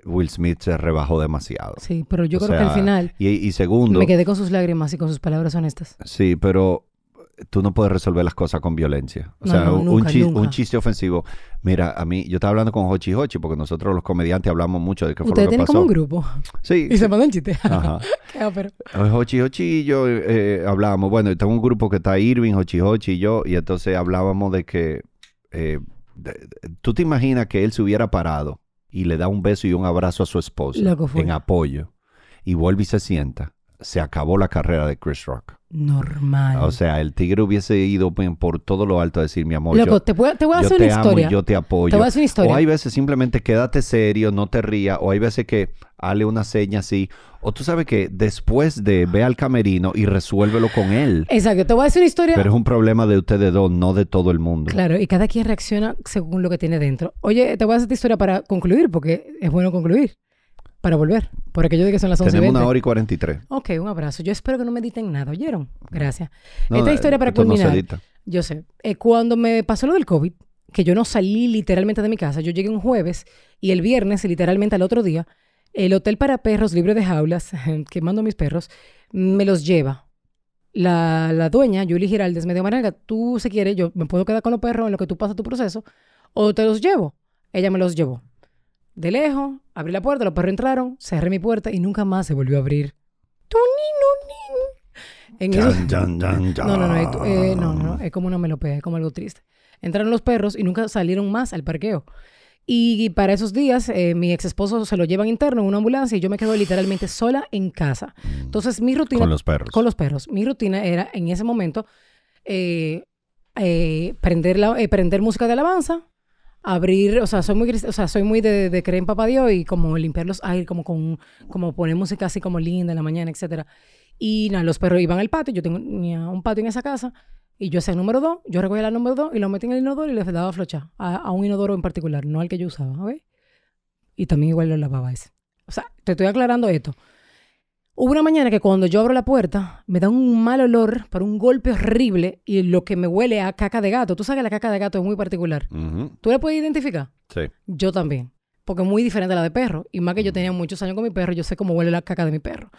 Will Smith se rebajó demasiado. Sí, pero yo creo que al final. Y, y, segundo. Me quedé con sus lágrimas y con sus palabras honestas. Sí, pero tú no puedes resolver las cosas con violencia. O sea, un, chiste, ofensivo. Mira, a mí, yo estaba hablando con Hochi Hochi, porque nosotros los comediantes hablamos mucho de qué fue lo que tienen como un grupo. Sí. Y se mandan chistes. Ajá. [LAUGHS] pero... Hochi Hochi y yo eh, hablábamos, bueno, tengo un grupo que está Irving, Hochi Hochi y yo, y entonces hablábamos de que, eh, tú te imaginas que él se hubiera parado y le da un beso y un abrazo a su esposa en apoyo, y vuelve y se sienta. Se acabó la carrera de Chris Rock normal. O sea, el tigre hubiese ido por todo lo alto a decir, mi amor, Loco, te, voy a hacer una historia. yo te apoyo. Te voy a hacer una historia. O hay veces simplemente quédate serio, no te rías. O hay veces que hale una seña así. O tú sabes que después de ve al camerino y resuélvelo con él. Exacto, te voy a hacer una historia. Pero es un problema de ustedes dos, no de todo el mundo. Claro, y cada quien reacciona según lo que tiene dentro. Oye, te voy a hacer esta historia para concluir, porque es bueno concluir para volver, por aquello de que son las 11 Tenemos una hora y 43. Ok, un abrazo. Yo espero que no me editen nada, ¿oyeron? Gracias. Esta eh, historia para culminar. Yo sé. Eh, cuando me pasó lo del COVID, que yo no salí literalmente de mi casa, yo llegué un jueves y el viernes, literalmente al otro día, el hotel para perros libre de jaulas, [LAUGHS] que mando mis perros, me los lleva. La, la dueña, Julie Giraldes, me dijo, Maranga, tú si quieres, yo me puedo quedar con los perros en lo que tú pasas tu proceso, o te los llevo. Ella me los llevó. De lejos, abrí la puerta, los perros entraron, cerré mi puerta y nunca más se volvió a abrir. En no, no, no, es como una melopea, es como algo triste. Entraron los perros y nunca salieron más al parqueo. Y, para esos días, eh, mi ex esposo se lo llevan interno en una ambulancia y yo me quedo literalmente sola en casa. Entonces, mi rutina. Con los perros. Con los perros. Mi rutina era en ese momento eh, eh, prender, la, prender música de alabanza, abrir, o sea, soy muy, o sea, soy muy de, de creer en papá Dios y como limpiar los aires, como con, como poner música así como linda en la mañana, etcétera. Y nada, los perros iban al patio, yo tenía un patio en esa casa y yo hacía el número 2, yo recogía el número 2 y lo metía en el inodoro y le daba flocha a, un inodoro en particular, no al que yo usaba, ¿ok? Y también igual lo lavaba ese. O sea, te estoy aclarando esto. Hubo una mañana que cuando yo abro la puerta me da un mal olor para un golpe horrible y lo que me huele a caca de gato. Tú sabes que la caca de gato es muy particular. ¿Tú la puedes identificar? Sí. Yo también. Porque es muy diferente a la de perro. Y más que yo tenía muchos años con mi perro, yo sé cómo huele la caca de mi perro.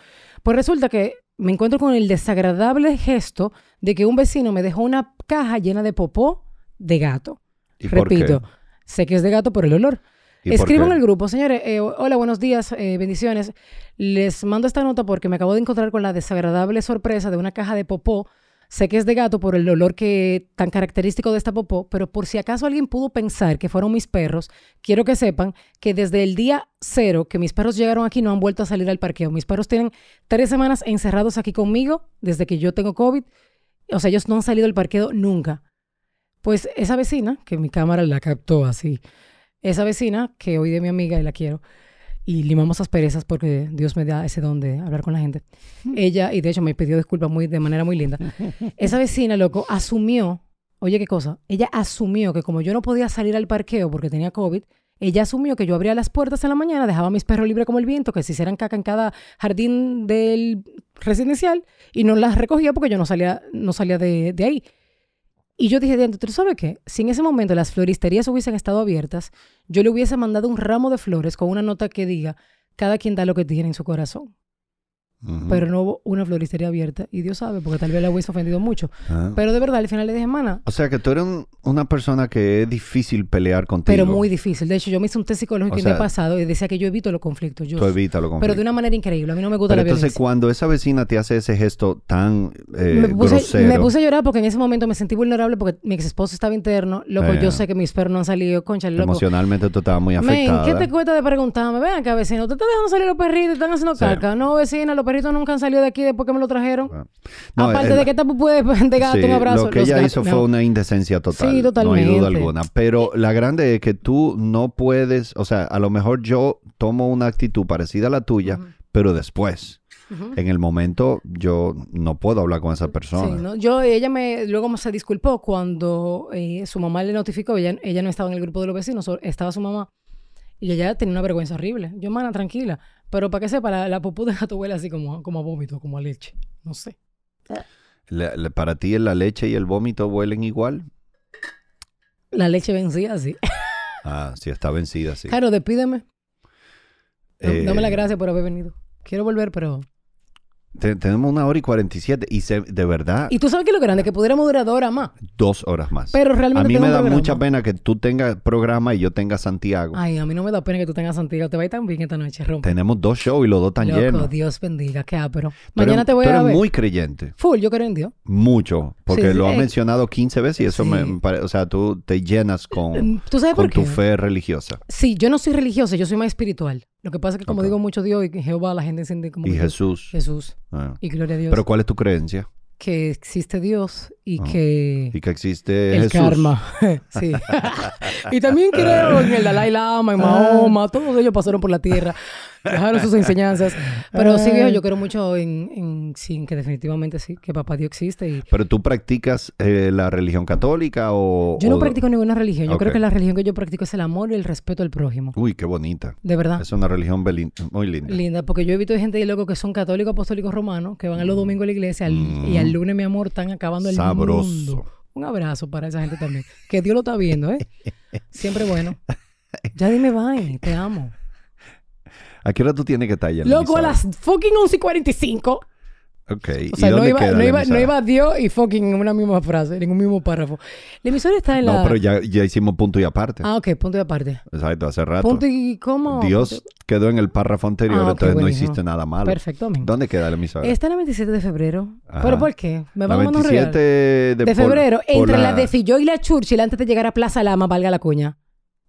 Pues resulta que me encuentro con el desagradable gesto de que un vecino me dejó una caja llena de popó de gato. ¿Y Repito, sé que es de gato por el olor. Escriban el grupo, señores, eh, hola, buenos días, eh, bendiciones. Les mando esta nota porque me acabo de encontrar con la desagradable sorpresa de una caja de popó. Sé que es de gato por el olor que tan característico de esta popó, pero por si acaso alguien pudo pensar que fueron mis perros, quiero que sepan que desde el día cero que mis perros llegaron aquí no han vuelto a salir al parqueo. Mis perros tienen tres semanas encerrados aquí conmigo desde que yo tengo COVID. O sea, ellos no han salido al parqueo nunca. Pues esa vecina, que mi cámara la captó así, esa vecina, que hoy de mi amiga y la quiero, y limamos asperezas porque Dios me da ese don de hablar con la gente. [LAUGHS] Ella, y de hecho me pidió disculpas muy, de manera muy linda. Esa vecina, loco, asumió, oye qué cosa, ella asumió que como yo no podía salir al parqueo porque tenía COVID, ella asumió que yo abría las puertas en la mañana, dejaba a mis perros libres como el viento, que se hicieran caca en cada jardín del residencial y no las recogía porque yo no salía, no salía de, de ahí. Y yo dije, dentro, ¿tú sabes qué? Si en ese momento las floristerías hubiesen estado abiertas, yo le hubiese mandado un ramo de flores con una nota que diga, cada quien da lo que tiene en su corazón. Pero no hubo una floristería abierta. Y Dios sabe, porque tal vez la hubiese ofendido mucho. Ah. Pero de verdad, al final de semana O sea, que tú eres una persona que es difícil pelear contigo. Pero muy difícil. De hecho, yo me hice un test psicológico El en pasado y decía que yo evito los conflictos. Yo, tú los conflictos. Pero de una manera increíble. A mí no me gusta la vida. entonces, cuando esa vecina te hace ese gesto tan eh, me puse, a llorar porque en ese momento me sentí vulnerable porque mi ex esposo estaba interno. Loco, yo eh. sé que mis perros no han salido. Concha, loco. Emocionalmente tú estabas muy afectada. ¿qué te cuesta de preguntarme? Ven que vecino, te están dejando salir los perritos, están haciendo caca. No, vecina, nunca salió de aquí después que me lo trajeron. Ah. Aparte de que tampoco este puede [LAUGHS] de un abrazo. Lo que ella hizo fue una indecencia total. Sí, totalmente. No hay duda alguna. Pero la grande es que tú no puedes, o sea, a lo mejor yo tomo una actitud parecida a la tuya, pero después. En el momento yo no puedo hablar con esa persona. Sí, Yo, ella me, luego se disculpó cuando eh, su mamá le notificó, ella, ella no estaba en el grupo de los vecinos, estaba su mamá. Y ella tenía una vergüenza horrible. Yo, mana, tranquila. Pero para que sepa, la, la pupú de gato huele así como, como a vómito, como a leche. No sé. ¿Para ti la leche y el vómito huelen igual? La leche vencida, sí. [LAUGHS] Ah, sí, está vencida, sí. Claro, despídeme. Dame eh, las gracias por haber venido. Quiero volver, pero tenemos una hora y 47 y se, de verdad... Y tú sabes que lo grande que pudiéramos durar dos horas más. Dos horas más. Pero realmente... A mí me da mucha pena que tú tengas programa y yo tenga Santiago. Ay, a mí no me da pena que tú tengas Santiago. Te va a ir tan bien esta noche, rompe. Tenemos dos shows y los dos tan Loco, Dios bendiga, qué pero Mañana te voy pero a ver. muy creyente. Full, yo creo en Dios. Mucho, porque lo has eh, mencionado 15 veces y eso me, parece... O sea, tú te llenas con, ¿Tú sabes por qué? tu fe religiosa. Sí, yo no soy religiosa, yo soy más espiritual. Lo que pasa es que, como digo mucho Dios y Jehová, la gente entiende como. Y Jesús. Jesús. Ah. Y gloria a Dios. Pero, ¿cuál es tu creencia? que existe Dios y ah. que... Y que existe el karma. [LAUGHS] sí. [LAUGHS] y también creo en el Dalai Lama, en ah. Mahoma, todos ellos pasaron por la tierra dejaron sus enseñanzas. Pero sí, viejo, yo quiero mucho en, que definitivamente sí, que papá Dios existe. Pero tú practicas eh, la religión católica o... Yo no practico ninguna religión. Yo creo que la religión que yo practico es el amor y el respeto al prójimo. Uy, qué bonita. De verdad. Es una religión muy linda. Linda, porque yo he visto gente y loco que son católicos apostólicos romanos, que van a los mm. domingos a la iglesia y al mm. lunes, mi amor, están acabando el Sabroso. mundo. Un abrazo para esa gente también. Que Dios lo está viendo, ¿eh? [LAUGHS] Siempre bueno. Ya dime bye, te amo. ¿A qué hora tú tienes que estar Loco, a las fucking 11 y 45. Ok. O sea, no, iba, queda Dios y fucking en una misma frase, en un mismo párrafo. La emisora está en la. No, pero ya, ya hicimos punto y aparte. Ah, ok, punto y aparte. Exacto, hace rato. Punto y cómo. Dios quedó en el párrafo anterior, ah, entonces no hiciste nada malo. Perfecto, ¿Dónde queda la emisora? Está en la 27 de febrero. ¿Pero por qué? Me vamos a 27 de, febrero, entre la... de Filló y la Churchill, antes de llegar a Plaza Lama, valga la cuña.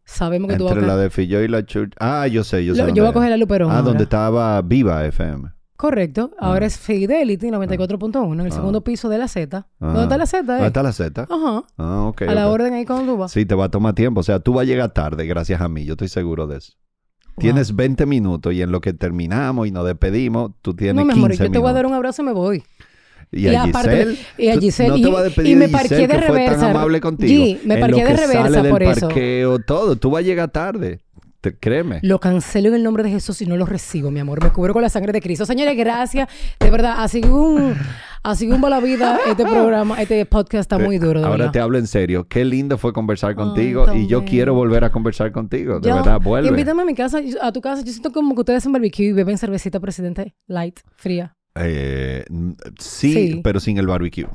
Sabemos que Entre tú vas a... la de Filló y la Church. Ah, yo sé, yo sé. yo voy a coger la Luperón. Ah, donde estaba Viva FM. Correcto. Ahora ah. es Fidelity 94.1 en el ah. segundo piso de la Z. Ah. ¿Dónde está la Z? Eh? ¿Dónde está la Z? Ajá. Ah, ok. A la orden ahí con tu Sí, te va a tomar tiempo. O sea, tú vas a llegar tarde gracias a mí. Yo estoy seguro de eso. Tienes 20 minutos y en lo que terminamos y nos despedimos, tú tienes no, mi amor, yo te voy a dar un abrazo y me voy. Y, Giselle. Y a Giselle. te va a despedir y me parqué de reversa. tan amable contigo. me parqué de reversa por del eso. parqueo, todo. Tú vas a llegar tarde. créeme. Lo cancelo en el nombre de Jesús y no lo recibo, mi amor. Me cubro con la sangre de Cristo. Señores, gracias. De verdad, así un, así un la vida este programa, este podcast está eh, muy duro. De Ahora te hablo en serio. Qué lindo fue conversar contigo y yo quiero volver a conversar contigo. De verdad, vuelve. invítame a mi casa, a tu casa. Yo siento como que ustedes hacen barbecue y beben cervecita presidente light, fría. Eh, sí, pero sin el barbecue.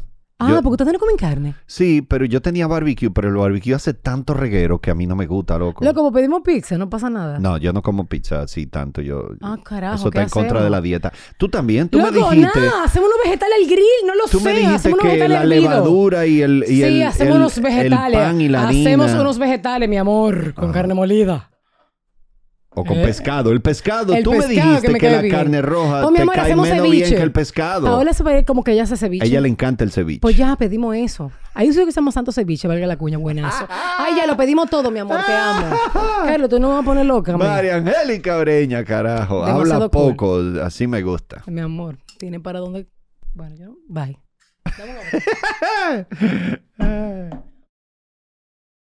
Ah, porque ustedes no comen carne. Sí, pero yo tenía barbecue, pero el barbecue hace tanto reguero que a mí no me gusta, loco. No, como pues pedimos pizza, no pasa nada. No, yo no como pizza así tanto. Yo, ah, Eso está en contra de la dieta. Tú también, tú me dijiste. Nada, hacemos unos vegetales al grill, no lo sé. Tú me dijiste que la levadura y el. hacemos vegetales. pan y la Hacemos unos vegetales, mi amor, con ah. carne molida. O con eh, pescado. El pescado. Tú me dijiste que, la carne roja oh, mi amor, te cae menos ceviche. bien que el pescado. Ahora se como que ella hace ceviche. A ella le encanta el ceviche. Pues ya pedimos eso. Ahí sí que estamos santo ceviche, valga la cuña, buenazo. Ay, ya lo pedimos todo, mi amor, te amo. [LAUGHS] Carlos, tú no me vas a poner loca, María Angélica Breña, carajo. Habla poco, así me gusta. Mi amor, tiene para dónde. Bueno, yo. Bye. [LAUGHS] [LAUGHS]